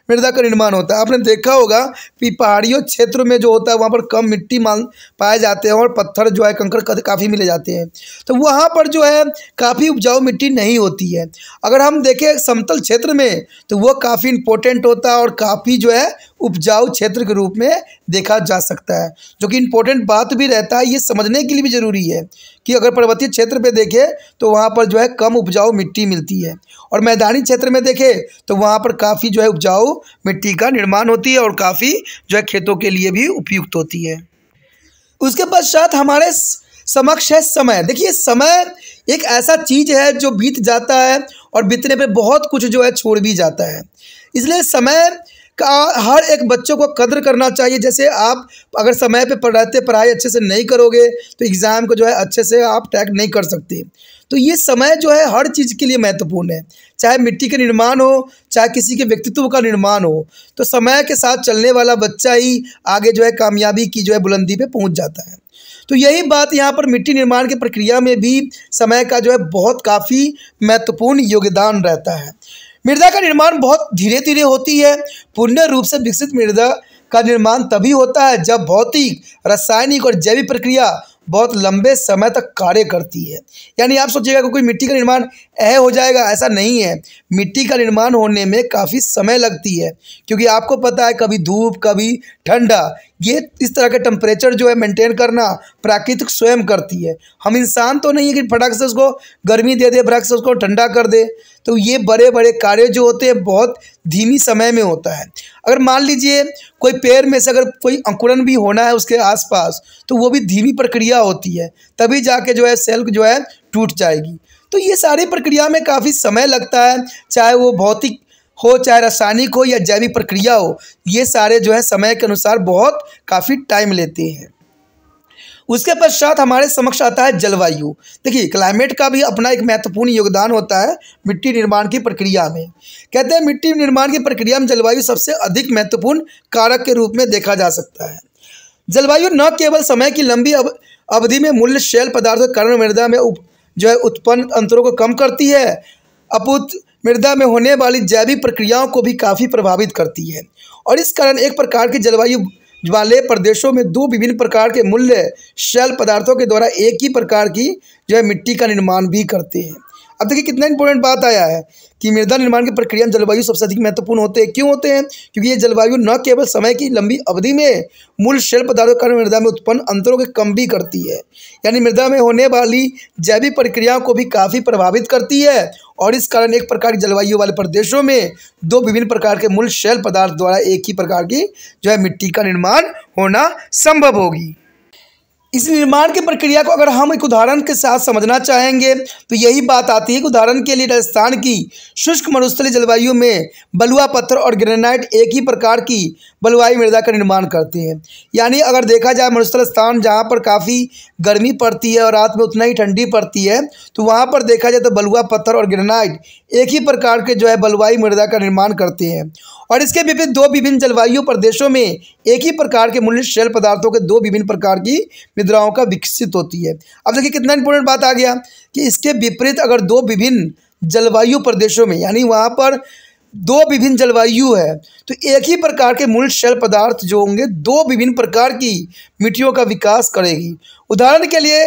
मृदा का निर्माण होता है आपने देखा होगा कि पहाड़ियों क्षेत्र में जो होता है वहाँ पर कम मिट्टी मान पाए जाते हैं और पत्थर जो है कंकड़ काफ़ी मिले जाते हैं तो वहाँ पर जो है काफ़ी उपजाऊ मिट्टी नहीं होती है अगर हम देखें समतल क्षेत्र में तो वह काफ़ी इंपॉर्टेंट होता है और काफ़ी जो है उपजाऊ क्षेत्र के रूप में देखा जा सकता है जो कि इम्पोर्टेंट बात भी रहता है ये समझने के लिए भी ज़रूरी है कि अगर पर्वतीय क्षेत्र पे देखें तो वहाँ पर जो है कम उपजाऊ मिट्टी मिलती है और मैदानी क्षेत्र में देखें तो वहाँ पर काफ़ी जो है उपजाऊ मिट्टी का निर्माण होती है और काफ़ी जो है खेतों के लिए भी उपयुक्त होती है उसके पश्चात हमारे समक्ष है समय देखिए समय एक ऐसा चीज़ है जो बीत जाता है और बीतने पर बहुत कुछ जो है छोड़ भी जाता है इसलिए समय का हर एक बच्चों को कदर करना चाहिए जैसे आप अगर समय पे पढ़ाते पढ़ाई अच्छे से नहीं करोगे तो एग्ज़ाम को जो है अच्छे से आप ट्रैक नहीं कर सकते तो ये समय जो है हर चीज़ के लिए महत्वपूर्ण है चाहे मिट्टी के निर्माण हो चाहे किसी के व्यक्तित्व का निर्माण हो तो समय के साथ चलने वाला बच्चा ही आगे जो है कामयाबी की जो है बुलंदी पर पहुँच जाता है तो यही बात यहाँ पर मिट्टी निर्माण की प्रक्रिया में भी समय का जो है बहुत काफ़ी महत्वपूर्ण योगदान रहता है मृदा का निर्माण बहुत धीरे धीरे होती है पूर्ण रूप से विकसित मृदा का निर्माण तभी होता है जब भौतिक रासायनिक और जैविक प्रक्रिया बहुत लंबे समय तक कार्य करती है यानी आप सोचिएगा कि कोई मिट्टी का निर्माण ऐ हो जाएगा ऐसा नहीं है मिट्टी का निर्माण होने में काफ़ी समय लगती है क्योंकि आपको पता है कभी धूप कभी ठंडा ये इस तरह का टेम्परेचर जो है मेंटेन करना प्राकृतिक स्वयं करती है हम इंसान तो नहीं है कि फटाक से उसको गर्मी दे दे फटाक से उसको ठंडा कर दे तो ये बड़े बड़े कार्य जो होते हैं बहुत धीमी समय में होता है अगर मान लीजिए कोई पेड़ में से अगर कोई अंकुरन भी होना है उसके आसपास तो वो भी धीमी प्रक्रिया होती है तभी जाके जो है सेल्क जो है टूट जाएगी तो ये सारी प्रक्रिया में काफ़ी समय लगता है चाहे वो भौतिक हो चाहे रासायनिक हो या जैविक प्रक्रिया हो ये सारे जो है समय के अनुसार बहुत काफ़ी टाइम लेते हैं उसके पश्चात हमारे समक्ष आता है जलवायु देखिए क्लाइमेट का भी अपना एक महत्वपूर्ण योगदान होता है मिट्टी निर्माण की प्रक्रिया में कहते हैं मिट्टी निर्माण की प्रक्रिया में जलवायु सबसे अधिक महत्वपूर्ण कारक के रूप में देखा जा सकता है जलवायु न केवल समय की लंबी अवधि में मूल्य शैल पदार्थों कारण मृदा में उप जो है उत्पन्न अंतरों को कम करती है अपुत मृदा में होने वाली जैविक प्रक्रियाओं को भी काफ़ी प्रभावित करती है और इस कारण एक प्रकार की जलवायु वाले प्रदेशों में दो विभिन्न प्रकार के मूल्य शैल पदार्थों के द्वारा एक ही प्रकार की जो है मिट्टी का निर्माण भी करते हैं अब देखिए कितना इंपॉर्टेंट बात आया है कि मृदा निर्माण की प्रक्रिया में जलवायु सबसे अधिक महत्वपूर्ण होते हैं क्यों होते हैं क्योंकि ये जलवायु न केवल समय की लंबी अवधि में मूल शैल पदार्थों के कारण मृदा में उत्पन्न अंतरों के कम भी करती है यानी मृदा में होने वाली जैविक प्रक्रियाओं को भी काफ़ी प्रभावित करती है और इस कारण एक प्रकार की जलवायु वाले प्रदेशों में दो विभिन्न प्रकार के मूल शैल पदार्थ द्वारा एक ही प्रकार की जो है मिट्टी का निर्माण होना संभव होगी इस निर्माण की प्रक्रिया को अगर हम एक उदाहरण के साथ समझना चाहेंगे तो यही बात आती है कि उदाहरण के लिए राजस्थान की शुष्क मरुस्थली जलवायु में बलुआ पत्थर और ग्रेनाइट एक ही प्रकार की बलुआई मृदा का निर्माण करते हैं यानी अगर देखा जाए मरुस्थल स्थान जहाँ पर काफ़ी गर्मी पड़ती है और रात में उतना ही ठंडी पड़ती है तो वहाँ पर देखा जाए तो बलुआ पत्थर और ग्रेनाइट एक ही प्रकार के जो है बलुआई मृदा का निर्माण करते हैं और इसके विपरीत दो विभिन्न जलवायु प्रदेशों में एक ही प्रकार के मूल्य शैल पदार्थों के दो विभिन्न प्रकार की विद्राओं का विकसित होती है अब देखिए कितना इंपॉर्टेंट बात आ गया कि इसके विपरीत अगर दो विभिन्न जलवायु प्रदेशों में यानी वहाँ पर दो विभिन्न जलवायु है तो एक ही प्रकार के मूल शैल पदार्थ जो होंगे दो विभिन्न प्रकार की मिट्टियों का विकास करेगी उदाहरण के लिए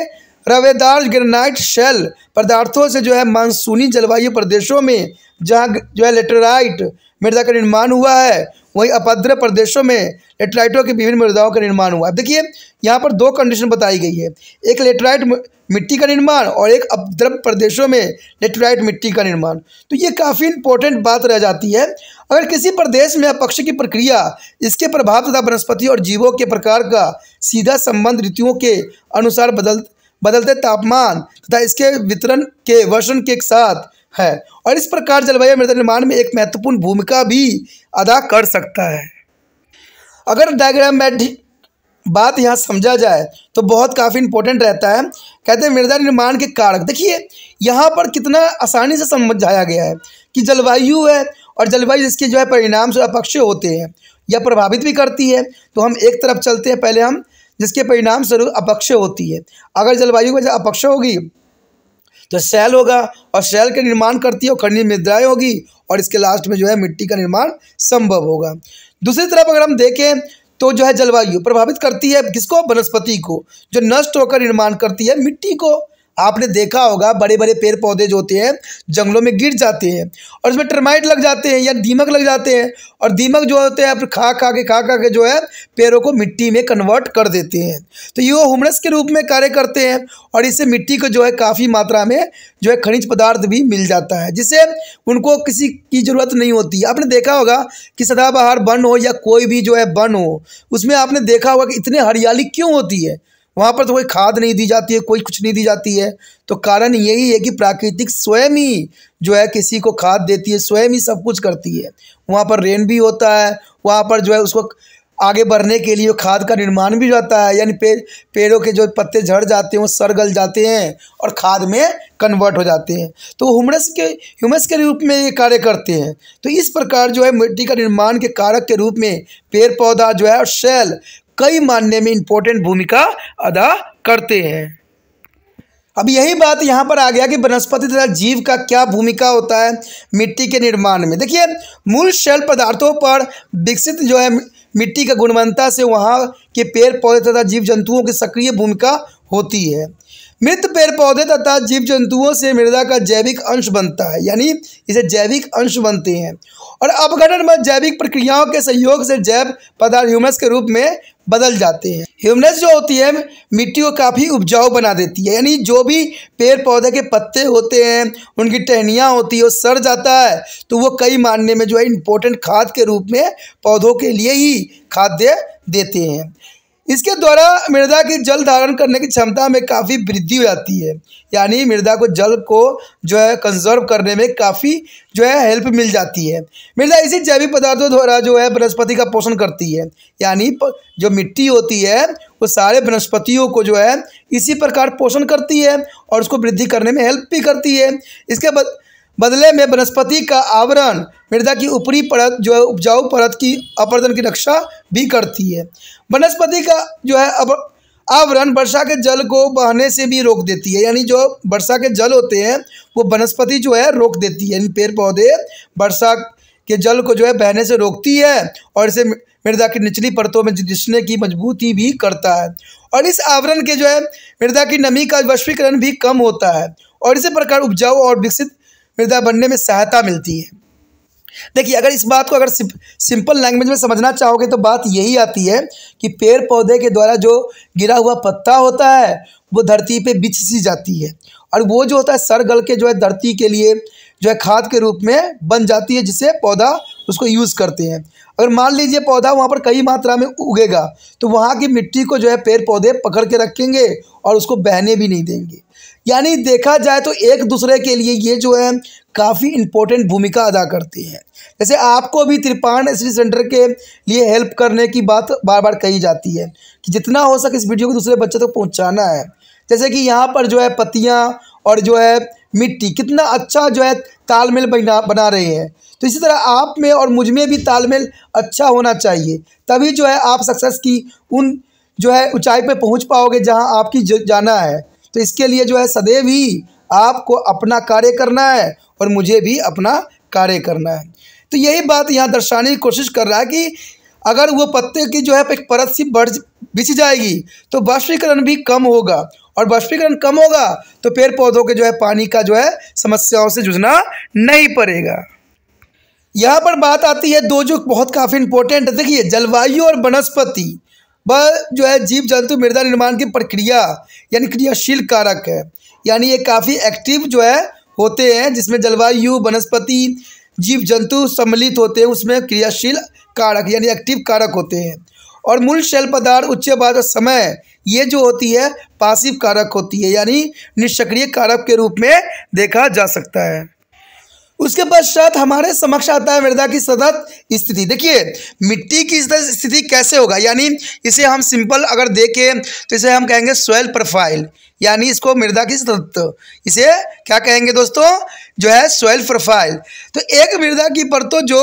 रवेदार ग्रेनाइट शैल पदार्थों से जो है मानसूनी जलवायु प्रदेशों में जहाँ जो है लेटराइट मृदा का निर्माण हुआ है वहीं अपद्र प्रदेशों में लेटराइटों की विभिन्न मृदाओं का निर्माण हुआ है देखिए यहाँ पर दो कंडीशन बताई गई है एक लेटराइट मिट्टी का निर्माण और एक अपद्रव प्रदेशों में लेटराइट मिट्टी का निर्माण तो ये काफ़ी इंपॉर्टेंट बात रह जाती है अगर किसी प्रदेश में अपक्ष की प्रक्रिया इसके प्रभाव तथा वनस्पति और जीवों के प्रकार का सीधा संबंध ऋतुओं के अनुसार बदल बदलते तापमान तथा इसके वितरण के वर्षण के साथ है और इस प्रकार जलवायु मृदा निर्माण में एक महत्वपूर्ण भूमिका भी अदा कर सकता है अगर डायग्राम बात यहाँ समझा जाए तो बहुत काफ़ी इंपॉर्टेंट रहता है कहते हैं मृदा निर्माण के कारक देखिए यहाँ पर कितना आसानी से समझाया गया है कि जलवायु है और जलवायु इसके जो है परिणाम से अपक्ष होते हैं या प्रभावित भी करती है तो हम एक तरफ चलते हैं पहले हम जिसके परिणाम स्वरूप अपक्ष होती है अगर जलवायु में अपक्ष होगी तो सेल होगा और सेल के निर्माण करती है और खनिज मृदाएँ होगी और इसके लास्ट में जो है मिट्टी का निर्माण संभव होगा दूसरी तरफ अगर हम देखें तो जो है जलवायु प्रभावित करती है किसको वनस्पति को जो नष्ट होकर निर्माण करती है मिट्टी को आपने देखा होगा बड़े बड़े पेड़ पौधे जो होते हैं जंगलों में गिर जाते हैं और इसमें टर्माइट लग जाते हैं या दीमक लग जाते हैं और दीमक जो होते हैं खा खा के खा खा के जो है पेड़ों को मिट्टी में कन्वर्ट कर देते हैं तो ये वो हुमरस के रूप में कार्य करते हैं और इससे मिट्टी को जो है काफ़ी मात्रा में जो है खनिज पदार्थ भी मिल जाता है जिससे उनको किसी की ज़रूरत नहीं होती आपने देखा होगा कि सदाबहार वन हो या कोई भी जो है वन हो उसमें आपने देखा होगा कि इतने हरियाली क्यों होती है वहाँ पर तो कोई खाद नहीं दी जाती है कोई कुछ नहीं दी जाती है तो कारण यही है कि प्राकृतिक स्वयं ही जो है किसी को खाद देती है स्वयं ही सब कुछ करती है वहाँ पर रेन भी होता है वहाँ पर जो है उसको आगे बढ़ने के लिए खाद का निर्माण भी जाता है यानी पेड़ पेड़ों के जो पत्ते झड़ जाते हैं वो सर गल जाते हैं और खाद में कन्वर्ट हो जाते हैं तो ह्यूमस के ह्यूमस के रूप में ये कार्य करते हैं तो इस प्रकार जो है मिट्टी का निर्माण के कारक के रूप में पेड़ पौधा जो है और शैल कई मानने में इम्पोर्टेंट भूमिका अदा करते हैं अब यही बात यहाँ पर आ गया कि वनस्पति तथा जीव का क्या भूमिका होता है मिट्टी के निर्माण में देखिए मूल शैल पदार्थों पर विकसित जो है मिट्टी का गुणवत्ता से वहाँ के पेड़ पौधे तथा जीव जंतुओं की सक्रिय भूमिका होती है मृत पेड़ पौधे तथा जीव जंतुओं से मृदा का जैविक अंश बनता है यानी इसे जैविक अंश बनते हैं और अपघटन में जैविक प्रक्रियाओं के सहयोग से जैव पदार्थ ह्यूमस के रूप में बदल जाते हैं ह्यूमनेस जो होती है मिट्टी को काफ़ी उपजाऊ बना देती है यानी जो भी पेड़ पौधे के पत्ते होते हैं उनकी टहनियाँ होती है वो सड़ जाता है तो वो कई मानने में जो है इम्पोर्टेंट खाद के रूप में पौधों के लिए ही खाद्य देते हैं इसके द्वारा मृदा की जल धारण करने की क्षमता में काफ़ी वृद्धि हो जाती है यानी मृदा को जल को जो है कंजर्व करने में काफ़ी जो है हेल्प मिल जाती है मृदा इसी जैविक पदार्थों द्वारा जो है वनस्पति का पोषण करती है यानी जो मिट्टी होती है वो सारे वनस्पतियों को जो है इसी प्रकार पोषण करती है और उसको वृद्धि करने में हेल्प भी करती है इसके बाद बदले में वनस्पति का आवरण मृदा की ऊपरी परत जो है उपजाऊ परत की अपर्दन की रक्षा भी करती है वनस्पति का जो है अब आवरण वर्षा के जल को बहने से भी रोक देती है यानी जो वर्षा के जल होते हैं वो वनस्पति जो है रोक देती है यानी पेड़ पौधे वर्षा के जल को जो है बहने से रोकती है और इसे मृदा की निचली परतों में जिसने की मजबूती भी करता है और इस आवरण के जो है मृदा की नमी का वैश्वीकरण भी कम होता है और इसी प्रकार उपजाऊ और विकसित मृदा बनने में सहायता मिलती है देखिए अगर इस बात को अगर सिंपल लैंग्वेज में समझना चाहोगे तो बात यही आती है कि पेड़ पौधे के द्वारा जो गिरा हुआ पत्ता होता है वो धरती पे बिछ सी जाती है और वो जो होता है सर गल के जो है धरती के लिए जो है खाद के रूप में बन जाती है जिसे पौधा उसको यूज़ करते हैं अगर मान लीजिए पौधा वहाँ पर कई मात्रा में उगेगा तो वहाँ की मिट्टी को जो है पेड़ पौधे पकड़ के रखेंगे और उसको बहने भी नहीं देंगे यानी देखा जाए तो एक दूसरे के लिए ये जो है काफ़ी इम्पोर्टेंट भूमिका अदा करती हैं जैसे आपको भी त्रिपाण एसडी सेंटर के लिए हेल्प करने की बात बार बार कही जाती है कि जितना हो सके इस वीडियो को दूसरे बच्चे तक तो पहुँचाना है जैसे कि यहाँ पर जो है पत्तियाँ और जो है मिट्टी कितना अच्छा जो है तालमेल बना बना रहे हैं तो इसी तरह आप में और मुझ में भी तालमेल अच्छा होना चाहिए तभी जो है आप सक्सेस की उन जो है ऊंचाई पर पहुंच पाओगे जहां आपकी जाना है तो इसके लिए जो है सदैव ही आपको अपना कार्य करना है और मुझे भी अपना कार्य करना है तो यही बात यहाँ दर्शाने की कोशिश कर रहा है कि अगर वो पत्ते की जो है एक परत सी बढ़ बिछ जाएगी तो वाष्पीकरण भी कम होगा और वाष्पीकरण कम होगा तो पेड़ पौधों के जो है पानी का जो है समस्याओं से जूझना नहीं पड़ेगा यहाँ पर बात आती है दो जो बहुत काफ़ी इंपॉर्टेंट है देखिए जलवायु और वनस्पति व जो है जीव जंतु मृदा निर्माण की प्रक्रिया यानी क्रियाशील कारक है यानी ये काफ़ी एक्टिव जो है होते हैं जिसमें जलवायु वनस्पति जीव जंतु सम्मिलित होते हैं उसमें क्रियाशील कारक यानी एक्टिव कारक होते हैं और मूल शैल पदार्थ उच्च बाद समय ये जो होती है पासिव कारक होती है यानी निष्क्रिय कारक के रूप में देखा जा सकता है उसके पश्चात हमारे समक्ष आता है मृदा की सतत स्थिति देखिए मिट्टी की सतत स्थिति कैसे होगा यानी इसे हम सिंपल अगर देखें तो इसे हम कहेंगे सोयल प्रोफाइल यानी इसको मृदा की सतत इसे क्या कहेंगे दोस्तों जो है सोयल प्रोफाइल तो एक मृदा की परतों जो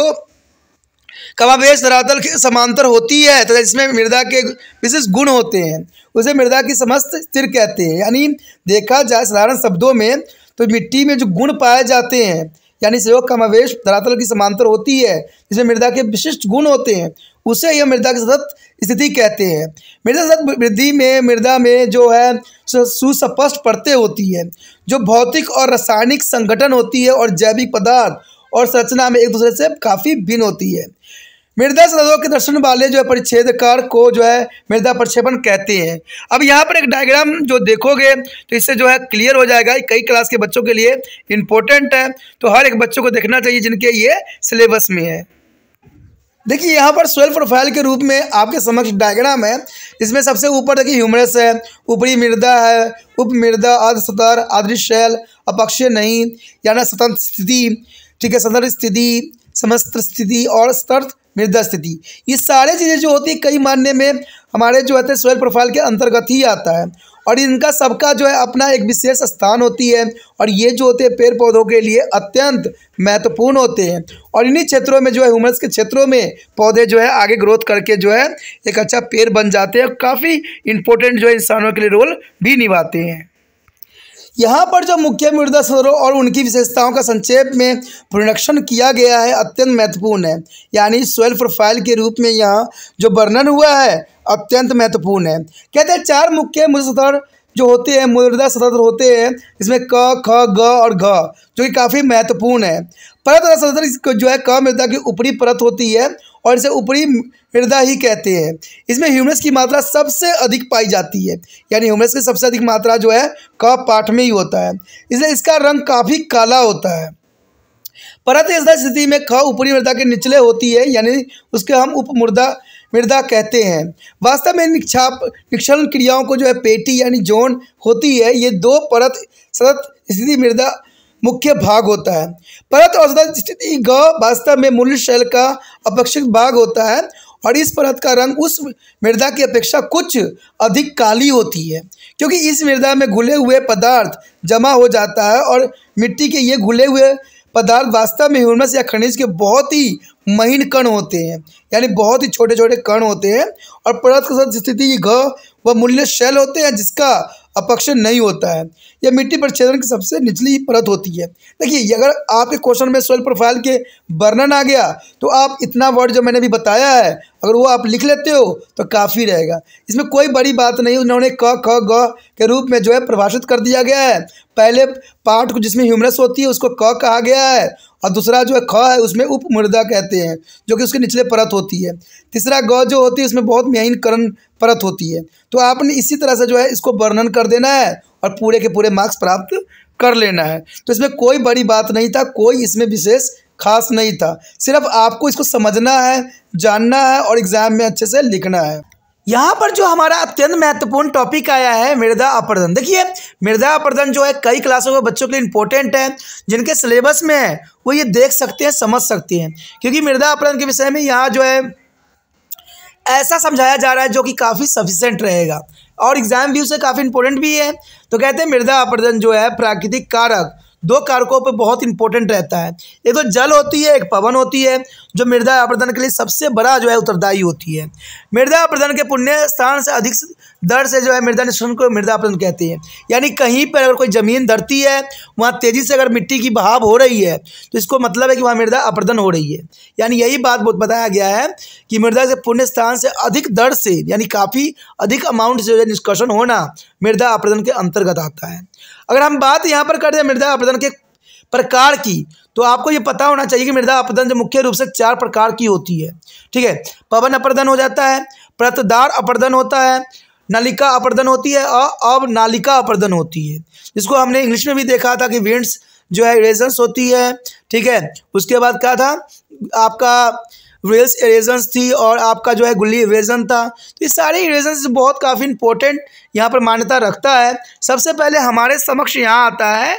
कवाबेश धरातल के समांतर होती है तथा तो इसमें मृदा के विशेष गुण होते हैं उसे मृदा की समस्त स्थिर कहते हैं यानी देखा जाए साधारण शब्दों में तो मिट्टी में जो गुण पाए जाते हैं यानी सेवक का मवेश धरातल की समांतर होती है जिसमें मृदा के विशिष्ट गुण होते हैं उसे यह मृदा की सतत स्थिति कहते हैं मृदा सतत वृद्धि में मृदा में जो है सुस्पष्ट परतें होती है जो भौतिक और रासायनिक संगठन होती है और जैविक पदार्थ और संरचना में एक दूसरे से काफ़ी भिन्न होती है मृदा सदों के दर्शन वाले जो है परिच्छेदकार को जो है मृदा प्रक्षेपण कहते हैं अब यहाँ पर एक डायग्राम जो देखोगे तो इससे जो है क्लियर हो जाएगा कई क्लास के बच्चों के लिए इम्पोर्टेंट है तो हर एक बच्चों को देखना चाहिए जिनके ये सिलेबस में है देखिए यहाँ पर सोयल प्रोफाइल के रूप में आपके समक्ष डायग्राम है इसमें सबसे ऊपर देखिए ह्यूमरस है ऊपरी मृदा है उप मृदा अर्ध सतर आदृशैल अपक्षय नहीं यानी स्वतंत्र स्थिति ठीक है स्वतंत्र स्थिति समस्त स्थिति और स्तर मृदा स्थिति ये सारे चीज़ें जो होती है कई मानने में हमारे जो होते हैं सोयल प्रोफाइल के अंतर्गत ही आता है और इनका सबका जो है अपना एक विशेष स्थान होती है और ये जो होते हैं पेड़ पौधों के लिए अत्यंत महत्वपूर्ण होते हैं और इन्हीं क्षेत्रों में जो है ह्यूमस के क्षेत्रों में पौधे जो है आगे ग्रोथ करके जो है एक अच्छा पेड़ बन जाते हैं और काफ़ी इंपॉर्टेंट जो है इंसानों के लिए रोल भी निभाते हैं यहाँ पर जो मुख्य मृदा स्तरों और उनकी विशेषताओं का संक्षेप में प्रोडक्शन किया गया है अत्यंत महत्वपूर्ण है यानी सोयल प्रोफाइल के रूप में यहाँ जो वर्णन हुआ है अत्यंत महत्वपूर्ण है कहते हैं चार मुख्य मृदा स्तर जो होते हैं मृदा सतह होते हैं इसमें क ख ग और घ जो कि काफ़ी महत्वपूर्ण है परत सतह जो है क मृदा की ऊपरी परत होती है और इसे ऊपरी मृदा ही कहते हैं इसमें ह्यूमरस की मात्रा सबसे अधिक पाई जाती है यानी ह्यूमरस की सबसे अधिक मात्रा जो है कफ पाठ में ही होता है इसलिए इसका रंग काफ़ी काला होता है परत स्थिति में ख ऊपरी मृदा के निचले होती है यानी उसके हम उपमृदा मृदा कहते हैं वास्तव में निक्षाप निक्षरण क्रियाओं को जो है पेटी यानी जोन होती है ये दो परत सतत स्थिति मृदा मुख्य भाग होता है परत औषधा स्थिति ग वास्तव में मूल शैल का अपेक्षित भाग होता है और इस परत का रंग उस मृदा की अपेक्षा कुछ अधिक काली होती है क्योंकि इस मृदा में घुले हुए पदार्थ जमा हो जाता है और मिट्टी के ये घुले हुए पदार्थ वास्तव में ह्यूमस या खनिज के बहुत ही महीन कण होते हैं यानी बहुत ही छोटे छोटे कण होते हैं और परत के साथ स्थिति ग व मूल्य शैल होते हैं जिसका अपक्षय नहीं होता है यह मिट्टी छेदन की सबसे निचली परत होती है देखिए अगर आपके क्वेश्चन में सोयल प्रोफाइल के वर्णन आ गया तो आप इतना वर्ड जो मैंने अभी बताया है अगर वो आप लिख लेते हो तो काफ़ी रहेगा इसमें कोई बड़ी बात नहीं उन्होंने क ख ग के रूप में जो है परिभाषित कर दिया गया है पहले पार्ट को जिसमें ह्यूमरस होती है उसको क कहा गया है और दूसरा जो है ख है उसमें उप मृदा कहते हैं जो कि उसके निचले परत होती है तीसरा ग जो होती है उसमें बहुत करण परत होती है तो आपने इसी तरह से जो है इसको वर्णन कर देना है और पूरे के पूरे मार्क्स प्राप्त कर लेना है तो इसमें कोई बड़ी बात नहीं था कोई इसमें विशेष खास नहीं था सिर्फ आपको इसको समझना है जानना है और एग्ज़ाम में अच्छे से लिखना है यहाँ पर जो हमारा अत्यंत महत्वपूर्ण टॉपिक आया है मृदा अपर्दन देखिए मृदा अपर्दन जो है कई क्लासों के बच्चों के लिए इंपॉर्टेंट है जिनके सिलेबस में है वो ये देख सकते हैं समझ सकते हैं क्योंकि मृदा अपर्दन के विषय में यहाँ जो है ऐसा समझाया जा रहा है जो कि काफ़ी सफिशेंट रहेगा और एग्जाम व्यू से काफ़ी इंपॉर्टेंट भी है तो कहते हैं मृदा अपर्दन जो है प्राकृतिक कारक दो कारकों पर बहुत इंपॉर्टेंट रहता है एक तो जल होती है एक पवन होती है जो मृदा अप्रदान के लिए सबसे बड़ा जो है उत्तरदायी होती है मृदा अप्रदान के पुण्य स्थान से अधिक दर से जो है मृदा निष्करण को मृदा अप्रदान कहते हैं यानी कहीं पर अगर कोई ज़मीन धरती है वहाँ तेज़ी से अगर मिट्टी की बहाव हो रही है तो इसको मतलब है कि वहाँ मृदा अपर्धन हो रही है यानी यही बात बहुत बताया गया है कि मृदा से पुण्य स्थान से अधिक दर से यानी काफ़ी अधिक अमाउंट से जो है निष्कर्षण होना मृदा अप्रदन के अंतर्गत आता है अगर हम बात यहाँ पर कर दें मृदा अप्रदन के प्रकार की तो आपको ये पता होना चाहिए कि मृदा अपरदन जो मुख्य रूप से चार प्रकार की होती है ठीक है पवन अपरदन हो जाता है प्रतदार अपरदन होता है नलिका अपरदन होती है और अब नालिका अपरदन होती है जिसको हमने इंग्लिश में भी देखा था कि विंड्स जो है इरेजेंस होती है ठीक है उसके बाद क्या था आपका वेल्स इरेजन्स थी और आपका जो है गुल्ली इरेजन था तो ये सारे इरेजन्स बहुत काफ़ी इंपॉर्टेंट यहाँ पर मान्यता रखता है सबसे पहले हमारे समक्ष यहाँ आता है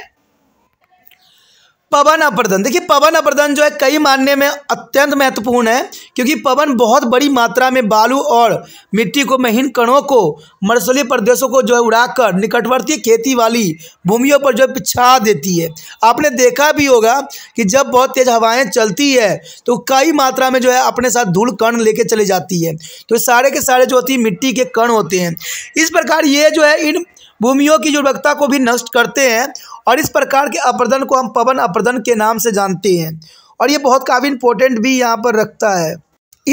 पवन अपर्दन देखिए पवन अपर्दन जो है कई मानने में अत्यंत महत्वपूर्ण है क्योंकि पवन बहुत बड़ी मात्रा में बालू और मिट्टी को महीन कणों को मरसली प्रदेशों को जो है उड़ाकर निकटवर्ती खेती वाली भूमियों पर जो है पिछा देती है आपने देखा भी होगा कि जब बहुत तेज हवाएं चलती है तो कई मात्रा में जो है अपने साथ धूल कण लेके चले जाती है तो सारे के सारे जो होती है मिट्टी के कण होते हैं इस प्रकार ये जो है इन भूमियों की उर्वरकता को भी नष्ट करते हैं और इस प्रकार के अप्रदन को हम पवन अप्रदन के नाम से जानते हैं और ये बहुत काफ़ी इंपॉर्टेंट भी यहाँ पर रखता है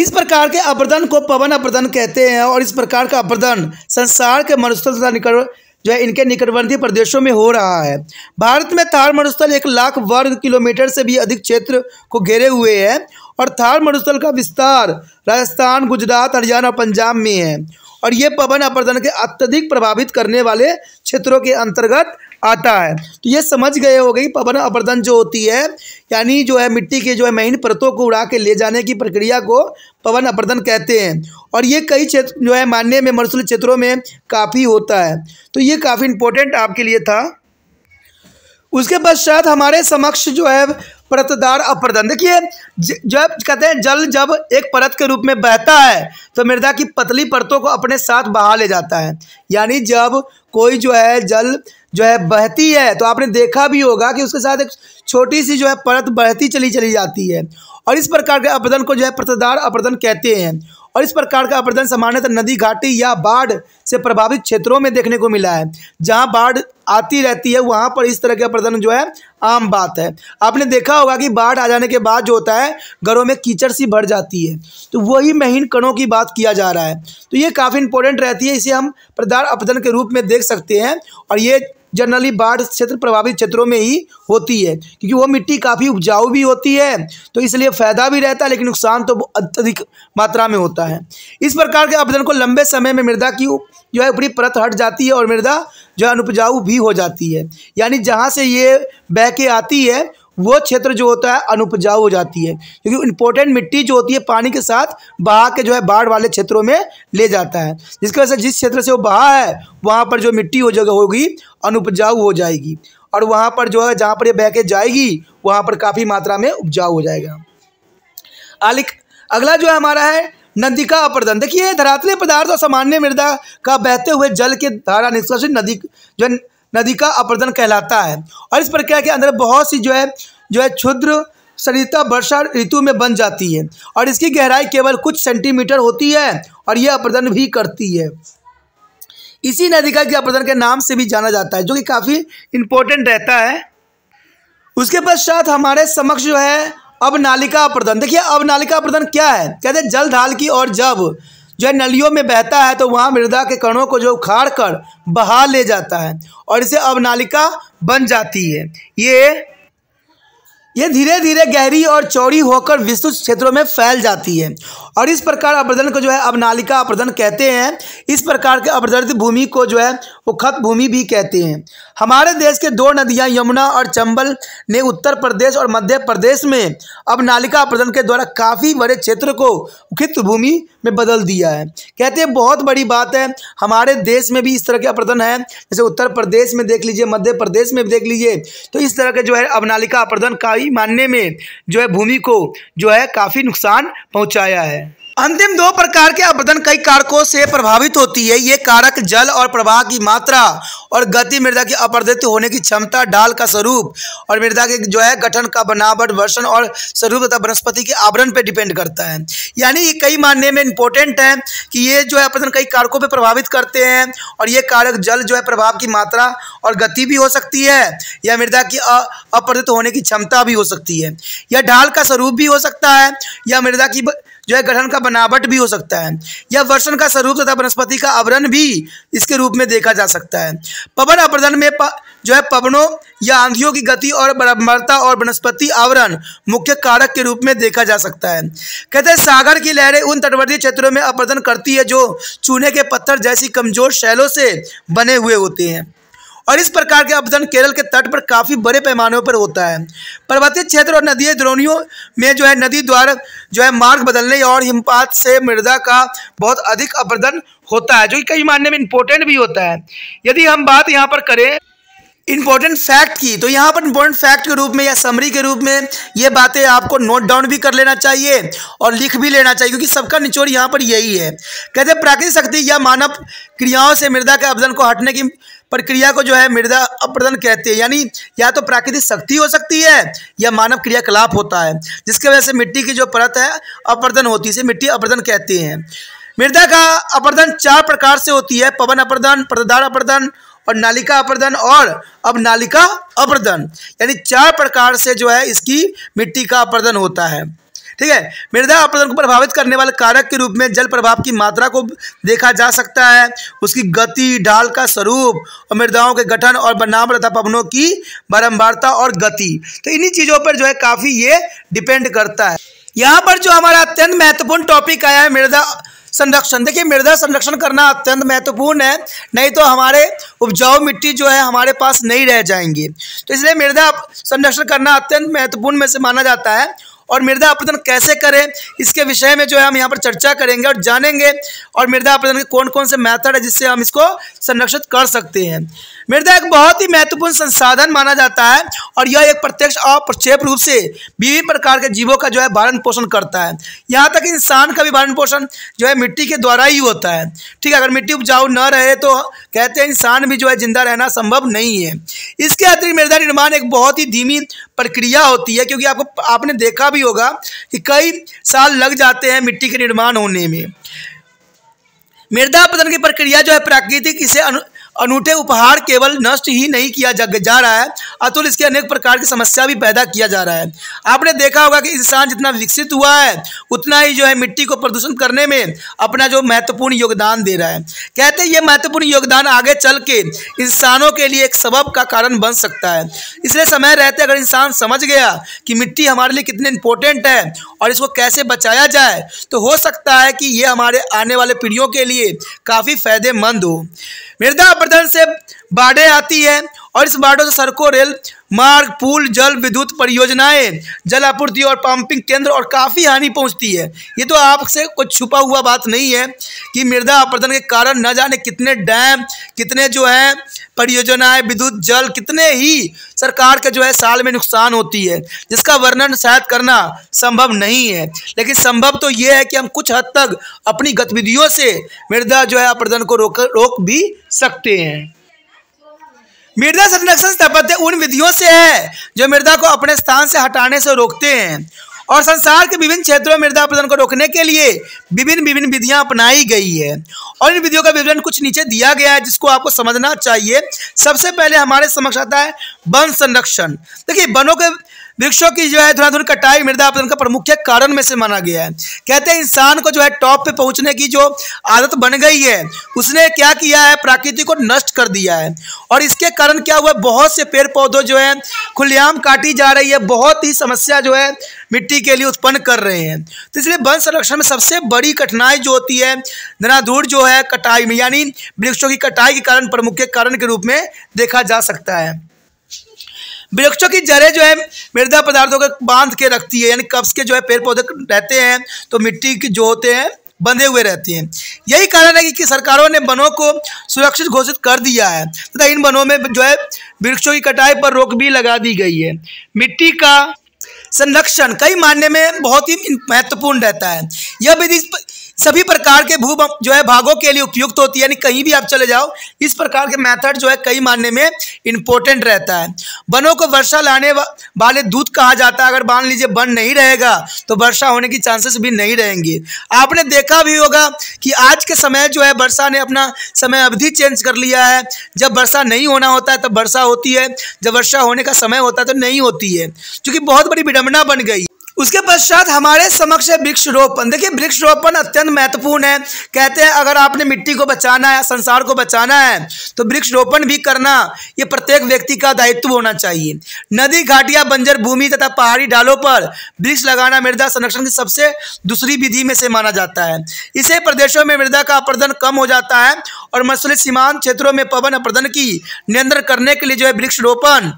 इस प्रकार के अप्रदन को पवन अप्रदन कहते हैं और इस प्रकार का अप्रदन संसार के मनुस्थल तथा निकट जो है इनके निकटवर्ती प्रदेशों में हो रहा है भारत में थार मरुस्थल एक लाख वर्ग किलोमीटर से भी अधिक क्षेत्र को घेरे हुए है और थार मरुस्थल का विस्तार राजस्थान गुजरात हरियाणा और पंजाब में है और ये पवन अपर्दन के अत्यधिक प्रभावित करने वाले क्षेत्रों के अंतर्गत आता है तो ये समझ गए हो गई पवन अपर्दन जो होती है यानी जो है मिट्टी के जो है महीन परतों को उड़ा के ले जाने की प्रक्रिया को पवन अपर्दन कहते हैं और ये कई क्षेत्र जो है मान्य में मरसूल क्षेत्रों में काफ़ी होता है तो ये काफ़ी इंपॉर्टेंट आपके लिए था उसके पश्चात हमारे समक्ष जो है परतदार अप्रदन देखिए जब कहते हैं जल जब एक परत के रूप में बहता है तो मृदा की पतली परतों को अपने साथ बहा ले जाता है यानी जब कोई जो है जल जो है बहती है तो आपने देखा भी होगा कि उसके साथ एक छोटी सी जो है परत बढ़ती चली चली जाती है और इस प्रकार के अपरदन को जो है परतदार अपरदन कहते हैं और इस प्रकार का अपर्दन सामान्यतः नदी घाटी या बाढ़ से प्रभावित क्षेत्रों में देखने को मिला है जहाँ बाढ़ आती रहती है वहाँ पर इस तरह के अपर्दन जो है आम बात है आपने देखा होगा कि बाढ़ आ जाने के बाद जो होता है घरों में कीचड़ सी भर जाती है तो वही महीन कणों की बात किया जा रहा है तो ये काफ़ी इंपॉर्टेंट रहती है इसे हम प्रदार अपरदन के रूप में देख सकते हैं और ये जनरली बाढ़ क्षेत्र प्रभावित क्षेत्रों में ही होती है क्योंकि वो मिट्टी काफ़ी उपजाऊ भी होती है तो इसलिए फ़ायदा भी रहता है लेकिन नुकसान तो अत्यधिक मात्रा में होता है इस प्रकार के आवेदन को लंबे समय में मृदा की जो है बड़ी परत हट जाती है और मृदा जो है अनुपजाऊ भी हो जाती है यानी जहाँ से ये बह के आती है वो क्षेत्र जो होता है अनुपजाऊ हो जाती है क्योंकि इम्पोर्टेंट मिट्टी जो होती है पानी के साथ बहा के जो है बाढ़ वाले क्षेत्रों में ले जाता है जिसकी वजह से जिस क्षेत्र से वो बहा है वहाँ पर जो मिट्टी हो जगह होगी अनुपजाऊ हो जाएगी और वहाँ पर जो है जहाँ पर ये बह के जाएगी वहाँ पर काफ़ी मात्रा में उपजाऊ हो जाएगा आलिक अगला जो है हमारा है नदी का अपर्दन देखिए धरातलीय पदार्थ और सामान्य मृदा का बहते हुए जल के धारा निष्कर्षित नदी जो नदी का अपर्दन कहलाता है और इस प्रक्रिया के अंदर बहुत सी जो है जो है क्षुद्र सरिता वर्षा ऋतु में बन जाती है और इसकी गहराई केवल कुछ सेंटीमीटर होती है और यह अपर्दन भी करती है इसी नदी का अपर्दन के नाम से भी जाना जाता है जो कि काफ़ी इम्पोर्टेंट रहता है उसके पश्चात हमारे समक्ष जो है अब नालिका अपर्दन देखिए अब नालिका अपर्दन क्या है कहते हैं जल ढाल की और जब जो नलियों में बहता है तो वहाँ मृदा के कणों को जो उखाड़ कर बहा ले जाता है और इसे अवनालिका बन जाती है ये ये धीरे धीरे गहरी और चौड़ी होकर विस्तृत क्षेत्रों में फैल जाती है और इस प्रकार अपर्दन को जो है अब नालिका अपर्दन कहते हैं इस प्रकार के अपर्दित भूमि को जो है वो खत भूमि भी कहते हैं हमारे देश के दो नदियां यमुना और चंबल ने उत्तर प्रदेश और मध्य प्रदेश में अब नालिका अपर्दन के द्वारा काफ़ी बड़े क्षेत्र को खित भूमि में बदल दिया है कहते हैं बहुत बड़ी बात है हमारे देश में भी इस तरह के अपर्दन है जैसे उत्तर प्रदेश में देख लीजिए मध्य प्रदेश में भी देख लीजिए तो इस तरह के जो है नालिका अपर्दन का नहीं मानने में जो है भूमि को जो है काफ़ी नुकसान पहुँचाया है अंतिम दो प्रकार के अपरदन कई कारकों से प्रभावित होती है ये कारक जल और प्रवाह की मात्रा और गति मृदा की अपरदित होने की क्षमता ढाल का स्वरूप और मृदा के जो है गठन का बनावट वर्षण और स्वरूप तथा वनस्पति के आवरण पर डिपेंड करता है यानी ये कई मानने में इंपॉर्टेंट है कि ये जो है अपरदन कई कारकों पर प्रभावित करते हैं और ये कारक जल जो है प्रभाव की मात्रा और गति भी हो सकती है या मृदा की अपरदित होने की क्षमता भी हो सकती है या ढाल का स्वरूप भी हो सकता है या मृदा की जो है गठन का बनावट भी हो सकता है या वर्षण का स्वरूप तथा वनस्पति का आवरण भी इसके रूप में देखा जा सकता है पवन अप्रदन में जो है पवनों या आंधियों की गति और बराबरता और वनस्पति आवरण मुख्य कारक के रूप में देखा जा सकता है कहते हैं सागर की लहरें उन तटवर्ती क्षेत्रों में अप्रदन करती है जो चूने के पत्थर जैसी कमजोर शैलों से बने हुए होते हैं और इस प्रकार के अपजन केरल के तट पर काफ़ी बड़े पैमाने पर होता है पर्वतीय क्षेत्र और नदी द्रोणियों में जो है नदी द्वारा जो है मार्ग बदलने और हिमपात से मृदा का बहुत अधिक अपरदन होता है जो कि कई मायने में इम्पोर्टेंट भी होता है यदि हम बात यहाँ पर करें इम्पोर्टेंट फैक्ट की तो यहाँ पर इम्पोर्टेंट फैक्ट के रूप में या समरी के रूप में ये बातें आपको नोट डाउन भी कर लेना चाहिए और लिख भी लेना चाहिए क्योंकि सबका निचोड़ यहाँ पर यही है कहते हैं प्राकृतिक शक्ति या मानव क्रियाओं से मृदा के अवधन को हटने की प्रक्रिया को जो है मृदा अपरदन कहते हैं यानी या तो प्राकृतिक शक्ति हो सकती है या मानव क्रियाकलाप होता है जिसकी वजह से मिट्टी की जो परत है अपरदन होती है मिट्टी अपरदन कहते हैं मृदा का अपरदन चार प्रकार से होती है पवन अपरदन पर्दार अपरदन और नालिका अपरदन और अब नालिका अपरदन यानी चार प्रकार से जो है इसकी मिट्टी का अपरदन होता है ठीक है मृदा अपरदन को प्रभावित करने वाले कारक के रूप में जल प्रभाव की मात्रा को देखा जा सकता है उसकी गति ढाल का स्वरूप और मृदाओं के गठन और बनाव तथा पवनों की बारम्बारता और गति तो इन्हीं चीज़ों पर जो है काफ़ी ये डिपेंड करता है यहाँ पर जो हमारा अत्यंत महत्वपूर्ण टॉपिक आया है मृदा संरक्षण देखिए मृदा संरक्षण करना अत्यंत महत्वपूर्ण है नहीं तो हमारे उपजाऊ मिट्टी जो है हमारे पास नहीं रह जाएंगे तो इसलिए मृदा संरक्षण करना अत्यंत महत्वपूर्ण में से माना जाता है और मृदा अपतन कैसे करें इसके विषय में जो है हम यहाँ पर चर्चा करेंगे और जानेंगे और मृदा अपतन के कौन कौन से मेथड है जिससे हम इसको संरक्षित कर सकते हैं मृदा एक बहुत ही महत्वपूर्ण संसाधन माना जाता है और यह एक प्रत्यक्ष और प्रक्षेप रूप से विभिन्न प्रकार के जीवों का जो है भरण पोषण करता है यहाँ तक इंसान का भी भरण पोषण जो है मिट्टी के द्वारा ही होता है ठीक है अगर मिट्टी उपजाऊ न रहे तो कहते हैं इंसान भी जो है जिंदा रहना संभव नहीं है इसके अतिरिक्त मृदा निर्माण एक बहुत ही धीमी प्रक्रिया होती है क्योंकि आपको आपने देखा भी होगा कि कई साल लग जाते हैं मिट्टी के निर्माण होने में मृदा अपतन की प्रक्रिया जो है प्राकृतिक इसे अनु अनूठे उपहार केवल नष्ट ही नहीं किया जा, जा रहा है अतुल इसके अनेक प्रकार की समस्या भी पैदा किया जा रहा है आपने देखा होगा कि इंसान जितना विकसित हुआ है उतना ही जो है मिट्टी को प्रदूषण करने में अपना जो महत्वपूर्ण योगदान दे रहा है कहते हैं ये महत्वपूर्ण योगदान आगे चल के इंसानों के लिए एक सबब का कारण बन सकता है इसलिए समय रहते अगर इंसान समझ गया कि मिट्टी हमारे लिए कितनी इंपॉर्टेंट है और इसको कैसे बचाया जाए तो हो सकता है कि ये हमारे आने वाले पीढ़ियों के लिए काफ़ी फायदेमंद हो मृदा गोवर्धन से बाढ़ें आती है और इस बाढ़ों से सड़कों रेल मार्ग पुल जल विद्युत परियोजनाएं जल आपूर्ति और पंपिंग केंद्र और काफ़ी हानि पहुंचती है ये तो आपसे कुछ छुपा हुआ बात नहीं है कि मृदा अपर्दन के कारण न जाने कितने डैम कितने जो है परियोजनाएं विद्युत जल कितने ही सरकार के जो है साल में नुकसान होती है जिसका वर्णन शायद करना संभव नहीं है लेकिन संभव तो ये है कि हम कुछ हद तक अपनी गतिविधियों से मृदा जो है अपर्दन को रोक रोक भी सकते हैं मृदा संरक्षण स्थापत्य उन विधियों से है जो मृदा को अपने स्थान से हटाने से रोकते हैं और संसार के विभिन्न क्षेत्रों में मृदा प्रदन को रोकने के लिए विभिन्न विभिन्न विधियां अपनाई गई है और इन विधियों का विवरण कुछ नीचे दिया गया है जिसको आपको समझना चाहिए सबसे पहले हमारे समक्ष आता है वन संरक्षण देखिए वनों के वृक्षों की जो है थोड़ा कटाई मृदा अपन का प्रमुख कारण में से माना गया है कहते हैं इंसान को जो है टॉप पे पहुंचने की जो आदत बन गई है उसने क्या किया है प्रकृति को नष्ट कर दिया है और इसके कारण क्या हुआ बहुत से पेड़ पौधों जो है खुलेआम काटी जा रही है बहुत ही समस्या जो है मिट्टी के लिए उत्पन्न कर रहे हैं तो इसलिए वन संरक्षण में सबसे बड़ी कठिनाई जो होती है धनाधूर जो है कटाई में यानी वृक्षों की कटाई के कारण प्रमुख कारण के रूप में देखा जा सकता है वृक्षों की जड़ें जो है मृदा पदार्थों को बांध के रखती है यानी कब्ज के जो है पेड़ पौधे रहते हैं तो मिट्टी के जो होते हैं बंधे हुए रहते हैं यही कारण है कि, सरकारों ने वनों को सुरक्षित घोषित कर दिया है तथा तो इन वनों में जो है वृक्षों की कटाई पर रोक भी लगा दी गई है मिट्टी का संरक्षण कई मान्य में बहुत ही महत्वपूर्ण रहता है यह विधि सभी प्रकार के भू जो है भागों के लिए उपयुक्त होती है यानी कहीं भी आप चले जाओ इस प्रकार के मेथड जो है कई मानने में इंपॉर्टेंट रहता है वनों को वर्षा लाने वाले दूध कहा जाता है अगर मान लीजिए वन नहीं रहेगा तो वर्षा होने की चांसेस भी नहीं रहेंगे आपने देखा भी होगा कि आज के समय जो है वर्षा ने अपना समय अवधि चेंज कर लिया है जब वर्षा नहीं होना होता है तब वर्षा होती है जब वर्षा होने का समय होता है तो नहीं होती है क्योंकि बहुत बड़ी विडम्बना बन गई उसके पश्चात हमारे समक्ष है वृक्षरोपण देखिए वृक्षरोपण अत्यंत महत्वपूर्ण है कहते हैं अगर आपने मिट्टी को बचाना है संसार को बचाना है तो वृक्षरोपण भी करना ये प्रत्येक व्यक्ति का दायित्व होना चाहिए नदी घाटिया बंजर भूमि तथा पहाड़ी डालों पर वृक्ष लगाना मृदा संरक्षण की सबसे दूसरी विधि में से माना जाता है इसे प्रदेशों में मृदा का अपर्दन कम हो जाता है और मसलित सीमांत क्षेत्रों में पवन अपर्दन की नियंत्रण करने के लिए जो है वृक्षरोपण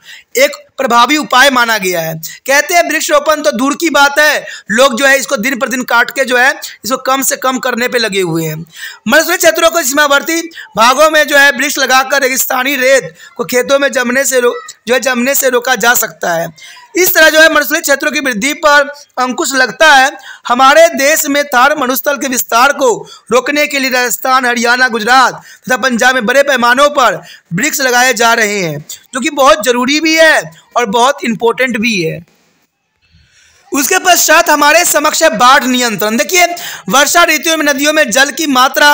एक प्रभावी उपाय माना गया है कहते हैं वृक्षरोपण तो दूर की बात है लोग जो है इसको दिन प्रतिदिन काट के जो है इसको कम से कम करने पर लगे हुए हैं मनुष्य क्षेत्रों को सीमावर्ती भागों में जो है वृक्ष लगाकर रेगिस्तानी रेत को खेतों में जमने से जो है जमने से रोका जा सकता है इस तरह जो है मरुस्थलीय क्षेत्रों की वृद्धि पर अंकुश लगता है हमारे देश में थार मरुस्थल के विस्तार को रोकने के लिए राजस्थान हरियाणा गुजरात तथा पंजाब में बड़े पैमानों पर वृक्ष लगाए जा रहे हैं जो कि बहुत ज़रूरी भी है और बहुत इम्पोर्टेंट भी है उसके पश्चात हमारे समक्ष है बाढ़ नियंत्रण देखिए वर्षा ऋतु में नदियों में जल की मात्रा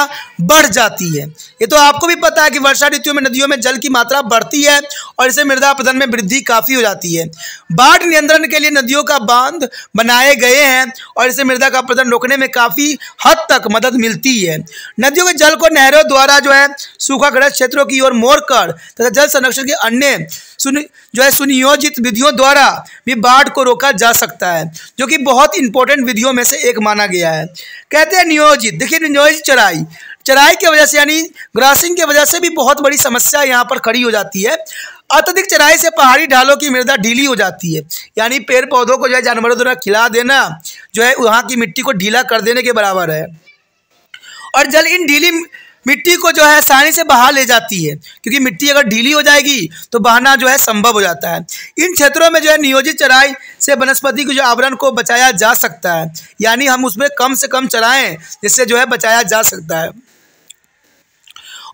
बढ़ जाती है ये तो आपको भी पता है कि वर्षा ऋतु में नदियों में जल की मात्रा बढ़ती है और इसे मृदा प्रदन में वृद्धि काफ़ी हो जाती है बाढ़ नियंत्रण के लिए नदियों का बांध बनाए गए हैं और इसे मृदा का प्रदन रोकने में काफ़ी हद तक मदद मिलती है नदियों के जल को नहरों द्वारा जो है सूखाग्रस्त क्षेत्रों की ओर मोड़कर तथा जल संरक्षण के अन्य सुन जो है सुनियोजित विधियों द्वारा भी बाढ़ को रोका जा सकता है जो कि बहुत इंपॉर्टेंट विधियों में से एक माना गया है कहते हैं नियोजित देखिए नियोजित चराई चराई की वजह से यानी ग्रासिंग की वजह से भी बहुत बड़ी समस्या यहाँ पर खड़ी हो जाती है अत्यधिक चराई से पहाड़ी ढालों की मृदा ढीली हो जाती है यानी पेड़ पौधों को जो है जानवरों द्वारा खिला देना जो है वहाँ की मिट्टी को ढीला कर देने के बराबर है और जल इन ढीली मिट्टी को जो है आसानी से बहा ले जाती है क्योंकि मिट्टी अगर ढीली हो जाएगी तो बहाना जो है संभव हो जाता है इन क्षेत्रों में जो है नियोजित चराई से वनस्पति के जो आवरण को बचाया जा सकता है यानी हम उसमें कम से कम चराएँ जिससे जो है बचाया जा सकता है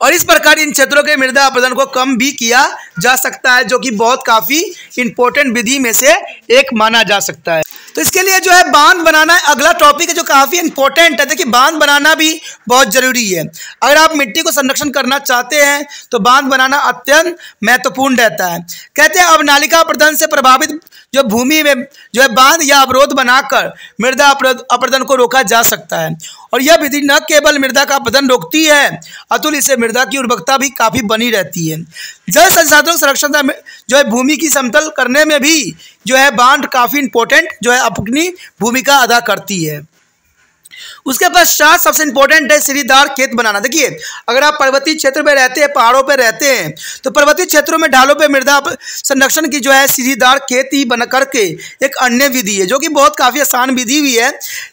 और इस प्रकार इन क्षेत्रों के मृदा अपर्दन को कम भी किया जा सकता है जो कि बहुत काफ़ी इम्पोर्टेंट विधि में से एक माना जा सकता है इसके लिए जो है बांध बनाना है अगला टॉपिक है जो काफ़ी इंपॉर्टेंट है देखिए बांध बनाना भी बहुत ज़रूरी है अगर आप मिट्टी को संरक्षण करना चाहते हैं तो बांध बनाना अत्यंत महत्वपूर्ण रहता है कहते हैं अब नालिका प्रदन से प्रभावित जो भूमि में जो है बांध या अवरोध बनाकर मृदा अपरदन को रोका जा सकता है और यह विधि न केवल मृदा का अपरदन रोकती है अतुल इससे मृदा की उर्वरकता भी काफ़ी बनी रहती है जल संसाधनों संरक्षण जो है भूमि की समतल करने में भी जो है बांध काफ़ी इम्पोर्टेंट जो है अपनी भूमिका अदा करती है उसके पश्चात सबसे इंपॉर्टेंट है सीढ़ीदार खेत बनाना देखिए अगर आप पर्वतीय क्षेत्र में रहते हैं पहाड़ों पर रहते हैं तो पर्वतीय क्षेत्रों में ढालों पर मृदा संरक्षण की जो है सीढ़ीदार खेत ही बना करके एक अन्य विधि है जो कि बहुत काफ़ी आसान विधि भी है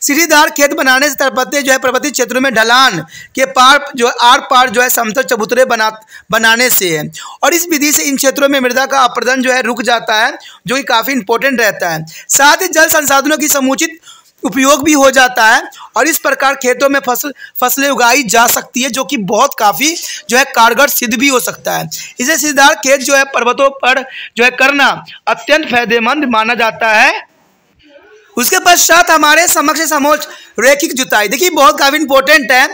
सीढ़ीदार खेत बनाने से तरपते जो है पर्वतीय क्षेत्रों में ढलान के पार जो आर पार जो है समतल चबूतरे बना बनाने से है और इस विधि से इन क्षेत्रों में मृदा का अप्रदन जो है रुक जाता है जो कि काफ़ी इंपॉर्टेंट रहता है साथ ही जल संसाधनों की समुचित उपयोग भी हो जाता है और इस प्रकार खेतों में फसल फसलें उगाई जा सकती है जो कि बहुत काफ़ी जो है कारगर सिद्ध भी हो सकता है इसे सीधा खेत जो है पर्वतों पर जो है करना अत्यंत फायदेमंद माना जाता है उसके पश्चात हमारे समक्ष समोच रैखिक जुताई देखिए बहुत काफ़ी इंपॉर्टेंट है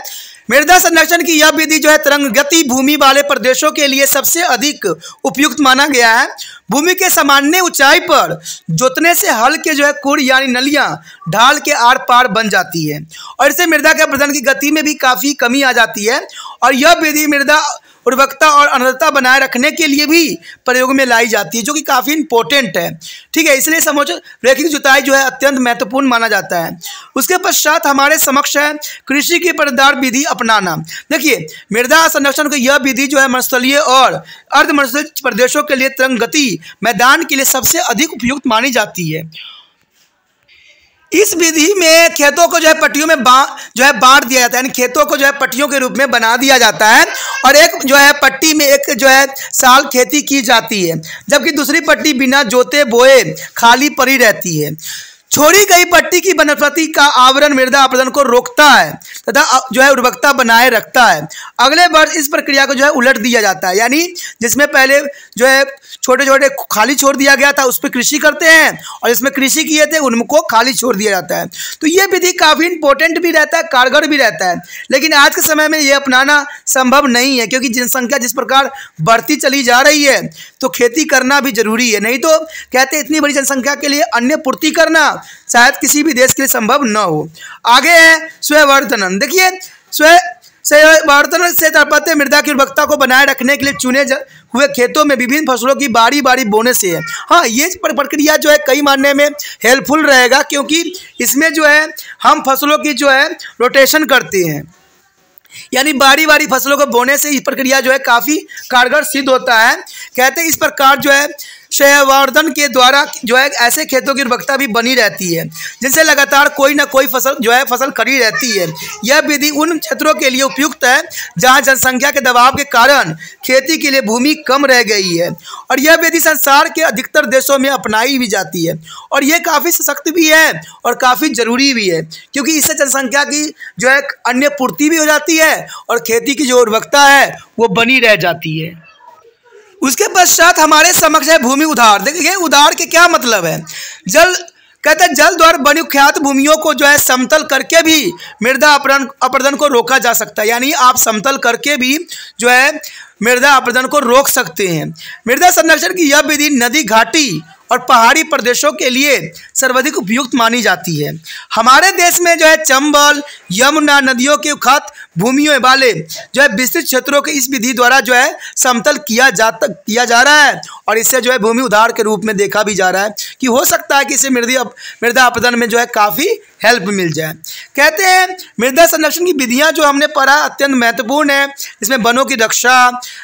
मृदा संरक्षण की यह विधि जो है गति भूमि वाले प्रदेशों के लिए सबसे अधिक उपयुक्त माना गया है भूमि के सामान्य ऊंचाई पर जोतने से हल के जो है कुड़ यानी नलियां ढाल के आर पार बन जाती है और इससे मृदा के प्रजनन की गति में भी काफ़ी कमी आ जाती है और यह विधि मृदा उर्वकता और अनदता बनाए रखने के लिए भी प्रयोग में लाई जाती है जो कि काफ़ी इंपॉर्टेंट है ठीक है इसलिए समोच रेखिक जुताई जो है अत्यंत महत्वपूर्ण माना जाता है उसके पश्चात हमारे समक्ष है कृषि की पर्दार विधि अपनाना देखिए मृदा संरक्षण की यह विधि जो है मरुस्थलीय और अर्ध प्रदेशों के लिए तरंग गति मैदान के लिए सबसे अधिक उपयुक्त मानी जाती है इस विधि में खेतों को जो है पट्टियों में बा जो है बांट दिया जाता है यानी खेतों को जो है पट्टियों के रूप में बना दिया जाता है और एक जो है पट्टी में एक जो है साल खेती की जाती है जबकि दूसरी पट्टी बिना जोते बोए खाली पड़ी रहती है छोड़ी गई पट्टी की वनस्पति का आवरण मृदा अपरदन को रोकता है तथा जो है उर्वरकता बनाए रखता है अगले वर्ष इस प्रक्रिया को जो है उलट दिया जाता है यानी जिसमें पहले जो है छोटे छोटे खाली छोड़ दिया गया था उस पर कृषि करते हैं और इसमें कृषि किए थे उनको खाली छोड़ दिया जाता है तो ये विधि काफ़ी इंपॉर्टेंट भी रहता है कारगर भी रहता है लेकिन आज के समय में ये अपनाना संभव नहीं है क्योंकि जनसंख्या जिस प्रकार बढ़ती चली जा रही है तो खेती करना भी जरूरी है नहीं तो कहते इतनी बड़ी जनसंख्या के लिए अन्य पूर्ति करना शायद किसी भी देश के लिए संभव न हो आगे है स्वयंवर्धन देखिए स्वयं संवर्धन से तड़पते मृदा की उर्वरकता को बनाए रखने के लिए चुने हुए खेतों में विभिन्न फसलों की बारी बारी बोने से है हाँ ये प्रक्रिया जो है कई मानने में हेल्पफुल रहेगा क्योंकि इसमें जो है हम फसलों की जो है रोटेशन करते हैं यानी बारी बारी फसलों को बोने से इस प्रक्रिया जो है काफ़ी कारगर सिद्ध होता है कहते हैं इस प्रकार जो है शयवर्धन के द्वारा जो है ऐसे खेतों की उर्वरकता भी बनी रहती है जिनसे लगातार कोई ना कोई फसल जो है फसल खड़ी रहती है यह विधि उन क्षेत्रों के लिए उपयुक्त है जहाँ जनसंख्या के दबाव के कारण खेती के लिए भूमि कम रह गई है और यह विधि संसार के अधिकतर देशों में अपनाई भी जाती है और यह काफ़ी सशक्त भी है और काफ़ी ज़रूरी भी है क्योंकि इससे जनसंख्या की जो है अन्य पूर्ति भी हो जाती है और खेती की जो उर्वरकता है वो बनी रह जाती है उसके पश्चात हमारे समक्ष है भूमि उधार देखिए उधार के क्या मतलब है जल कहते हैं जल द्वारा बनी ख्यात भूमियों को जो है समतल करके भी मृदा अपरण अपर्दन को रोका जा सकता है यानी आप समतल करके भी जो है मृदा अपर्दन को रोक सकते हैं मृदा संरक्षण की यह विधि नदी घाटी और पहाड़ी प्रदेशों के लिए सर्वाधिक उपयुक्त मानी जाती है हमारे देश में जो है चंबल यमुना नदियों के खत भूमियों वाले जो है विस्तृत क्षेत्रों के इस विधि द्वारा जो है समतल किया जाता किया जा रहा है और इससे जो है भूमि उधार के रूप में देखा भी जा रहा है कि हो सकता है कि इसे मृदा मृदा अपदन में जो है काफ़ी हेल्प मिल जाए कहते हैं मृदा संरक्षण की विधियाँ जो हमने पढ़ा अत्यंत महत्वपूर्ण है इसमें वनों की रक्षा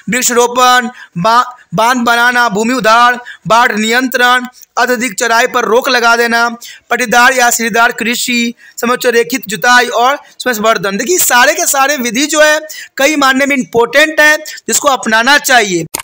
बा बांध बनाना भूमि उधार बाढ़ नियंत्रण अत्यधिक चराई पर रोक लगा देना पटीदार या सीढ़ीदार कृषि समुच्च रेखित जुताई और संवर्धन देखिए सारे के सारे विधि जो है कई मानने में इम्पोर्टेंट है जिसको अपनाना चाहिए